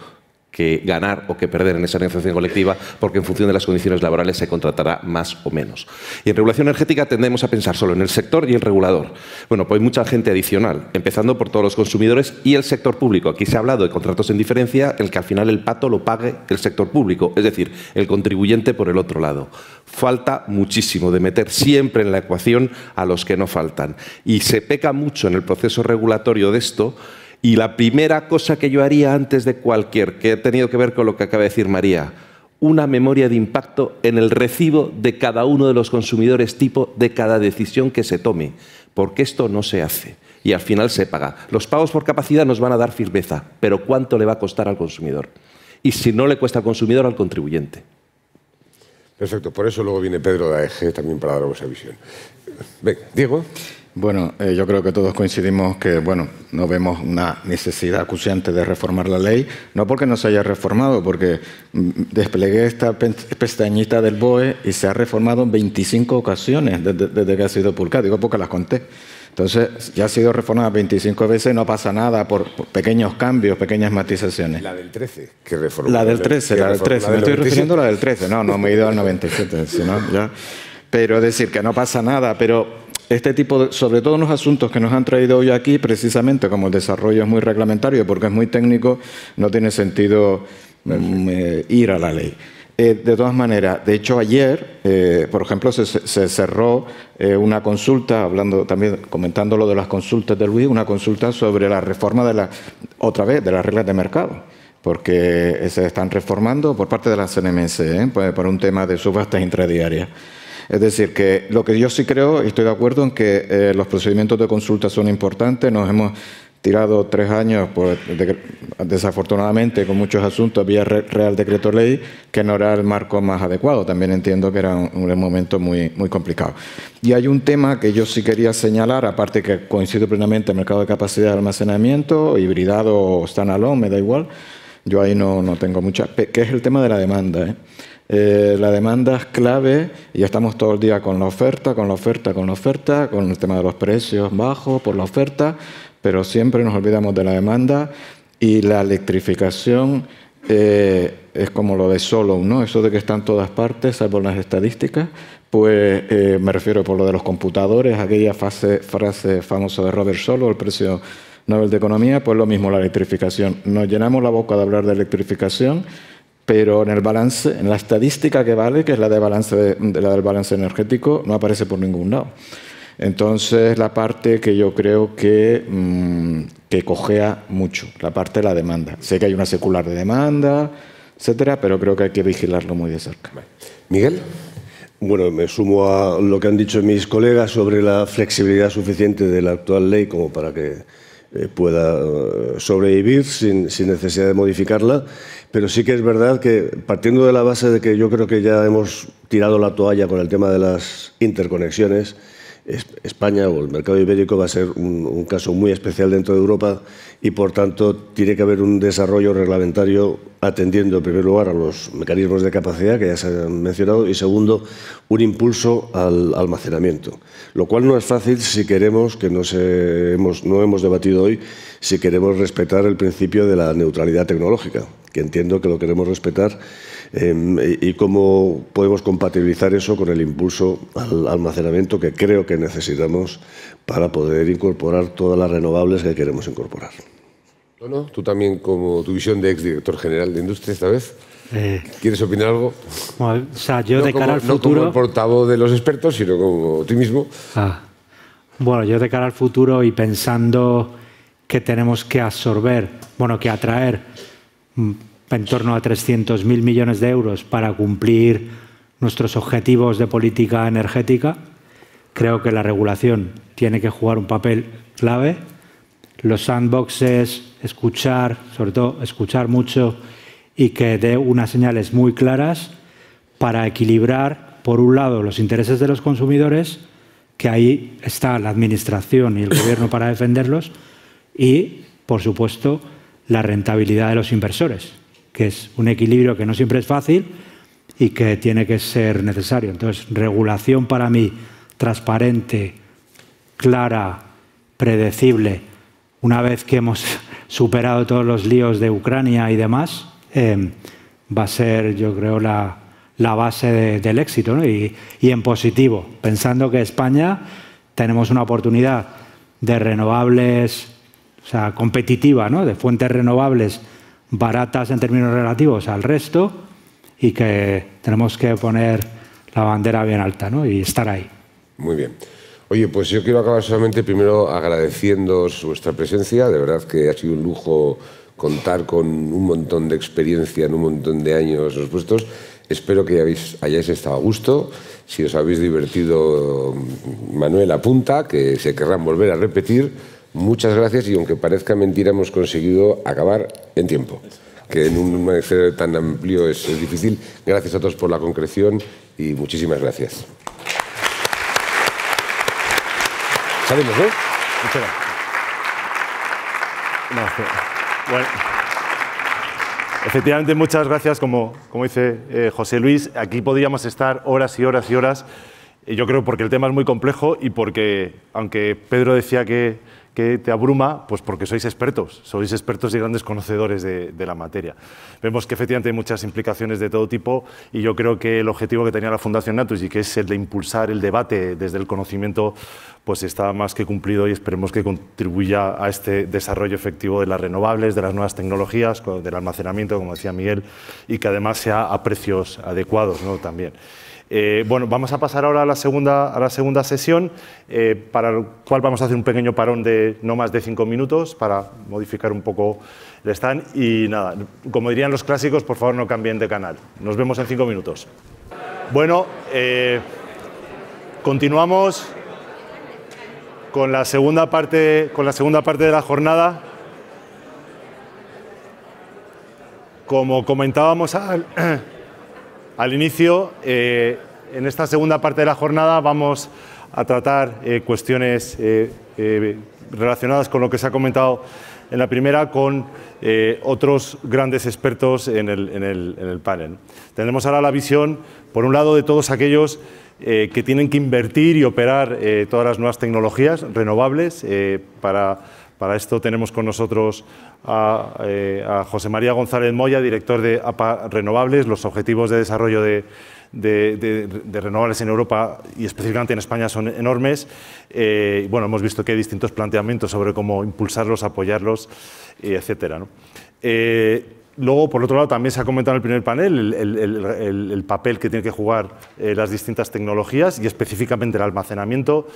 que ganar o que perder en esa negociación colectiva, porque en función de las condiciones laborales se contratará más o menos. Y en regulación energética tendemos a pensar solo en el sector y el regulador. Bueno, pues hay mucha gente adicional, empezando por todos los consumidores y el sector público. Aquí se ha hablado de contratos en diferencia, el que al final el pato lo pague el sector público, es decir, el contribuyente por el otro lado. Falta muchísimo de meter siempre en la ecuación a los que no faltan. Y se peca mucho en el proceso regulatorio de esto y la primera cosa que yo haría antes de cualquier, que ha tenido que ver con lo que acaba de decir María, una memoria de impacto en el recibo de cada uno de los consumidores tipo de cada decisión que se tome, porque esto no se hace y al final se paga. Los pagos por capacidad nos van a dar firmeza, pero ¿cuánto le va a costar al consumidor? Y si no le cuesta al consumidor, al contribuyente.
Perfecto, por eso luego viene Pedro de AEG también para dar esa visión.
Diego. Bueno, eh, yo creo que todos coincidimos que, bueno, no vemos una necesidad acuciante de reformar la ley, no porque no se haya reformado, porque mm, desplegué esta pestañita del BOE y se ha reformado en 25 ocasiones desde, que ha sido publicada, digo porque las conté. Entonces, ya ha sido reformada 25 veces, no pasa nada por, pequeños cambios, pequeñas matizaciones. La del 13, que reformó. La del 13, la del 13, me estoy refiriendo a la del 13, no, no me he ido al 97, sino ya. Pero decir que no pasa nada, pero este tipo sobre todo los asuntos que nos han traído hoy aquí, precisamente como el desarrollo es muy reglamentario, porque es muy técnico, no tiene sentido mm, eh, ir a la ley. Eh, de todas maneras, de hecho ayer, eh, por ejemplo, se, cerró una consulta, hablando también, comentando lo de las consultas de Luis, una consulta sobre la reforma de la, otra vez, de las reglas de mercado, porque se están reformando por parte de la CNMC, por, pues, por un tema de subastas intradiarias. Es decir, que lo que yo sí creo, y estoy de acuerdo en que eh, los procedimientos de consulta son importantes, nos hemos tirado tres años, pues, desafortunadamente, con muchos asuntos vía Real Decreto Ley, que no era el marco más adecuado. También entiendo que era un, momento muy, muy complicado. Y hay un tema que yo sí quería señalar, aparte que coincido plenamente el mercado de capacidad de almacenamiento, hibridado o standalone, me da igual, yo ahí no, no tengo mucha, que es el tema de la demanda. ¿eh? Eh, la demanda es clave y estamos todo el día con la oferta, con la oferta, con la oferta, con el tema de los precios bajos por la oferta, pero siempre nos olvidamos de la demanda y la electrificación eh, es como lo de solo ¿no? Eso de que están todas partes, salvo las estadísticas, pues eh, me refiero por lo de los computadores, aquella frase famosa de Robert Solow, el precio Nobel de Economía, pues lo mismo la electrificación. Nos llenamos la boca de hablar de electrificación pero en el balance, en la estadística que vale, que es la, de balance de, la del balance energético, no aparece por ningún lado. Entonces, la parte que yo creo que, mm, que cojea mucho, la parte de la demanda. Sé que hay una secular de demanda, etcétera, pero creo que hay que vigilarlo muy de cerca. Miguel.
Bueno, me sumo a lo que han dicho mis colegas sobre la flexibilidad suficiente de la actual ley como para que eh, pueda eh, sobrevivir sin necesidad de modificarla. Pero sí que es verdad que, partiendo de la base de que yo creo que ya hemos tirado la toalla con el tema de las interconexiones, España o el mercado ibérico va a ser un, caso muy especial dentro de Europa y, por tanto, tiene que haber un desarrollo reglamentario atendiendo, en primer lugar, a los mecanismos de capacidad que ya se han mencionado y, segundo, un impulso al almacenamiento, lo cual no es fácil si queremos, que no, hemos, no hemos debatido hoy, si queremos respetar el principio de la neutralidad tecnológica, que entiendo que lo queremos respetar, em, y cómo podemos compatibilizar eso con el impulso al almacenamiento que creo que necesitamos para poder incorporar todas las renovables que queremos incorporar.
Bueno, tú también, como tu visión de exdirector general de industria esta vez. Eh. ¿Quieres opinar algo?
o sea, yo no de cara como, al futuro. No como
portavoz de los expertos, sino como tú mismo. Ah.
bueno, yo de cara al futuro y pensando que tenemos que absorber, bueno, que atraer mm, en torno a 300.000 millones de euros para cumplir nuestros objetivos de política energética. Creo que la regulación tiene que jugar un papel clave. Los sandboxes, escuchar, sobre todo escuchar mucho y que dé unas señales muy claras para equilibrar, por un lado, los intereses de los consumidores, que ahí está la Administración y el Gobierno para defenderlos, y, por supuesto, la rentabilidad de los inversores que es un equilibrio que no siempre es fácil y que tiene que ser necesario. Entonces, regulación para mí transparente, clara, predecible, una vez que hemos superado todos los líos de Ucrania y demás, em, va a ser, yo creo, la, la base del éxito y, y, en positivo, pensando que España tenemos una oportunidad de renovables, o sea, competitiva, ¿no? de fuentes renovables baratas en términos relativos al resto y que tenemos que poner la bandera bien alta ¿no? y estar ahí.
Muy bien. Oye, pues yo quiero acabar solamente primero agradeciendo vuestra presencia. De verdad que ha sido un lujo contar con un montón de experiencia en un montón de años los puestos. Espero que hayáis, hayáis estado a gusto. Si os habéis divertido, Manuel apunta, que se querrán volver a repetir. Muchas gracias y aunque parezca mentira hemos conseguido acabar en tiempo, que en un escenario tan amplio es, difícil. Gracias a todos por la concreción y muchísimas gracias. Salimos, ¿no?
No, Bueno. Efectivamente, muchas gracias, como, como dice eh, José Luis. Aquí podríamos estar horas y horas y horas. Eh, yo creo porque el tema es muy complejo y porque, aunque Pedro decía que que te abruma, pues porque sois expertos, sois expertos y grandes conocedores de, la materia. Vemos que efectivamente hay muchas implicaciones de todo tipo y yo creo que el objetivo que tenía la Fundación Natus y que es el de impulsar el debate desde el conocimiento, pues está más que cumplido y esperemos que contribuya a este desarrollo efectivo de las renovables, de las nuevas tecnologías, del almacenamiento, como decía Miguel, y que además sea a precios adecuados ¿no? también. Eh, bueno, vamos a pasar ahora a la segunda, a la segunda sesión, eh, para la cual vamos a hacer un pequeño parón de no más de cinco minutos para modificar un poco el stand. Y nada, como dirían los clásicos, por favor no cambien de canal. Nos vemos en cinco minutos. Bueno, eh, continuamos con la, segunda parte, con la segunda parte de la jornada. Como comentábamos al al inicio. Eh, en esta segunda parte de la jornada vamos a tratar eh, cuestiones eh, relacionadas con lo que se ha comentado en la primera con otros grandes expertos en el, panel. Tenemos ahora la visión, por un lado, de todos aquellos que tienen que invertir y operar todas las nuevas tecnologías renovables para para esto tenemos con nosotros eh, a, José María González Moya, director de APA Renovables. Los objetivos de desarrollo de, renovables en Europa y específicamente en España son enormes. Eh, bueno, hemos visto que hay distintos planteamientos sobre cómo impulsarlos, apoyarlos, eh, etcétera. Luego, por otro lado, también se ha comentado en el primer panel el, el papel que tienen que jugar las distintas tecnologías y específicamente el almacenamiento.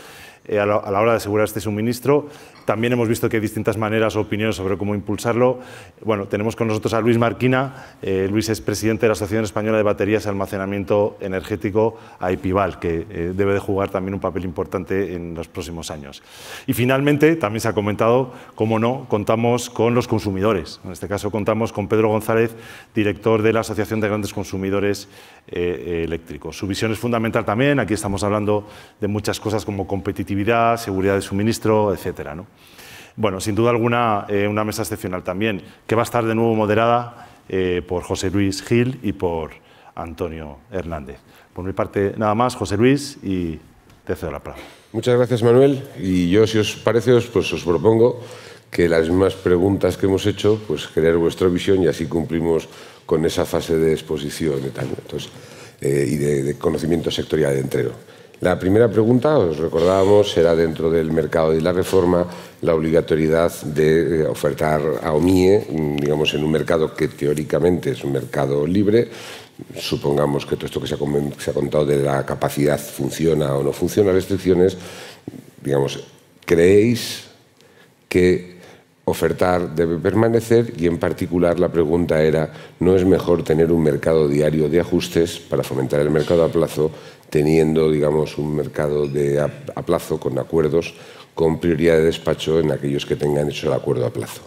Eh, a, la, hora de asegurar este suministro. También hemos visto que hay distintas maneras o opiniones sobre cómo impulsarlo. Bueno, tenemos con nosotros a Luis Marquina. Eh, Luis es presidente de la Asociación Española de Baterías y Almacenamiento Energético, AIPIVAL, que eh, debe de jugar también un papel importante en los próximos años. Y finalmente, también se ha comentado, cómo no, contamos con los consumidores. En este caso contamos con Pedro González, director de la Asociación de Grandes Consumidores Eléctricos. Su visión es fundamental también. Aquí estamos hablando de muchas cosas como competitividad seguridad de suministro, etcétera. Bueno, sin duda alguna, eh, una mesa excepcional también, que va a estar de nuevo moderada eh, por José Luis Gil y por Antonio Hernández. Por mi parte, nada más, José Luis, y te cedo la palabra. Muchas gracias, Manuel. Y yo, si os parece, pues
os propongo que las mismas preguntas que hemos hecho, pues crear vuestra visión y así cumplimos con esa fase de exposición y, eh, y de, de conocimiento sectorial entero. La primera pregunta, os recordábamos, era dentro del mercado y la reforma la obligatoriedad de eh, ofertar a OMIE, mm, digamos, en un mercado que teóricamente es un mercado libre. Supongamos que todo esto que se ha, contado de la capacidad funciona o no funciona, restricciones, digamos, ¿creéis que ofertar debe permanecer y en particular la pregunta era, ¿no es mejor tener un mercado diario de ajustes para fomentar el mercado a plazo teniendo, digamos, un mercado de a, plazo con acuerdos con prioridad de despacho en aquellos que tengan hecho el acuerdo a plazo.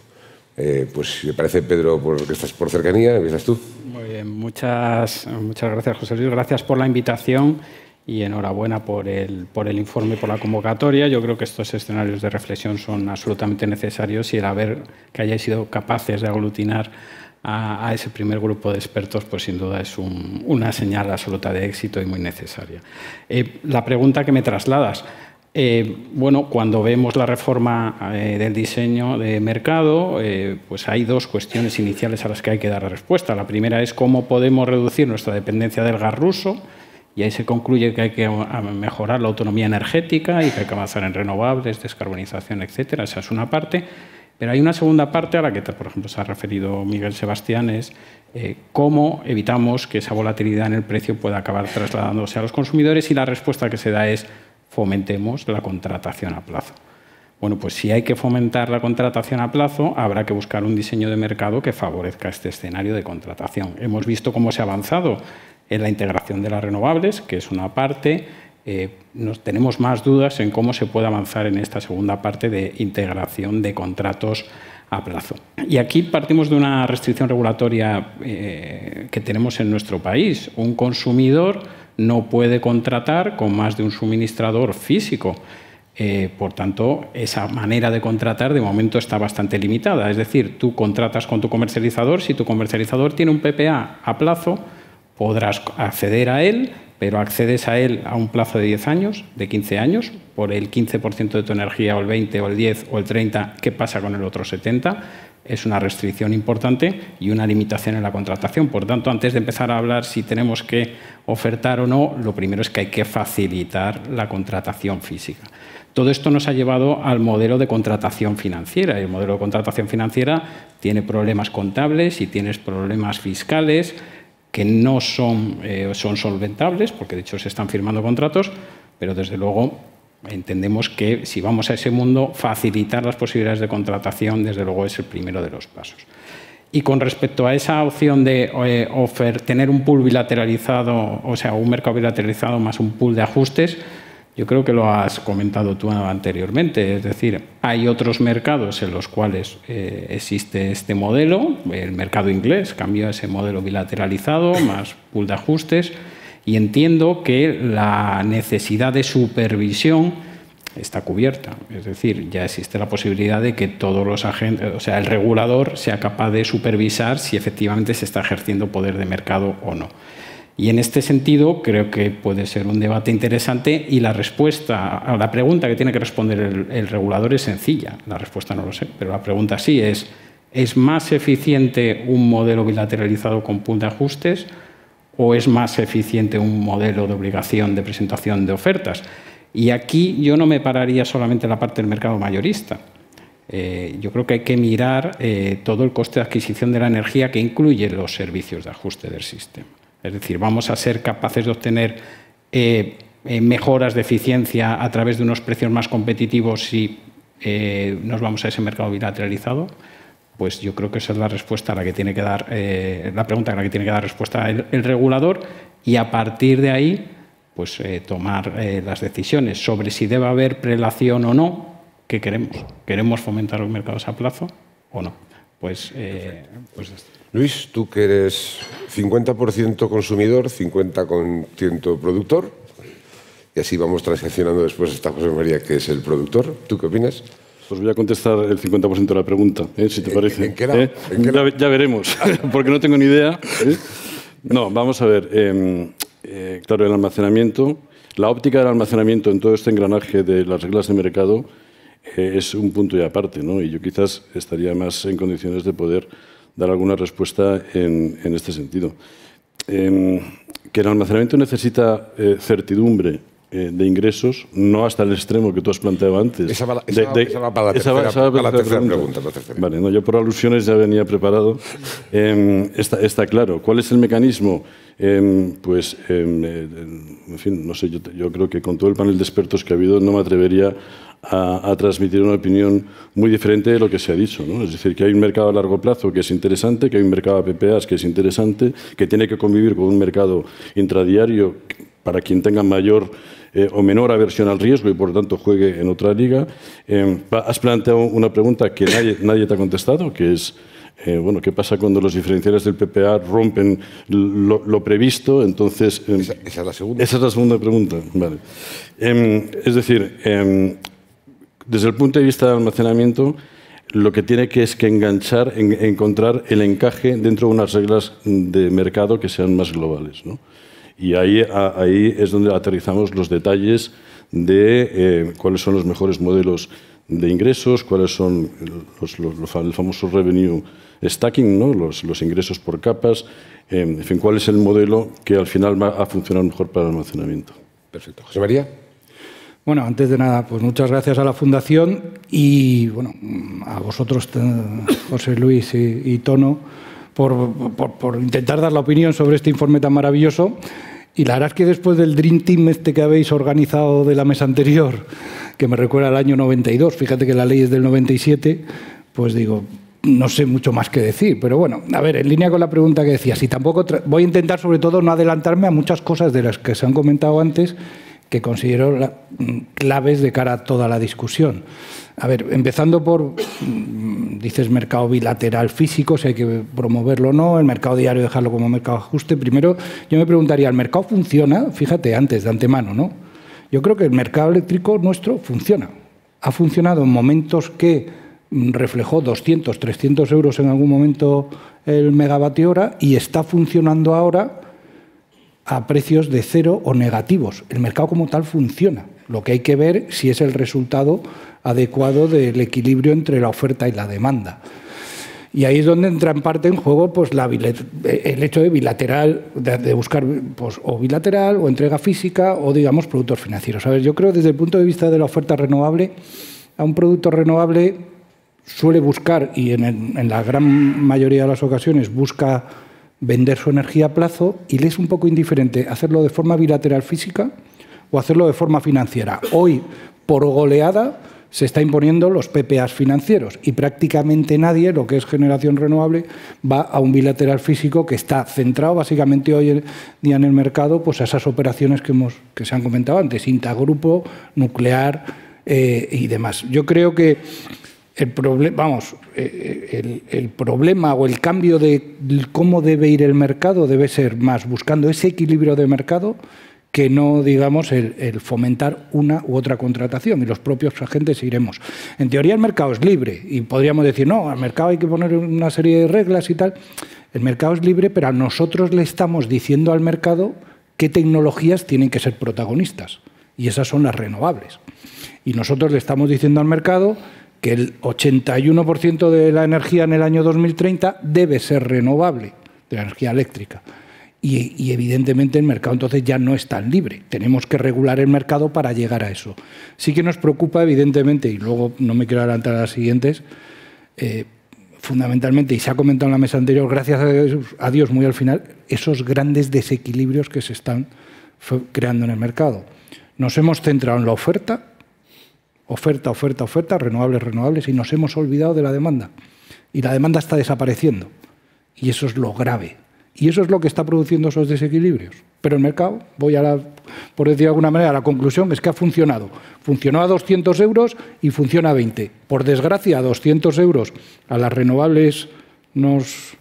Eh, pues si me parece, Pedro, que estás por cercanía, empiezas tú.
Muy bien, muchas, muchas gracias, José Luis. Gracias por la invitación y enhorabuena por el, por el informe, por la convocatoria. Yo creo que estos escenarios de reflexión son absolutamente necesarios y el haber que hayáis sido capaces de aglutinar a, ese primer grupo de expertos, pues sin duda es una señal absoluta de éxito y muy necesaria. Eh, la pregunta que me trasladas, eh, bueno, cuando vemos la reforma eh, del diseño de mercado, pues hay dos cuestiones iniciales a las que hay que dar respuesta. La primera es cómo podemos reducir nuestra dependencia del gas ruso, y ahí se concluye que hay que mejorar la autonomía energética y que hay que avanzar en renovables, descarbonización, etcétera. Esa es una parte. Pero hay una segunda parte a la que, por ejemplo, se ha referido Miguel Sebastián, es eh, cómo evitamos que esa volatilidad en el precio pueda acabar trasladándose a los consumidores y la respuesta que se da es fomentemos la contratación a plazo. Bueno, pues si hay que fomentar la contratación a plazo, habrá que buscar un diseño de mercado que favorezca este escenario de contratación. Hemos visto cómo se ha avanzado en la integración de las renovables, que es una parte, eh, tenemos más dudas en cómo se puede avanzar en esta segunda parte de integración de contratos a plazo. Y aquí partimos de una restricción regulatoria eh, que tenemos en nuestro país. Un consumidor no puede contratar con más de un suministrador físico. Eh, por tanto, esa manera de contratar de momento está bastante limitada. Es decir, tú contratas con tu comercializador, si tu comercializador tiene un PPA a plazo, podrás acceder a él pero accedes a él a un plazo de 10 años, de 15 años, por el 15% de tu energía o el 20 o el 10 o el 30, ¿qué pasa con el otro 70? Es una restricción importante y una limitación en la contratación. Por tanto, antes de empezar a hablar si tenemos que ofertar o no, lo primero es que hay que facilitar la contratación física. Todo esto nos ha llevado al modelo de contratación financiera. y El modelo de contratación financiera tiene problemas contables y tienes problemas fiscales que no son, eh, son solventables, porque de hecho se están firmando contratos, pero desde luego entendemos que si vamos a ese mundo, facilitar las posibilidades de contratación, desde luego, es el primero de los pasos. Y con respecto a esa opción de eh, tener un pool bilateralizado, o sea, un mercado bilateralizado más un pool de ajustes, yo creo que lo has comentado tú anteriormente, es decir, hay otros mercados en los cuales eh, existe este modelo, el mercado inglés cambió ese modelo bilateralizado, más pool de ajustes, y entiendo que la necesidad de supervisión está cubierta, es decir, ya existe la posibilidad de que todos los agentes, o sea, el regulador sea capaz de supervisar si efectivamente se está ejerciendo poder de mercado o no. Y en este sentido creo que puede ser un debate interesante y la respuesta a la pregunta que tiene que responder el, regulador es sencilla. La respuesta no lo sé, pero la pregunta sí es, ¿es más eficiente un modelo bilateralizado con punta de ajustes o es más eficiente un modelo de obligación de presentación de ofertas? Y aquí yo no me pararía solamente en la parte del mercado mayorista. Eh, yo creo que hay que mirar eh, todo el coste de adquisición de la energía que incluye los servicios de ajuste del sistema. Es decir, vamos a ser capaces de obtener eh, eh, mejoras de eficiencia a través de unos precios más competitivos si eh, nos vamos a ese mercado bilateralizado. Pues yo creo que esa es la respuesta a la que tiene que dar la pregunta a la que tiene que dar respuesta el, regulador y a partir de ahí pues tomar las decisiones sobre si debe haber prelación o no ¿Qué queremos. ¿Queremos fomentar los mercados a plazo o no? pues,
pues Luis, tú que eres 50% consumidor, 50% productor, y así vamos transaccionando después esta José María, que es el productor. ¿Tú qué opinas? Os pues voy a contestar el 50% de la pregunta, ¿eh? si te parece. ¿Eh? ¿En
qué Ya, veremos, porque no tengo ni idea. ¿eh? No, vamos a ver. Em, claro, el almacenamiento, la óptica del almacenamiento en todo este engranaje de las reglas de mercado es un punto y aparte, ¿no? Y yo quizás estaría más en condiciones de poder dar alguna respuesta en, este sentido. Em, que el almacenamiento necesita eh, certidumbre eh, de ingresos, no hasta el extremo que tú has planteado antes. Esa va, la tercera, pregunta. Vale, yo por alusiones ya venía preparado. Em, está, claro. ¿Cuál es el mecanismo? Em, pues, eh, en fin, no sé, yo, yo creo que con todo el panel de expertos que ha habido no me atrevería a, transmitir una opinión muy diferente de lo que se ha dicho. ¿no? Es decir, que hay un mercado a largo plazo que es interesante, que hay un mercado a PPAs que es interesante, que tiene que convivir con un mercado intradiario para quien tenga mayor eh, o menor aversión al riesgo y por lo tanto juegue en otra liga. Eh, has planteado una pregunta que nadie, te ha contestado, que es... Eh, bueno, ¿qué pasa cuando los diferenciales del PPA rompen lo, previsto? Entonces, em, esa, es la segunda. Esa es la segunda pregunta. Vale. Em, es decir, em, desde el punto de vista del almacenamiento, lo que tiene que es que enganchar, en, encontrar el encaje dentro de unas reglas de mercado que sean más globales. ¿no? Y ahí, ahí es donde aterrizamos los detalles de eh, cuáles son los mejores modelos de ingresos, cuáles son los, los, el famoso revenue stacking, ¿no? los, los, ingresos por capas, eh, en fin, cuál es el modelo que al final va a funcionar mejor para el almacenamiento.
Perfecto. José María.
Bueno, antes de nada, pues muchas gracias a la Fundación y bueno, a vosotros, José Luis y, Tono, por, por, intentar dar la opinión sobre este informe tan maravilloso. Y la verdad es que después del Dream Team este que habéis organizado de la mesa anterior, que me recuerda al año 92, fíjate que la ley es del 97, pues digo, no sé mucho más que decir, pero bueno, a ver, en línea con la pregunta que decías, y tampoco voy a intentar sobre todo no adelantarme a muchas cosas de las que se han comentado antes que considero claves de cara a toda la discusión. A ver, empezando por, mm, dices, mercado bilateral físico, si hay que promoverlo o no, el mercado diario dejarlo como mercado ajuste. Primero, yo me preguntaría, ¿el mercado funciona? Fíjate antes, de antemano, ¿no? Yo creo que el mercado eléctrico nuestro funciona. Ha funcionado en momentos que mm, reflejó 200, 300 euros en algún momento el megavatio hora y está funcionando ahora a precios de cero o negativos. El mercado como tal funciona. Lo que hay que ver si es el resultado adecuado del equilibrio entre la oferta y la demanda. Y ahí es donde entra en parte en juego pues, la, eh, el hecho de bilateral, de, buscar pues, o bilateral o entrega física o digamos productos financieros. A yo creo desde el punto de vista de la oferta renovable, a un producto renovable suele buscar y en, en la gran mayoría de las ocasiones busca vender su energía a plazo y le es un poco indiferente hacerlo de forma bilateral física o hacerlo de forma financiera. Hoy, por goleada, se está imponiendo los PPAs financieros y prácticamente nadie, lo que es generación renovable, va a un bilateral físico que está centrado básicamente hoy en día en el mercado pues a esas operaciones que, hemos, que se han comentado antes, Intagrupo, nuclear eh, y demás. Yo creo que el problema, vamos, eh, eh, el, el, problema o el cambio de cómo debe ir el mercado debe ser más buscando ese equilibrio de mercado que no, digamos, el, el, fomentar una u otra contratación y los propios agentes iremos. En teoría el mercado es libre y podríamos decir, no, al mercado hay que poner una serie de reglas y tal. El mercado es libre, pero a nosotros le estamos diciendo al mercado qué tecnologías tienen que ser protagonistas y esas son las renovables. Y nosotros le estamos diciendo al mercado que el 81% de la energía en el año 2030 debe ser renovable, de la energía eléctrica. Y, evidentemente el mercado entonces ya no es tan libre. Tenemos que regular el mercado para llegar a eso. Sí que nos preocupa, evidentemente, y luego no me quiero adelantar a las siguientes, eh, fundamentalmente, y se ha comentado en la mesa anterior, gracias a Dios muy al final, esos grandes desequilibrios que se están creando en el mercado. Nos hemos centrado en la oferta, Oferta, oferta, oferta, renovables, renovables, y nos hemos olvidado de la demanda. Y la demanda está desapareciendo. Y eso es lo grave. Y eso es lo que está produciendo esos desequilibrios. Pero el mercado, voy a por decir de alguna manera, a la conclusión es que ha funcionado. Funcionó a 200 euros y funciona a 20. Por desgracia, a 200 euros a las renovables nos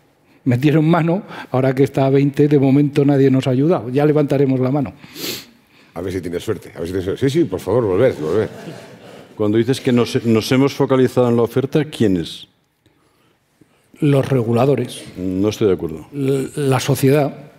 metieron mano. Ahora que está a 20, de momento nadie nos ha ayudado. Ya levantaremos la mano.
A ver si tienes suerte. A ver si tienes suerte. Sí, sí, por favor, volver, volver. Cuando dices que nos, hemos focalizado en la
oferta, ¿quiénes? Los reguladores. No estoy de acuerdo.
la sociedad.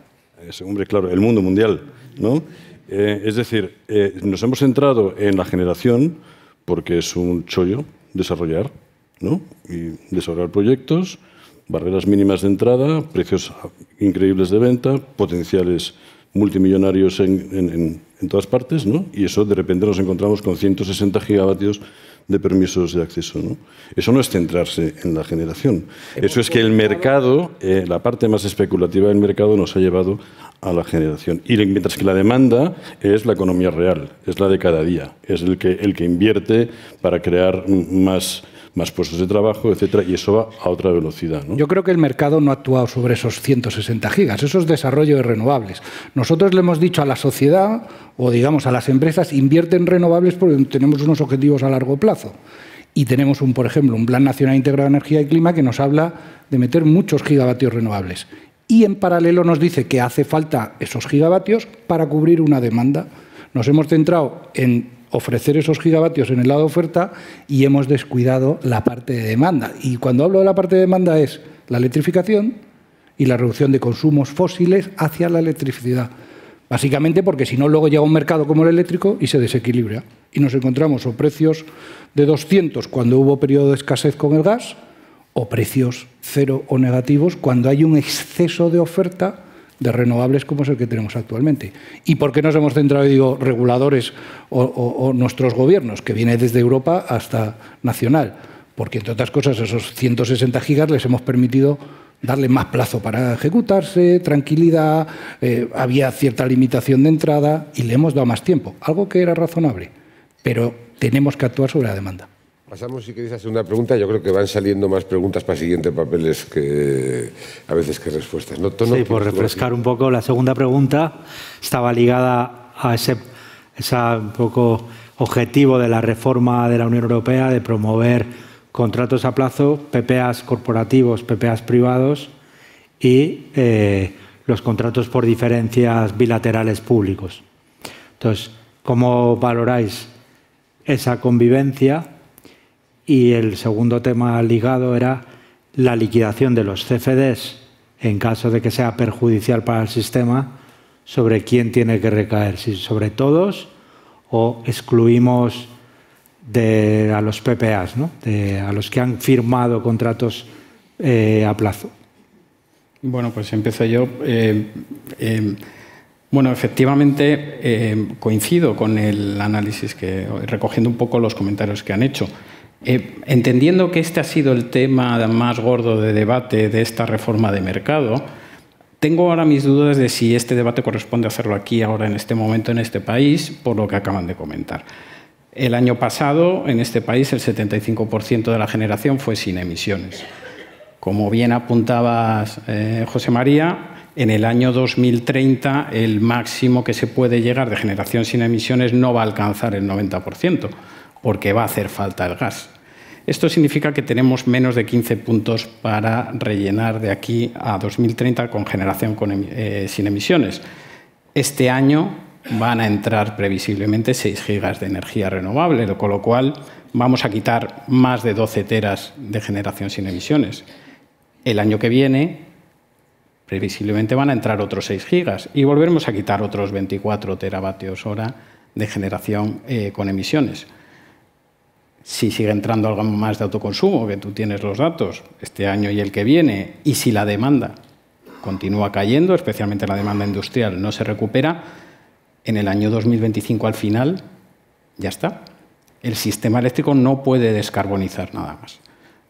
hombre, claro, el mundo mundial, ¿no? Eh, es decir, eh, nos hemos centrado en la generación porque es un chollo desarrollar, ¿no? Y desarrollar proyectos, barreras mínimas de entrada, precios increíbles de venta, potenciales multimillonarios en en todas partes, ¿no? Y eso de repente nos encontramos con 160 gigavatios de permisos de acceso. ¿no? Eso no es centrarse en la generación. Eso es que el mercado, eh, la parte más especulativa del mercado, nos ha llevado a la generación. Y mientras que la demanda es la economía real, es la de cada día, es el que, el que invierte para crear más más puestos de trabajo, etcétera, y eso va a otra velocidad.
Yo creo que el mercado no ha actuado sobre esos 160 gigas, eso es desarrollo de renovables. Nosotros le hemos dicho a la sociedad o digamos a las empresas invierten renovables porque tenemos unos objetivos a largo plazo. Y tenemos, un, por ejemplo, un Plan Nacional Integrado de Energía y Clima que nos habla de meter muchos gigavatios renovables. Y en paralelo nos dice que hace falta esos gigavatios para cubrir una demanda. Nos hemos centrado en ofrecer esos gigavatios en el lado de oferta y hemos descuidado la parte de demanda. Y cuando hablo de la parte de demanda es la electrificación y la reducción de consumos fósiles hacia la electricidad. Básicamente porque si no, luego llega un mercado como el eléctrico y se desequilibra. Y nos encontramos o precios de 200 cuando hubo periodo de escasez con el gas, o precios cero o negativos cuando hay un exceso de oferta de renovables como es el que tenemos actualmente. ¿Y por qué nos hemos centrado, digo, reguladores o, nuestros gobiernos, que viene desde Europa hasta nacional? Porque, entre otras cosas, esos 160 gigas les hemos permitido darle más plazo para ejecutarse, tranquilidad, eh, había cierta limitación de entrada y le hemos dado más tiempo, algo que era razonable, pero tenemos que actuar sobre la demanda.
Pasamos, si queréis a segunda pregunta, yo creo que van saliendo más preguntas para siguientes papeles que a veces que respuestas. sí, por refrescar
un poco, la segunda pregunta estaba ligada a ese, poco objetivo de la reforma de la Unión Europea de promover contratos a plazo, PPAs corporativos, PPAs privados y eh, los contratos por diferencias bilaterales públicos. Entonces, ¿cómo valoráis esa convivencia? y el segundo tema ligado era la liquidación de los CFDs en caso de que sea perjudicial para el sistema, sobre quién tiene que recaer, si sobre todos o excluimos a los PPAs, a los
que han firmado contratos eh, a plazo. Bueno, pues empiezo yo. Eh, eh, bueno, efectivamente coincido con el análisis que, recogiendo un poco los comentarios que han hecho. Eh, entendiendo que este ha sido el tema más gordo de debate de esta reforma de mercado, tengo ahora mis dudas de si este debate corresponde hacerlo aquí, ahora, en este momento, en este país, por lo que acaban de comentar. El año pasado, en este país, el 75% de la generación fue sin emisiones. Como bien apuntabas, eh, José María, en el año 2030 el máximo que se puede llegar de generación sin emisiones no va a alcanzar el 90% porque va a hacer falta el gas. Esto significa que tenemos menos de 15 puntos para rellenar de aquí a 2030 con generación em-, eh, sin emisiones. Este año van a entrar previsiblemente 6 gigas de energía renovable, con lo cual vamos a quitar más de 12 teras de generación sin emisiones. El año que viene, previsiblemente van a entrar otros 6 gigas y volveremos a quitar otros 24 teravatios hora de generación eh, con emisiones si sigue entrando algo más de autoconsumo, que tú tienes los datos este año y el que viene, y si la demanda continúa cayendo, especialmente la demanda industrial no se recupera, en el año 2025 al final ya está. El sistema eléctrico no puede descarbonizar nada más,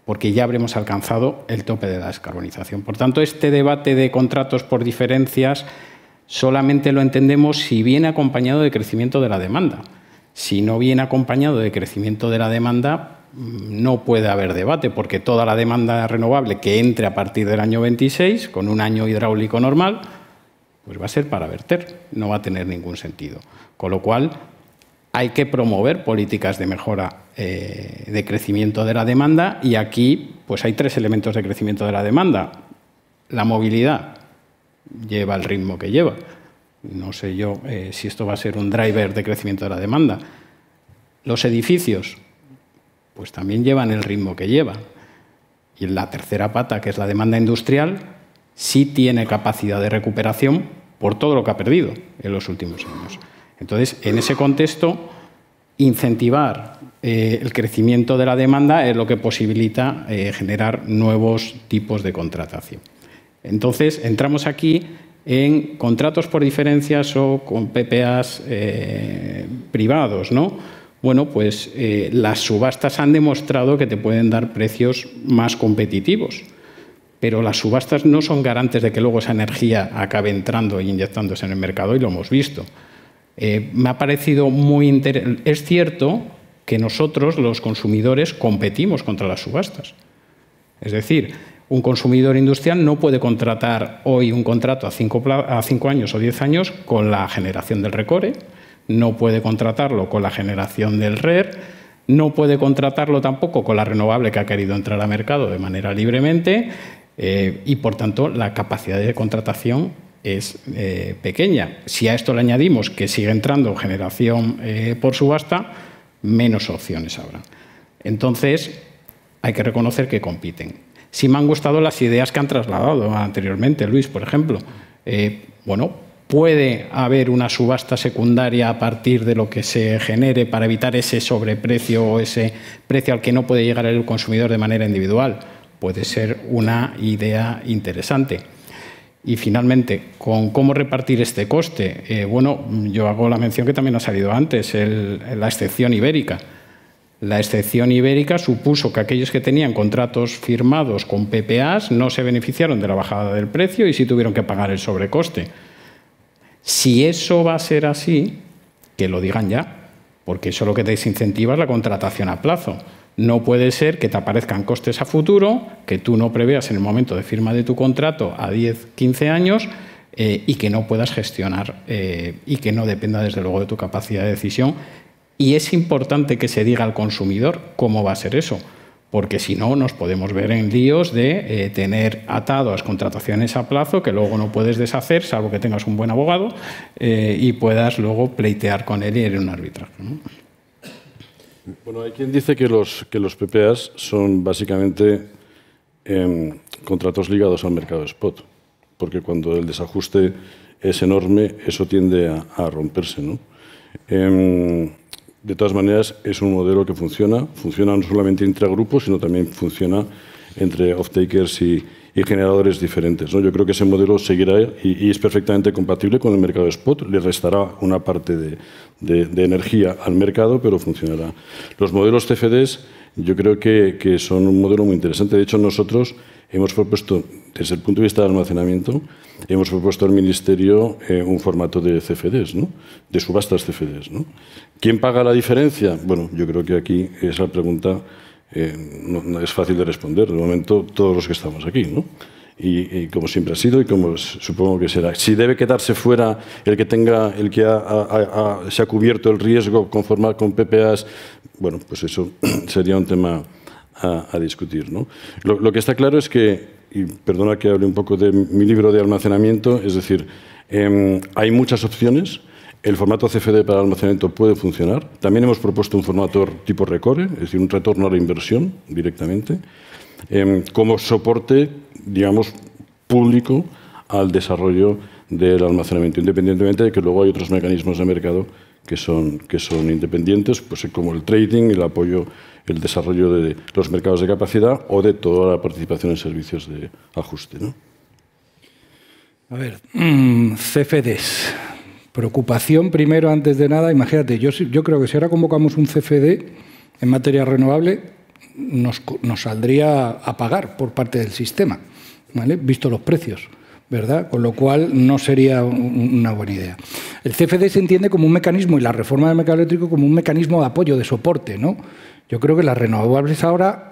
porque ya habremos alcanzado el tope de la descarbonización. Por tanto, este debate de contratos por diferencias solamente lo entendemos si viene acompañado de crecimiento de la demanda si no viene acompañado de crecimiento de la demanda, mm, no puede haber debate, porque toda la demanda renovable que entre a partir del año 26, con un año hidráulico normal, pues va a ser para verter, no va a tener ningún sentido. Con lo cual, hay que promover políticas de mejora eh, de crecimiento de la demanda y aquí pues hay tres elementos de crecimiento de la demanda. La movilidad lleva el ritmo que lleva no sé yo eh, si esto va a ser un driver de crecimiento de la demanda. Los edificios, pues también llevan el ritmo que lleva Y la tercera pata, que es la demanda industrial, sí tiene capacidad de recuperación por todo lo que ha perdido en los últimos años. Entonces, en ese contexto, incentivar eh, el crecimiento de la demanda es lo que posibilita eh, generar nuevos tipos de contratación. Entonces, entramos aquí en contratos por diferencias o con PPAs eh, privados, ¿no? Bueno, pues eh, las subastas han demostrado que te pueden dar precios más competitivos, pero las subastas no son garantes de que luego esa energía acabe entrando e inyectándose en el mercado y lo hemos visto. Eh, me ha parecido muy interesante. Es cierto que nosotros, los consumidores, competimos contra las subastas. Es decir, un consumidor industrial no puede contratar hoy un contrato a 5 cinco años o 10 años con la generación del recore, no puede contratarlo con la generación del RER, no puede contratarlo tampoco con la renovable que ha querido entrar al mercado de manera libremente eh, y, por tanto, la capacidad de contratación es eh, pequeña. Si a esto le añadimos que sigue entrando generación eh, por subasta, menos opciones habrá. Entonces, hay que reconocer que compiten. Si me han gustado las ideas que han trasladado anteriormente, Luis, por ejemplo. Eh, bueno, puede haber una subasta secundaria a partir de lo que se genere para evitar ese sobreprecio o ese precio al que no puede llegar el consumidor de manera individual. Puede ser una idea interesante. Y finalmente, con cómo repartir este coste. Eh, bueno, yo hago la mención que también ha salido antes, la excepción ibérica la excepción ibérica supuso que aquellos que tenían contratos firmados con PPAs no se beneficiaron de la bajada del precio y sí tuvieron que pagar el sobrecoste. Si eso va a ser así, que lo digan ya, porque eso lo que desincentiva es la contratación a plazo. No puede ser que te aparezcan costes a futuro, que tú no preveas en el momento de firma de tu contrato a 10, 15 años eh, y que no puedas gestionar eh, y que no dependa desde luego de tu capacidad de decisión, y es importante que se diga al consumidor cómo va a ser eso, porque si no nos podemos ver en líos de eh, tener atados contrataciones a plazo que luego no puedes deshacer, salvo que tengas un buen abogado eh, y puedas luego pleitear con él y ir un arbitraje.
Bueno, hay quien dice que los, que los PPAs son básicamente em, contratos ligados al mercado spot, porque cuando el desajuste es enorme, eso tiende a, romperse. ¿no? Em, de todas maneras, es un modelo que funciona. Funciona no solamente entre grupos, sino también funciona entre off-takers y, generadores diferentes. ¿no? Yo creo que ese modelo seguirá y, es perfectamente compatible con el mercado spot. Le restará una parte de, energía al mercado, pero funcionará. Los modelos CFDs yo creo que, que, son un modelo muy interesante. De hecho, nosotros hemos propuesto, desde el punto de vista del almacenamiento, hemos propuesto al Ministerio eh, un formato de CFDs, ¿no? de subastas CFDs. ¿Quién paga la diferencia? Bueno, yo creo que aquí esa pregunta eh, no, es fácil de responder. De momento, todos los que estamos aquí. ¿no? Y, como siempre ha sido y como supongo que será. Si debe quedarse fuera el que tenga, el que se ha cubierto el riesgo conformar con PPAs, bueno, pues eso sería un tema a, discutir. ¿no? lo, que está claro es que y perdona que hable un poco de mi libro de almacenamiento, es decir, em, hay muchas opciones. El formato CFD para almacenamiento puede funcionar. También hemos propuesto un formato tipo Recore, es decir, un retorno a la inversión directamente, em, como soporte, digamos, público al desarrollo del almacenamiento, independientemente de que luego hay otros mecanismos de mercado que son, que son independientes, pues como el trading, el apoyo el desarrollo de los mercados de capacidad o de toda la participación en servicios de ajuste. ¿no?
A ver, mm, CFDs. Preocupación primero, antes de nada. Imagínate, yo, yo creo que si ahora convocamos un CFD en materia renovable, nos, nos saldría a pagar por parte del sistema, ¿vale? visto los precios. ¿verdad? Con lo cual no sería una buena idea. El CFD se entiende como un mecanismo y la reforma del mercado eléctrico como un mecanismo de apoyo, de soporte, ¿no? Yo creo que las renovables ahora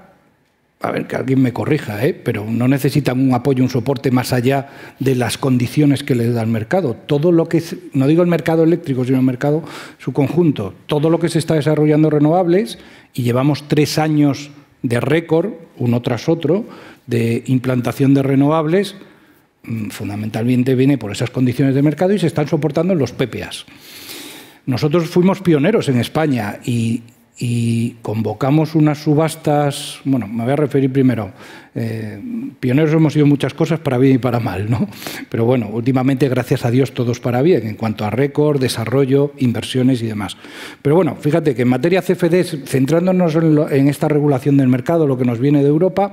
a ver, que alguien me corrija, ¿eh? pero no necesitan un apoyo, un soporte más allá de las condiciones que les da el mercado. Todo lo que, no digo el mercado eléctrico, sino el mercado, su conjunto, todo lo que se está desarrollando renovables, y llevamos tres años de récord, uno tras otro, de implantación de renovables, mm, fundamentalmente viene por esas condiciones de mercado y se están soportando en los PPAs. Nosotros fuimos pioneros en España y y convocamos unas subastas, bueno, me voy a referir primero, eh, pioneros hemos sido muchas cosas para bien y para mal, ¿no? Pero bueno, últimamente, gracias a Dios, todos para bien, en cuanto a récord, desarrollo, inversiones y demás. Pero bueno, fíjate que en materia CFD, centrándonos en esta regulación del mercado, lo que nos viene de Europa,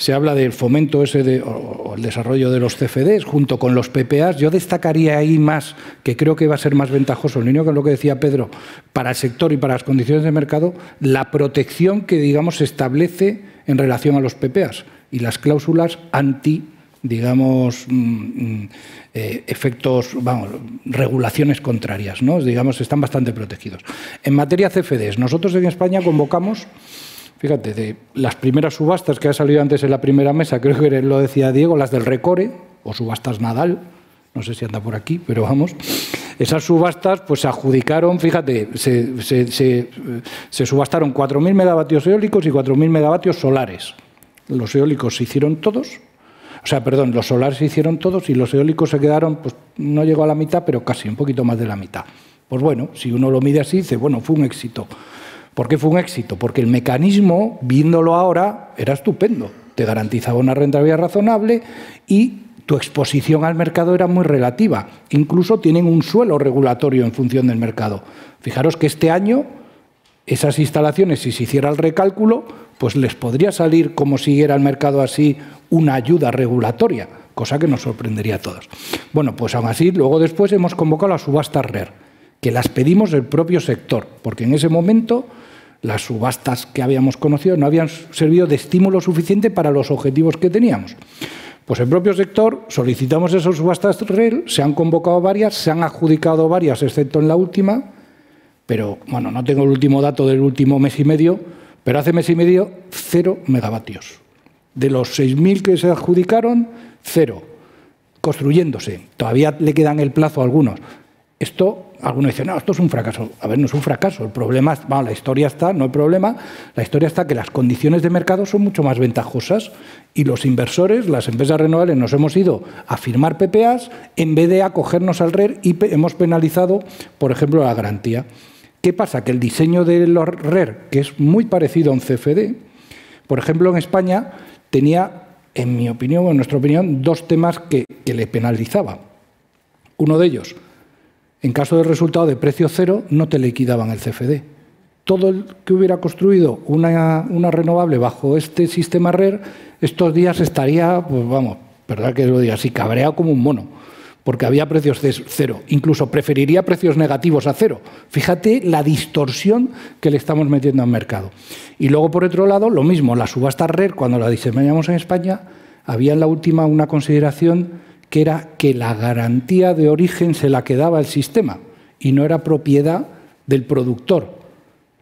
se habla del fomento ese de, o, el desarrollo de los CFDs junto con los PPAs. Yo destacaría ahí más, que creo que va a ser más ventajoso, en línea con lo que decía Pedro, para el sector y para las condiciones de mercado, la protección que, digamos, se establece en relación a los PPAs y las cláusulas anti digamos, mm, mm, eh, efectos, vamos, regulaciones contrarias, ¿no? Digamos, están bastante protegidos. En materia CFDs, nosotros en España convocamos Fíjate, de las primeras subastas que ha salido antes en la primera mesa, creo que lo decía Diego, las del Recore o subastas Nadal, no sé si anda por aquí, pero vamos. Esas subastas pues se adjudicaron, fíjate, se, se subastaron 4.000 megavatios eólicos y 4.000 megavatios solares. Los eólicos se hicieron todos, o sea, perdón, los solares se hicieron todos y los eólicos se quedaron, pues no llegó a la mitad, pero casi, un poquito más de la mitad. Pues bueno, si uno lo mide así, dice, bueno, fue un éxito. ¿Por qué fue un éxito? Porque el mecanismo, viéndolo ahora, era estupendo. Te garantizaba una rentabilidad razonable y tu exposición al mercado era muy relativa. Incluso tienen un suelo regulatorio en función del mercado. Fijaros que este año esas instalaciones, si se hiciera el recálculo, pues les podría salir, como siguiera el mercado así, una ayuda regulatoria, cosa que nos sorprendería a todos. Bueno, pues aún así, luego después hemos convocado las subastas RER, que las pedimos del propio sector, porque en ese momento las subastas que habíamos conocido no habían servido de estímulo suficiente para los objetivos que teníamos. Pues el propio sector solicitamos esas subastas REL, se han convocado varias, se han adjudicado varias, excepto en la última, pero bueno, no tengo el último dato del último mes y medio, pero hace mes y medio cero megavatios. De los 6.000 que se adjudicaron, cero, construyéndose. Todavía le quedan el plazo a algunos, esto, algunos dicen, no, esto es un fracaso. A ver, no es un fracaso. El problema, bueno, la historia está, no el problema. La historia está que las condiciones de mercado son mucho más ventajosas y los inversores, las empresas renovables, nos hemos ido a firmar PPAs en vez de acogernos al RER y hemos penalizado, por ejemplo, la garantía. ¿Qué pasa? Que el diseño del RER, que es muy parecido a un CFD, por ejemplo, en España tenía, en mi opinión, o en nuestra opinión, dos temas que, que le penalizaba. Uno de ellos, en caso de resultado de precio cero, no te liquidaban el CFD. Todo el que hubiera construido una, renovable bajo este sistema RER, e estos días estaría, pues vamos, verdad que lo diga así, cabreado como un mono, porque había precios cero. Incluso preferiría precios negativos a cero. Fíjate la distorsión que le estamos metiendo al mercado. Y luego, por otro lado, lo mismo, la subasta RER, e cuando la diseñamos en España, había en la última una consideración que era que la garantía de origen se la quedaba el sistema y no era propiedad del productor.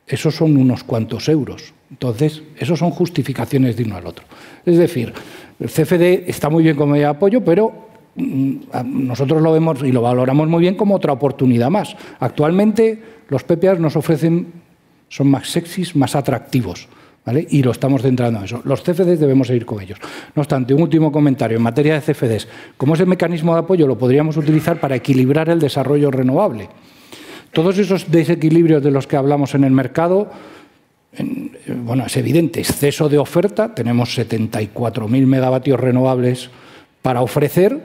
Esos son unos cuantos euros. Entonces, esos son justificaciones de uno al otro. Es decir, el CFD está muy bien como de apoyo, pero mm, nosotros lo vemos y lo valoramos muy bien como otra oportunidad más. Actualmente los PPAs nos ofrecen, son más sexys, más atractivos. Y lo estamos centrando en eso. Los CFDs debemos seguir con ellos. No obstante, un último comentario en materia de CFDs. Como es el mecanismo de apoyo, lo podríamos utilizar para equilibrar el desarrollo renovable. Todos esos desequilibrios de los que hablamos en el mercado, eh, bueno, es evidente, exceso de oferta, tenemos 74.000 megavatios renovables para ofrecer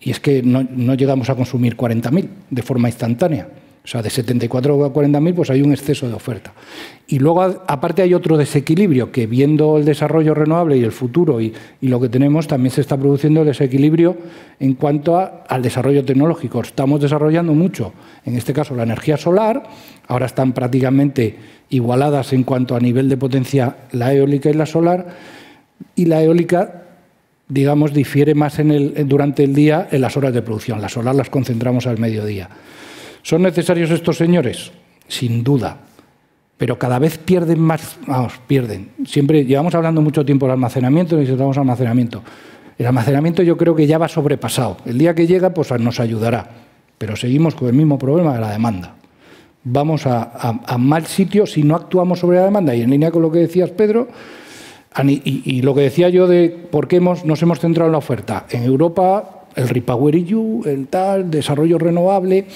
y es que no, no llegamos a consumir 40.000 de forma instantánea. O sea, de 74 a 40.000, pues hay un exceso de oferta. Y luego, aparte, hay otro desequilibrio, que viendo el desarrollo renovable y el futuro y, lo que tenemos, también se está produciendo el desequilibrio en cuanto al desarrollo tecnológico. Estamos desarrollando mucho, en este caso, la energía solar. Ahora están prácticamente igualadas en cuanto a nivel de potencia la eólica y la solar. Y la eólica digamos, difiere más durante el día en las horas de producción. La solar las concentramos al mediodía. ¿Son necesarios estos señores? Sin duda. Pero cada vez pierden más, vamos, pierden. Siempre llevamos hablando mucho tiempo del almacenamiento, necesitamos almacenamiento. El almacenamiento yo creo que ya va sobrepasado. El día que llega, pues nos ayudará. Pero seguimos con el mismo problema de la demanda. Vamos a, mal sitio si no actuamos sobre la demanda. Y en línea con lo que decías, Pedro, y, lo que decía yo de por qué hemos, nos hemos centrado en la oferta. En Europa, el Repower EU, el tal, desarrollo renovable.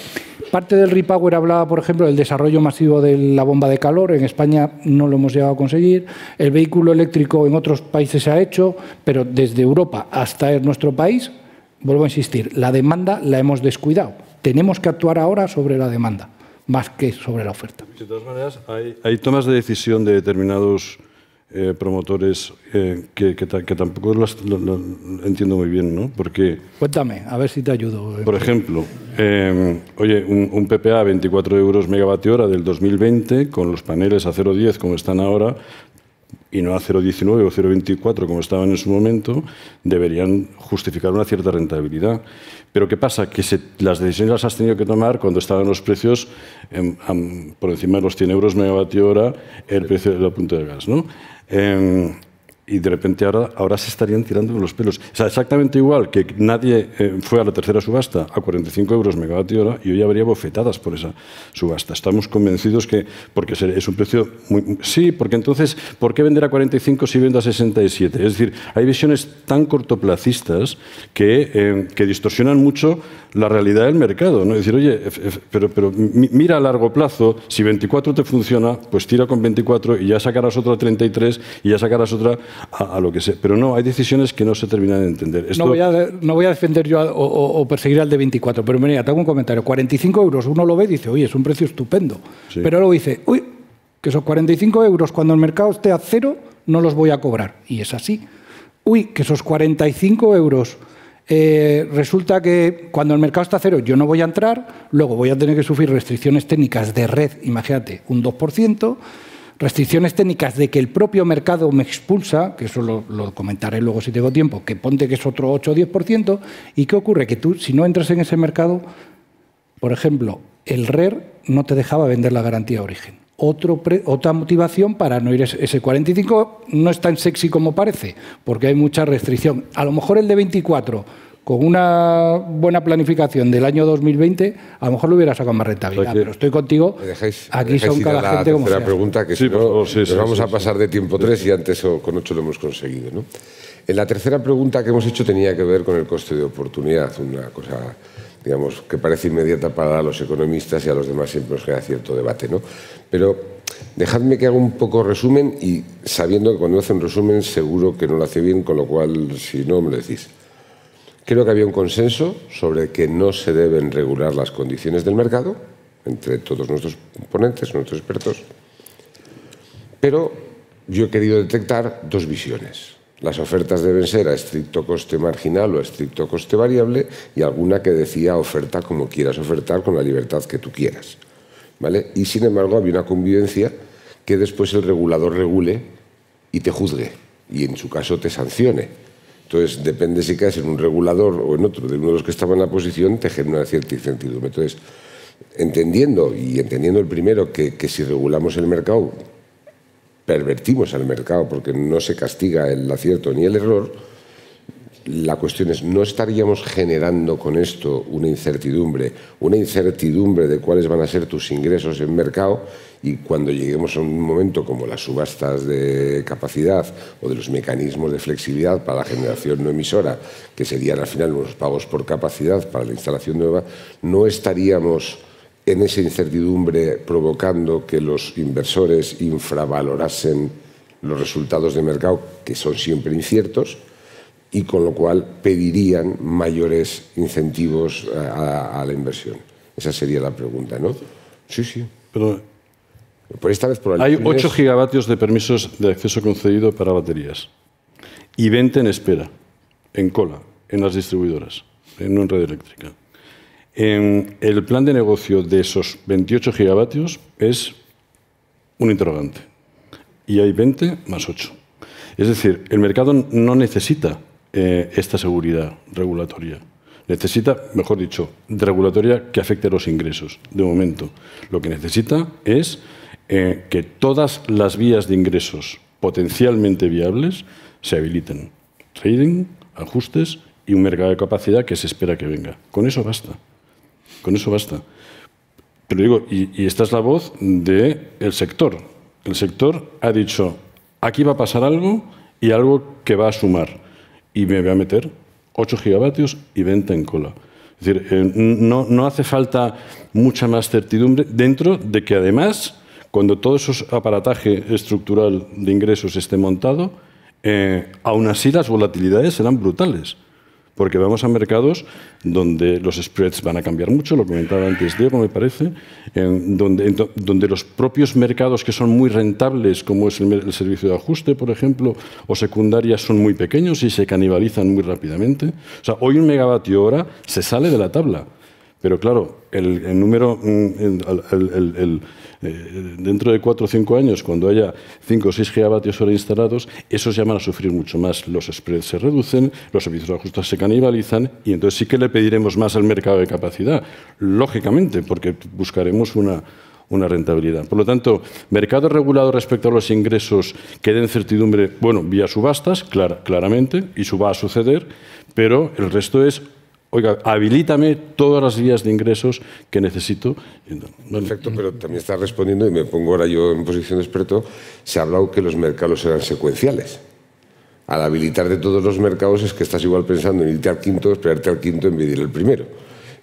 Parte del repower hablaba, por ejemplo, del desarrollo masivo de la bomba de calor. En España no lo hemos llegado a conseguir. El vehículo eléctrico en otros países se ha hecho, pero desde Europa hasta nuestro país, vuelvo a insistir, la demanda la hemos descuidado. Tenemos que actuar ahora sobre la demanda, más que sobre la oferta.
De todas maneras, hay, hay tomas de decisión de determinados eh, promotores eh, que, tampoco las, entiendo muy bien, ¿no? Porque...
Cuéntame, a ver si te
ayudo. Eh. Por ejemplo, em, oye, un, PPA a 24 euros megavatio hora del 2020, con los paneles a 0,10 como están ahora, y no a 0,19 o 0,24 como estaban en su momento, deberían justificar una cierta rentabilidad. Pero ¿qué pasa? Que se, las decisiones las has tenido que tomar cuando estaban los precios por encima de los 100 euros megavatio hora el precio de la punta de gas, ¿no? Um, y de repente ahora, ahora se estarían tirando los pelos. O sea, exactamente igual que nadie eh, fue a la tercera subasta a 45 euros megavatio hora y hoy ya habría bofetadas por esa subasta. Estamos convencidos que, porque es un precio muy... Sí, porque entonces, ¿por qué vender a 45 si vendo a 67? Es decir, hay visiones tan cortoplacistas que, eh, que distorsionan mucho la realidad del mercado. ¿no? Es decir, oye, eh, pero, pero mira a largo plazo, si 24 te funciona, pues tira con 24 y ya sacarás otra 33 y ya sacarás otra a, lo que sé, Pero no, hay decisiones que no se terminan de entender. No, voy
a, defender yo o, perseguir al de 24, pero mira, tengo un comentario. 45 euros, uno lo ve y dice, oye, es un precio estupendo. Pero luego dice, uy, que esos 45 euros cuando el mercado esté a cero, no los voy a cobrar. Y es así. Uy, que esos 45 euros... Eh, resulta que cuando el mercado está a cero yo no voy a entrar, luego voy a tener que sufrir restricciones técnicas de red, imagínate, un 2%, restricciones técnicas de que el propio mercado me expulsa, que eso lo, comentaré luego si tengo tiempo, que ponte que es otro 8 o 10%, y qué ocurre, que tú si no entras en ese mercado, por ejemplo, el RER e no te dejaba vender la garantía de origen. otra motivación para no ir ese, ese 45 no es tan sexy como parece, porque hay mucha restricción. A lo mejor el de 24 con una buena planificación del año 2020, a lo mejor lo hubiera sacado más rentabilidad. pero estoy contigo.
aquí son cada la gente como sea. pregunta, que sí, vamos a pasar de tiempo tres y antes con ocho lo hemos conseguido. ¿no? En la tercera pregunta que hemos hecho tenía que ver con el coste de oportunidad, una cosa digamos, que parece inmediata para los economistas y a los demás siempre nos queda cierto debate. ¿no? Pero dejadme que haga un poco resumen y sabiendo que cuando hace un resumen seguro que no lo hace bien, con lo cual, si no, me lo decís. Creo que había un consenso sobre que no se deben regular las condiciones del mercado entre todos nuestros ponentes, nuestros expertos, pero yo he querido detectar dos visiones. Las ofertas deben ser a estricto coste marginal o a estricto coste variable y alguna que decía oferta como quieras ofertar con la libertad que tú quieras. ¿Vale? Y sin embargo había una convivencia que después el regulador regule y te juzgue y en su caso te sancione. Entonces, depende si caes en un regulador o en otro, de uno de los que estaba en la posición, te genera cierto cierta incertidumbre. Entonces, entendiendo y entendiendo el primero que, que si regulamos el mercado, pervertimos al mercado porque no se castiga el acierto ni el error, la cuestión es, ¿no estaríamos generando con esto una incertidumbre? Una incertidumbre de cuáles van a ser tus ingresos en mercado y cuando lleguemos a un momento como las subastas de capacidad o de los mecanismos de flexibilidad para la generación no emisora, que serían al final unos pagos por capacidad para la instalación nueva, no estaríamos en esa incertidumbre provocando que los inversores infravalorasen los resultados de mercado, que son siempre inciertos, y con lo cual pedirían mayores incentivos eh, a, la inversión. Esa sería la pregunta, ¿no? Sí, sí. Pero Hay 8
gigavatios de permisos de acceso concedido para baterías y 20 en espera, en cola, en las distribuidoras, en una red eléctrica. En el plan de negocio de esos 28 gigavatios es un interrogante. Y hay 20 más 8. Es decir, el mercado no necesita eh, esta seguridad regulatoria. Necesita, mejor dicho, regulatoria que afecte los ingresos. De momento, lo que necesita es eh, que todas las vías de ingresos potencialmente viables se habiliten. Trading, ajustes y un mercado de capacidad que se espera que venga. Con eso basta. Con eso basta. Pero digo, y, esta es la voz del el sector. El sector ha dicho, aquí va a pasar algo y algo que va a sumar y me voy a meter 8 gigavatios y venta en cola. Es decir, eh, no, hace falta mucha más certidumbre dentro de que además, cuando todo ese aparataje estructural de ingresos esté montado, eh, aún así las volatilidades serán brutales porque vamos a mercados donde los spreads van a cambiar mucho, lo comentaba antes Diego, me parece, en donde, donde, los propios mercados que son muy rentables, como es el, el, servicio de ajuste, por ejemplo, o secundarias, son muy pequeños y se canibalizan muy rápidamente. O sea, hoy un megavatio hora se sale de la tabla. Pero claro, el, número, mm, eh, dentro de cuatro o cinco años, cuando haya cinco o seis gigavatios hora instalados, esos ya van a sufrir mucho más. Los spreads se reducen, los servicios de ajustes se canibalizan y entonces sí que le pediremos más al mercado de capacidad, lógicamente, porque buscaremos una, rentabilidad. Por lo tanto, mercado regulado respecto a los ingresos que den certidumbre, bueno, vía subastas, claramente, y eso va a suceder, pero el resto es oiga, habilítame
todas las vías de ingresos que necesito. Perfecto, pero también estás respondiendo, y me pongo ahora yo en posición de experto, se ha hablado que los mercados eran secuenciales. Al habilitar de todos los mercados es que estás igual pensando en irte al quinto, esperarte al quinto en medir el primero.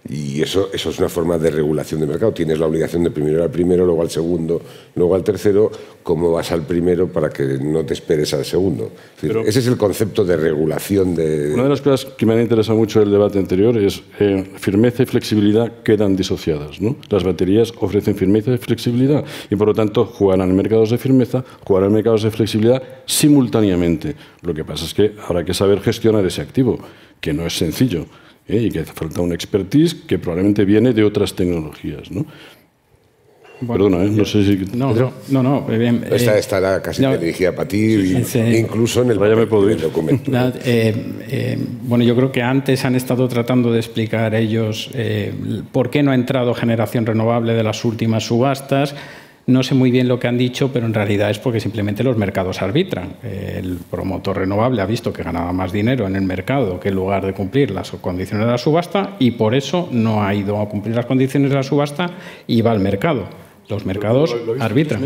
Y eso, es una forma de regulación de mercado. Tienes la obligación de primero al primero, luego al segundo, luego al tercero. ¿Cómo vas al primero para que no te esperes al segundo? ese es el concepto de regulación de... Una
de las cosas que me han interesado mucho del debate anterior es eh, firmeza y flexibilidad quedan disociadas. Las baterías ofrecen firmeza y flexibilidad y por lo tanto jugarán en mercados de firmeza, jugarán mercados de flexibilidad simultáneamente. Lo que pasa es que habrá que saber gestionar ese activo, que no es sencillo. ¿eh? y que hace falta una expertise que probablemente viene de otras tecnologías. ¿no? Perdona, ¿eh? no sé si...
No,
no, no. Eh, esta eh, estará
casi no, dirigida para ti, y, incluso en el, en el documento.
ir eh, bueno, yo creo que antes han estado tratando de explicar ellos por qué no ha entrado generación renovable de las últimas subastas, no sé muy bien lo que han dicho, pero en realidad es porque simplemente los mercados arbitran. El promotor renovable ha visto que ganaba más dinero en el mercado que en lugar de cumplir las condiciones de la subasta y por eso no ha ido a cumplir las condiciones de la subasta y va al mercado. Los mercados arbitran.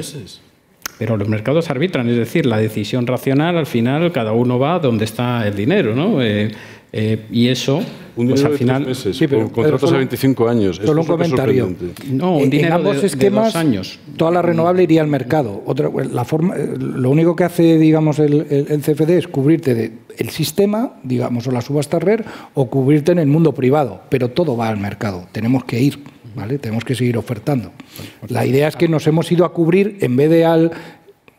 Pero los mercados arbitran, es decir, la decisión racional al final cada uno va donde está el dinero, ¿no? Eh, eh, y eso un pues dinero final, sí, pero,
contratos de 25 años. Solo un comentario. No, en ambos esquemas, años.
toda la mm. renovable iría al mercado. Otra, pues, la forma, eh, lo único que hace, digamos, el, el, CFD es cubrirte del el sistema, digamos, o la subasta RER, o cubrirte en el mundo privado. Pero todo va al mercado. Tenemos que ir. ¿Vale? Tenemos que seguir ofertando. Pues la idea es que nos hemos ido a cubrir en vez de al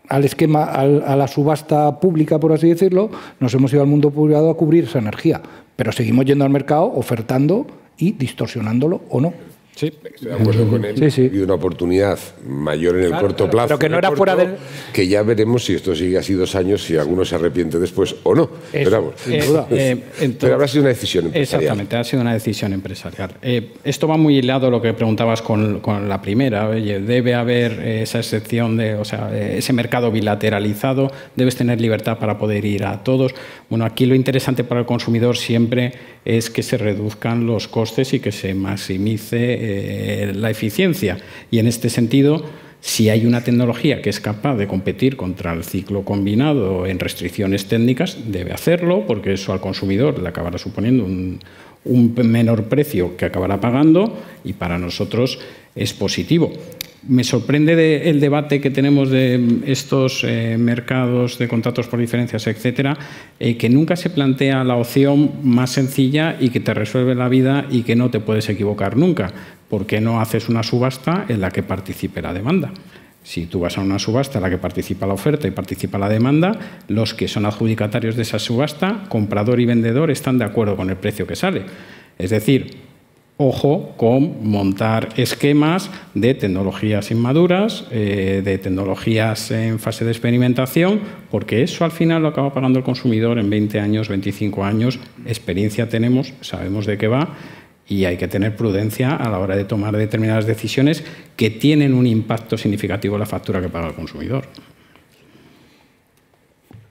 al esquema, a la subasta pública, por así decirlo, nos hemos ido al mundo privado a cubrir esa energía, pero seguimos yendo al mercado ofertando y distorsionándolo o no. Sí. Estoy de acuerdo con él. Sí, sí.
Y una oportunidad mayor en el corto plazo. Pero que no era fuera del... Que ya veremos si esto sigue así dos años, si alguno se arrepiente después o no. Esperamos. pero eh, eh, habrá sido una decisión empresarial.
Exactamente, ha sido una decisión empresarial. Eh, esto va muy helado a lo que preguntabas con, con la primera. debe haber esa excepción de, o sea, ese mercado bilateralizado, debes tener libertad para poder ir a todos. Bueno, aquí lo interesante para el consumidor siempre es que se reduzcan los costes y que se maximice eh, la eficiencia. Y en este sentido, si hay una tecnología que es capaz de competir contra el ciclo combinado en restricciones técnicas, debe hacerlo, porque eso al consumidor le acabará suponiendo un menor precio que acabará pagando y para nosotros es positivo me sorprende el debate que tenemos de estos eh, mercados de contratos por diferencias, etcétera, eh, que nunca se plantea la opción más sencilla y que te resuelve la vida y que no te puedes equivocar nunca. ¿Por qué no haces una subasta en la que participe la demanda? Si tú vas a una subasta en la que participa la oferta y participa la demanda, los que son adjudicatarios de esa subasta, comprador y vendedor, están de acuerdo con el precio que sale. Es decir, ojo con montar esquemas de tecnologías inmaduras, eh, de tecnologías en fase de experimentación, porque eso al final lo acaba pagando el consumidor en 20 años, 25 años. Experiencia tenemos, sabemos de qué va y hay que tener prudencia a la hora de tomar determinadas decisiones que tienen un impacto significativo en la factura que paga el consumidor.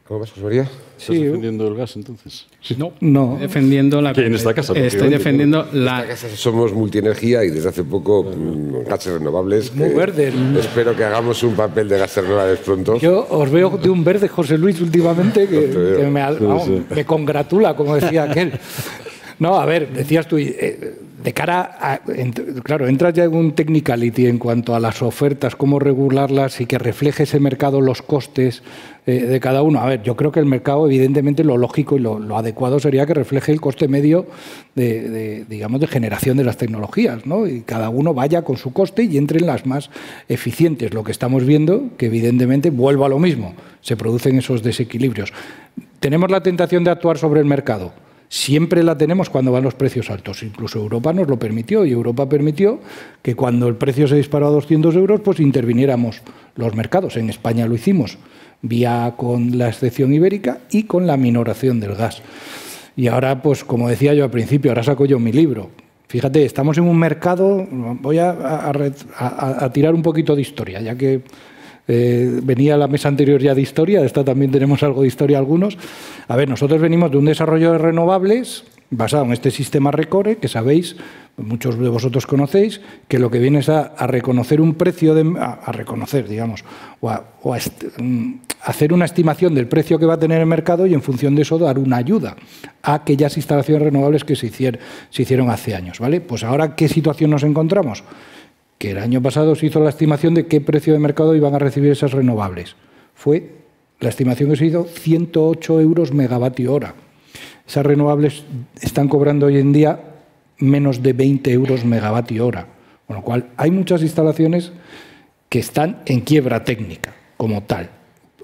¿Cómo
¿Estás defendiendo el gas entonces?
No, no, defendiendo la. en esta casa. Estoy
defendiendo la.
somos multienergía y desde hace poco mm, gases renovables. Muy verde. Espero que hagamos un papel de gases renovables pronto. Yo
os veo de un verde, José Luis, últimamente, que, me, congratula, como decía aquel. No, a ver, decías tú. Eh, de cara a, claro, entras ya en un technicality en cuanto a las ofertas, cómo regularlas y que refleje ese mercado los costes eh, de cada uno. A ver, yo creo que el mercado, evidentemente, lo lógico y lo, adecuado sería que refleje el coste medio de, digamos, de generación de las tecnologías, ¿no? Y cada uno vaya con su coste y entren las más eficientes. Lo que estamos viendo, que evidentemente vuelva a lo mismo, se producen esos desequilibrios. Tenemos la tentación de actuar sobre el mercado siempre la tenemos cuando van los precios altos. Incluso Europa nos lo permitió y Europa permitió que cuando el precio se disparó a 200 euros, pues interviniéramos los mercados. En España lo hicimos vía con la excepción ibérica y con la minoración del gas. Y ahora, pues como decía yo al principio, ahora saco yo mi libro. Fíjate, estamos en un mercado, voy a, a tirar un poquito de historia, ya que eh, venía la mesa anterior ya de historia, esta también tenemos algo de historia algunos. A ver, nosotros venimos de un desarrollo de renovables basado en este sistema Recore, que sabéis, muchos de vosotros conocéis, que lo que viene es a, reconocer un precio, de, a, reconocer, digamos, o, a, mm, hacer una estimación del precio que va a tener el mercado y en función de eso dar una ayuda a aquellas instalaciones renovables que se hicieron, se hicieron hace años. ¿vale? Pues ahora, ¿qué situación nos encontramos? que el año pasado se hizo la estimación de qué precio de mercado iban a recibir esas renovables. Fue la estimación que se hizo 108 euros megavatio hora. Esas renovables están cobrando hoy en día menos de 20 euros megavatio hora. Con lo cual, hay muchas instalaciones que están en quiebra técnica como tal,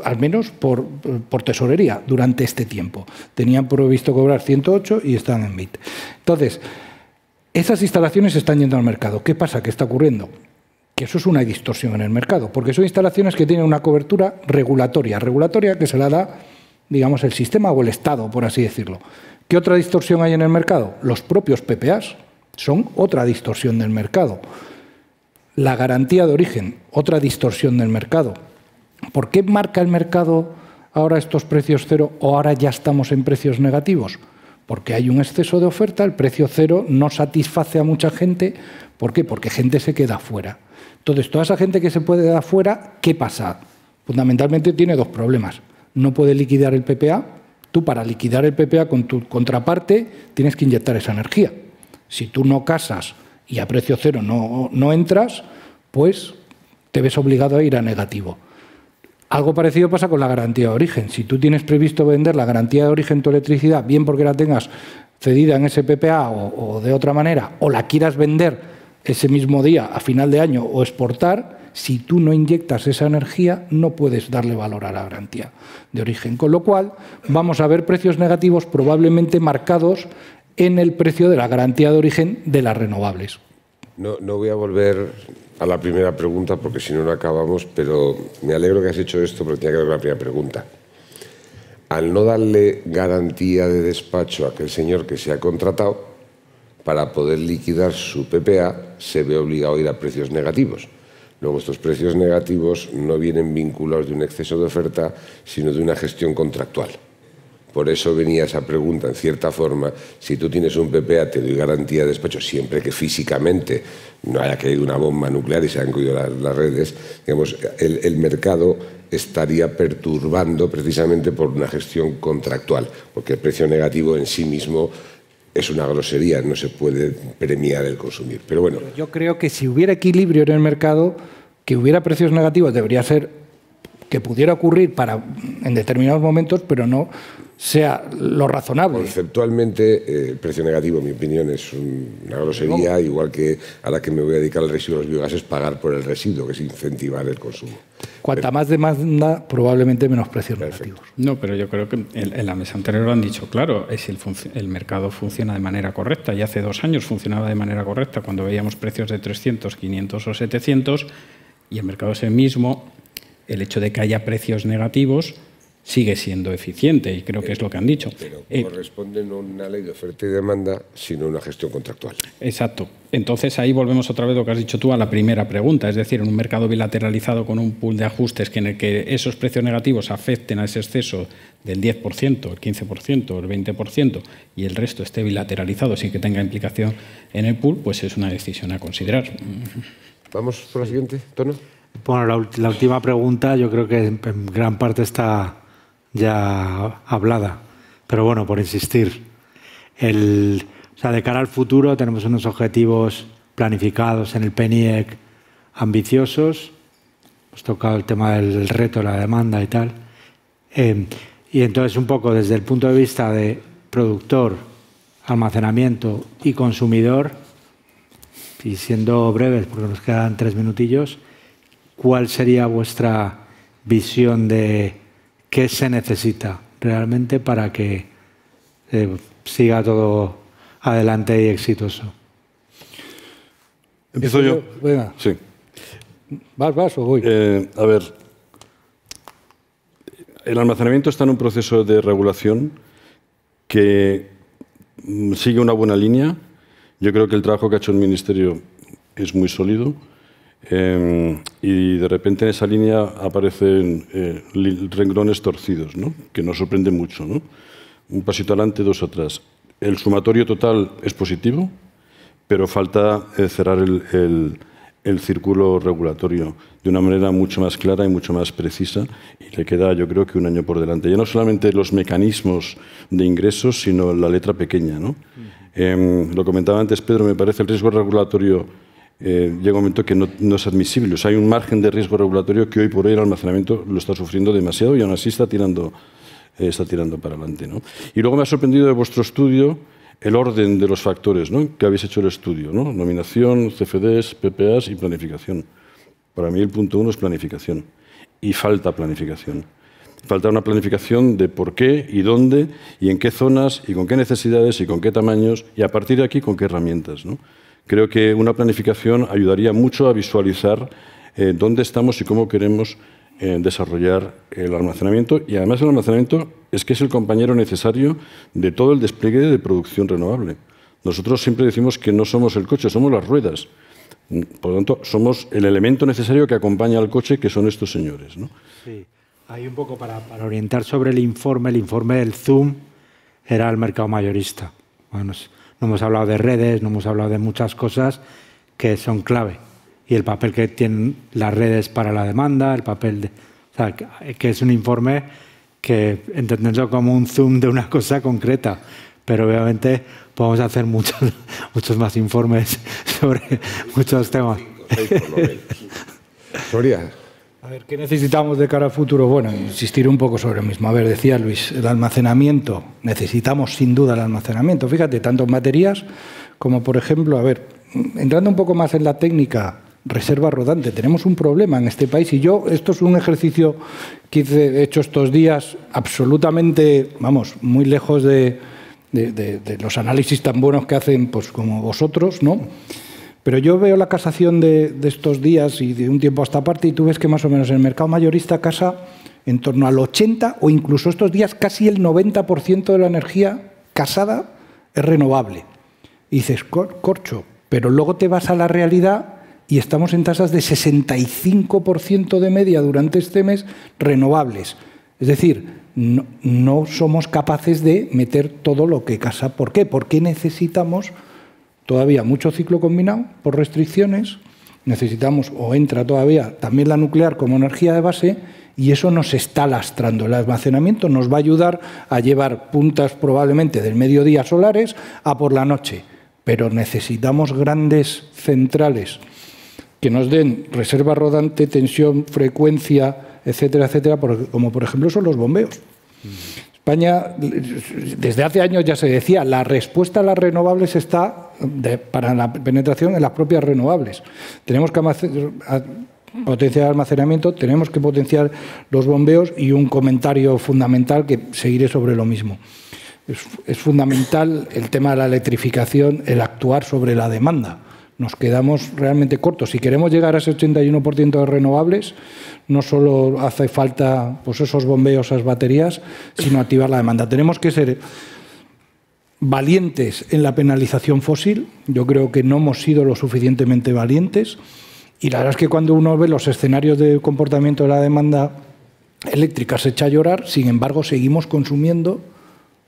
al menos por, tesorería durante este tiempo. Tenían previsto cobrar 108 y están en bit. Entonces, esas instalaciones están yendo al mercado. ¿Qué pasa? ¿Qué está ocurriendo? Que eso es una distorsión en el mercado, porque son instalaciones que tienen una cobertura regulatoria, regulatoria que se la da, digamos, el sistema o el Estado, por así decirlo. ¿Qué otra distorsión hay en el mercado? Los propios PPAs son otra distorsión del mercado. La garantía de origen, otra distorsión del mercado. ¿Por qué marca el mercado ahora estos precios cero o ahora ya estamos en precios negativos? porque hay un exceso de oferta, el precio cero no satisface a mucha gente. ¿Por qué? Porque gente se queda fuera. Entonces, toda esa gente que se puede dar fuera, ¿qué pasa? Fundamentalmente tiene dos problemas. No puede liquidar el PPA. Tú para liquidar el PPA con tu contraparte tienes que inyectar esa energía. Si tú no casas y a precio cero no, no entras, pues te ves obligado a ir a negativo. Algo parecido pasa con la garantía de origen. Si tú tienes previsto vender la garantía de origen tu electricidad, bien porque la tengas cedida en SPPA o, o de otra manera, o la quieras vender ese mismo día a final de año o exportar, si tú no inyectas esa energía no puedes darle valor a la garantía de origen. Con lo cual vamos a ver precios negativos probablemente marcados en el precio de la garantía de origen de las renovables.
No, voy a volver a la primera pregunta porque si no, no acabamos, pero me alegro que has hecho esto porque tenía que ver con la primera pregunta. Al no darle garantía de despacho a aquel señor que se ha contratado, para poder liquidar su PPA, se ve obligado a ir a precios negativos. Luego, estos precios negativos no vienen vinculados de un exceso de oferta, sino de una gestión contractual. Por eso venía esa pregunta, en cierta forma, si tú tienes un PPA, te doy garantía de despacho, siempre que físicamente no haya caído una bomba nuclear y se han caído las, redes, digamos, el, mercado estaría perturbando precisamente por una gestión contractual, porque el precio negativo en sí mismo es una grosería, no se puede premiar el consumir. Pero bueno.
yo creo que si hubiera equilibrio en el mercado, que hubiera precios negativos debería ser que pudiera ocurrir para, en determinados momentos, pero no sea lo razonable.
Conceptualmente, eh, el precio negativo, en mi opinión, es una grosería, igual que a la que me voy a dedicar al residuo de los biogases, pagar por el residuo, que es incentivar el consumo.
Cuanta más demanda, probablemente menos precios negativos. No,
pero yo creo que en, la mesa anterior lo han dicho claro, es el, el mercado funciona de manera correcta, y hace dos años funcionaba de manera correcta, cuando veíamos precios de 300, 500 o 700, y el mercado es el mismo, el hecho de que haya precios negativos sigue siendo eficiente y creo que es lo que han dicho. Pero eh,
corresponde no una ley de oferta y demanda, sino una gestión contractual.
Exacto. Entonces ahí volvemos otra vez lo que has dicho tú a la primera pregunta, es decir, en un mercado bilateralizado con un pool de ajustes que en el que esos precios negativos afecten a ese exceso del 10%, el 15%, el 20% y el resto esté bilateralizado sin que tenga implicación en el pool, pues es una decisión a considerar.
Vamos por la siguiente, Tono. Bueno, la,
última pregunta yo creo que en, gran parte está ya hablada, pero bueno, por insistir. El, o sea, de cara al futuro tenemos unos objetivos planificados en el PENIEC ambiciosos. Hemos tocado el tema del reto, la demanda y tal. Eh, y entonces un poco desde el punto de vista de productor, almacenamiento y consumidor, y siendo breves porque nos quedan tres minutillos, cuál sería vuestra visión de qué se necesita realmente para que eh, siga todo adelante y exitoso.
Empiezo yo. Sí. ¿Vas, vas o voy? Eh, a ver, el almacenamiento está en un proceso de regulación que mm, sigue una buena línea. Yo creo que el trabajo que ha hecho el Ministerio es muy sólido. Em, y de repente en esa línea aparecen eh, renglones torcidos, ¿no? que nos sorprende mucho. ¿no? Un pasito adelante, dos atrás. El sumatorio total es positivo, pero falta eh, cerrar el, el, el, círculo regulatorio de una manera mucho más clara y mucho más precisa. Y le queda, yo creo, que un año por delante. Ya no solamente los mecanismos de ingresos, sino la letra pequeña. ¿no? Em, lo comentaba antes Pedro, me parece el riesgo regulatorio eh, llega un momento que no, es admisible. hay un margen de riesgo regulatorio que hoy por hoy el almacenamiento lo está sufriendo demasiado y aún así está tirando, eh, está tirando para adelante. ¿no? Y luego me ha sorprendido de vuestro estudio el orden de los factores ¿no? que habéis hecho el estudio, nominación, CFDs, PPAs y planificación. Para mí el punto uno es planificación y falta planificación. Falta una planificación de por qué y dónde y en qué zonas y con qué necesidades y con qué tamaños y a partir de aquí con qué herramientas. ¿no? Creo que una planificación ayudaría mucho a visualizar eh, dónde estamos y cómo queremos eh, desarrollar el almacenamiento. Y además el almacenamiento es que es el compañero necesario de todo el despliegue de producción renovable. Nosotros siempre decimos que no somos el coche, somos las ruedas. Por lo tanto, somos el elemento necesario que acompaña al coche, que son estos señores.
Sí. hay un poco para,
orientar sobre el informe,
el informe del Zoom era el mercado mayorista. Bueno, no hemos hablado de redes, no hemos hablado de muchas cosas que son clave. Y el papel que tienen las redes para la demanda, el papel de... que es un informe que entendiendo como un zoom de una cosa concreta, pero obviamente podemos hacer muchos, muchos más informes
sobre muchos temas. A ver, ¿qué necesitamos de cara al futuro? Bueno, insistir un poco sobre lo mismo. A ver, decía Luis, el almacenamiento. Necesitamos sin duda el almacenamiento. Fíjate, tanto en baterías como, por ejemplo, a ver, entrando un poco más en la técnica, reserva rodante. Tenemos un problema en este país y yo, esto es un ejercicio que he hecho estos días absolutamente, vamos, muy lejos de, de los análisis tan buenos que hacen pues, como vosotros, ¿no? Pero yo veo la casación de, estos días y de un tiempo hasta parte y tú ves que más o menos el mercado mayorista casa en torno al 80 o incluso estos días casi el 90% de la energía casada es renovable. Y dices, corcho, pero luego te vas a la realidad y estamos en tasas de 65% de media durante este mes renovables. Es decir, no, no somos capaces de meter todo lo que casa. ¿Por qué? Porque necesitamos todavía mucho ciclo combinado por restricciones, necesitamos o entra todavía también la nuclear como energía de base y eso nos está lastrando. El almacenamiento nos va a ayudar a llevar puntas probablemente del mediodía solares a por la noche, pero necesitamos grandes centrales que nos den reserva rodante, tensión, frecuencia, etcétera, etcétera, como por ejemplo son los bombeos. España, desde hace años ya se decía, la respuesta a las renovables está para la penetración en las propias renovables. Tenemos que potenciar el almacenamiento, tenemos que potenciar los bombeos y un comentario fundamental que seguiré sobre lo mismo. es fundamental el tema de la electrificación, el actuar sobre la demanda nos quedamos realmente cortos. Si queremos llegar a ese 81% de renovables, no solo hace falta pues, esos bombeos, esas baterías, sino activar la demanda. Tenemos que ser valientes en la penalización fósil. Yo creo que no hemos sido lo suficientemente valientes. Y la verdad es que cuando uno ve los escenarios de comportamiento de la demanda eléctrica se echa a llorar, sin embargo seguimos consumiendo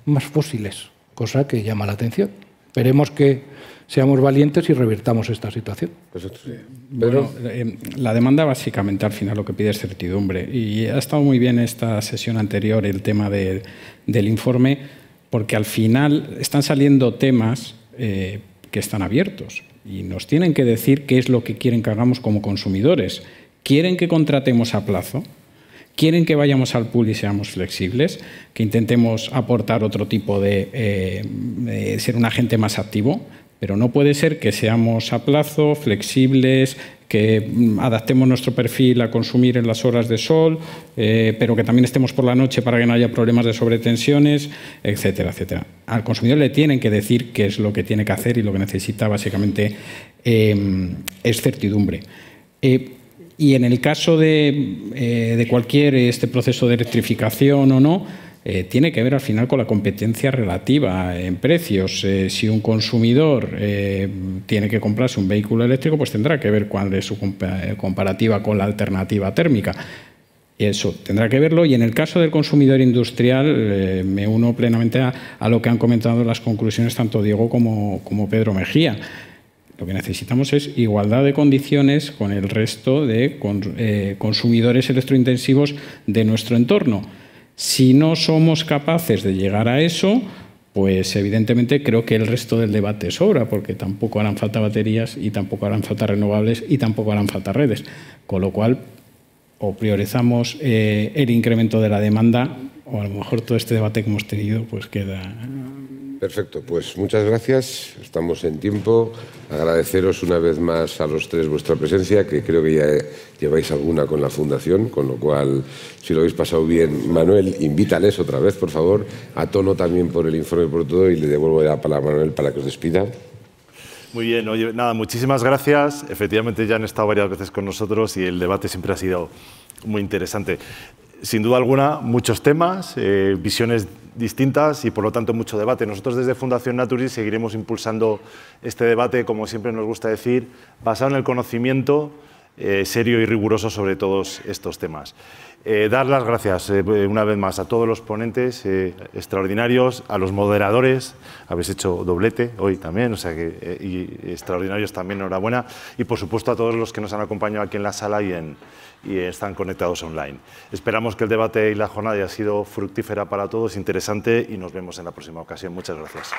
más fósiles, cosa que llama la atención. Esperemos que seamos valientes y revirtamos esta situación. Pues eh,
eh, la demanda básicamente al final lo que pide es certidumbre. Y ha estado muy bien esta sesión anterior el tema del informe, porque al final están saliendo temas eh, que están abiertos y nos tienen que decir qué es lo que quieren que hagamos como consumidores. ¿Quieren que contratemos a plazo? quieren que vayamos al pool y seamos flexibles, que intentemos aportar otro tipo de ser un agente más activo, pero no puede ser que seamos a plazo, flexibles, que mm, adaptemos nuestro perfil a consumir en las horas de sol, eh, pero que también estemos por la noche para que no haya problemas de sobretensiones, etcétera, etcétera. Al consumidor le tienen que decir qué es lo que tiene que hacer y lo que necesita básicamente em, es certidumbre. Eh, y en el caso de, eh, de cualquier este proceso de electrificación o no, eh, tiene que ver al final con la competencia relativa en precios. Eh, si un consumidor eh, tiene que comprarse un vehículo eléctrico, pues tendrá que ver cuál es su comparativa con la alternativa térmica. eso tendrá que verlo. Y en el caso del consumidor industrial, me uno plenamente a, lo que han comentado las conclusiones tanto Diego como, como Pedro Mejía. Lo que necesitamos es igualdad de condiciones con el resto de consumidores electrointensivos de nuestro entorno si no somos capaces de llegar a eso, pues evidentemente creo que el resto del debate sobra, porque tampoco harán falta baterías y tampoco harán falta renovables y tampoco harán falta redes. Con lo cual, o priorizamos eh, el incremento de la demanda, o a lo mejor todo este debate que hemos tenido pues
queda
Perfecto, pues muchas gracias. Estamos en tiempo. Agradeceros una vez más a los tres vuestra presencia, que creo que ya lleváis alguna con la Fundación, con lo cual, si lo habéis pasado bien, Manuel, invítales otra vez, por favor, a tono también por el informe por todo y le devuelvo la palabra a Manuel para que os despida.
Muy bien, nada, muchísimas gracias. Efectivamente ya han estado varias veces con nosotros y el debate siempre ha sido muy interesante. Sin duda alguna, muchos temas, eh, visiones distintas y por lo tanto mucho debate. Nosotros desde Fundación Naturis seguiremos impulsando este debate, como siempre nos gusta decir, basado en el conocimiento eh, serio y riguroso sobre todos estos temas. Eh, dar las gracias eh, una vez más a todos los ponentes extraordinarios, a los moderadores, habéis hecho doblete hoy también, o sea que y extraordinarios también, enhorabuena, y por supuesto a todos los que nos han acompañado aquí en la sala y, en, y están conectados online. Esperamos que el debate y la jornada haya sido fructífera para todos, interesante y nos vemos en la próxima ocasión. Muchas gracias.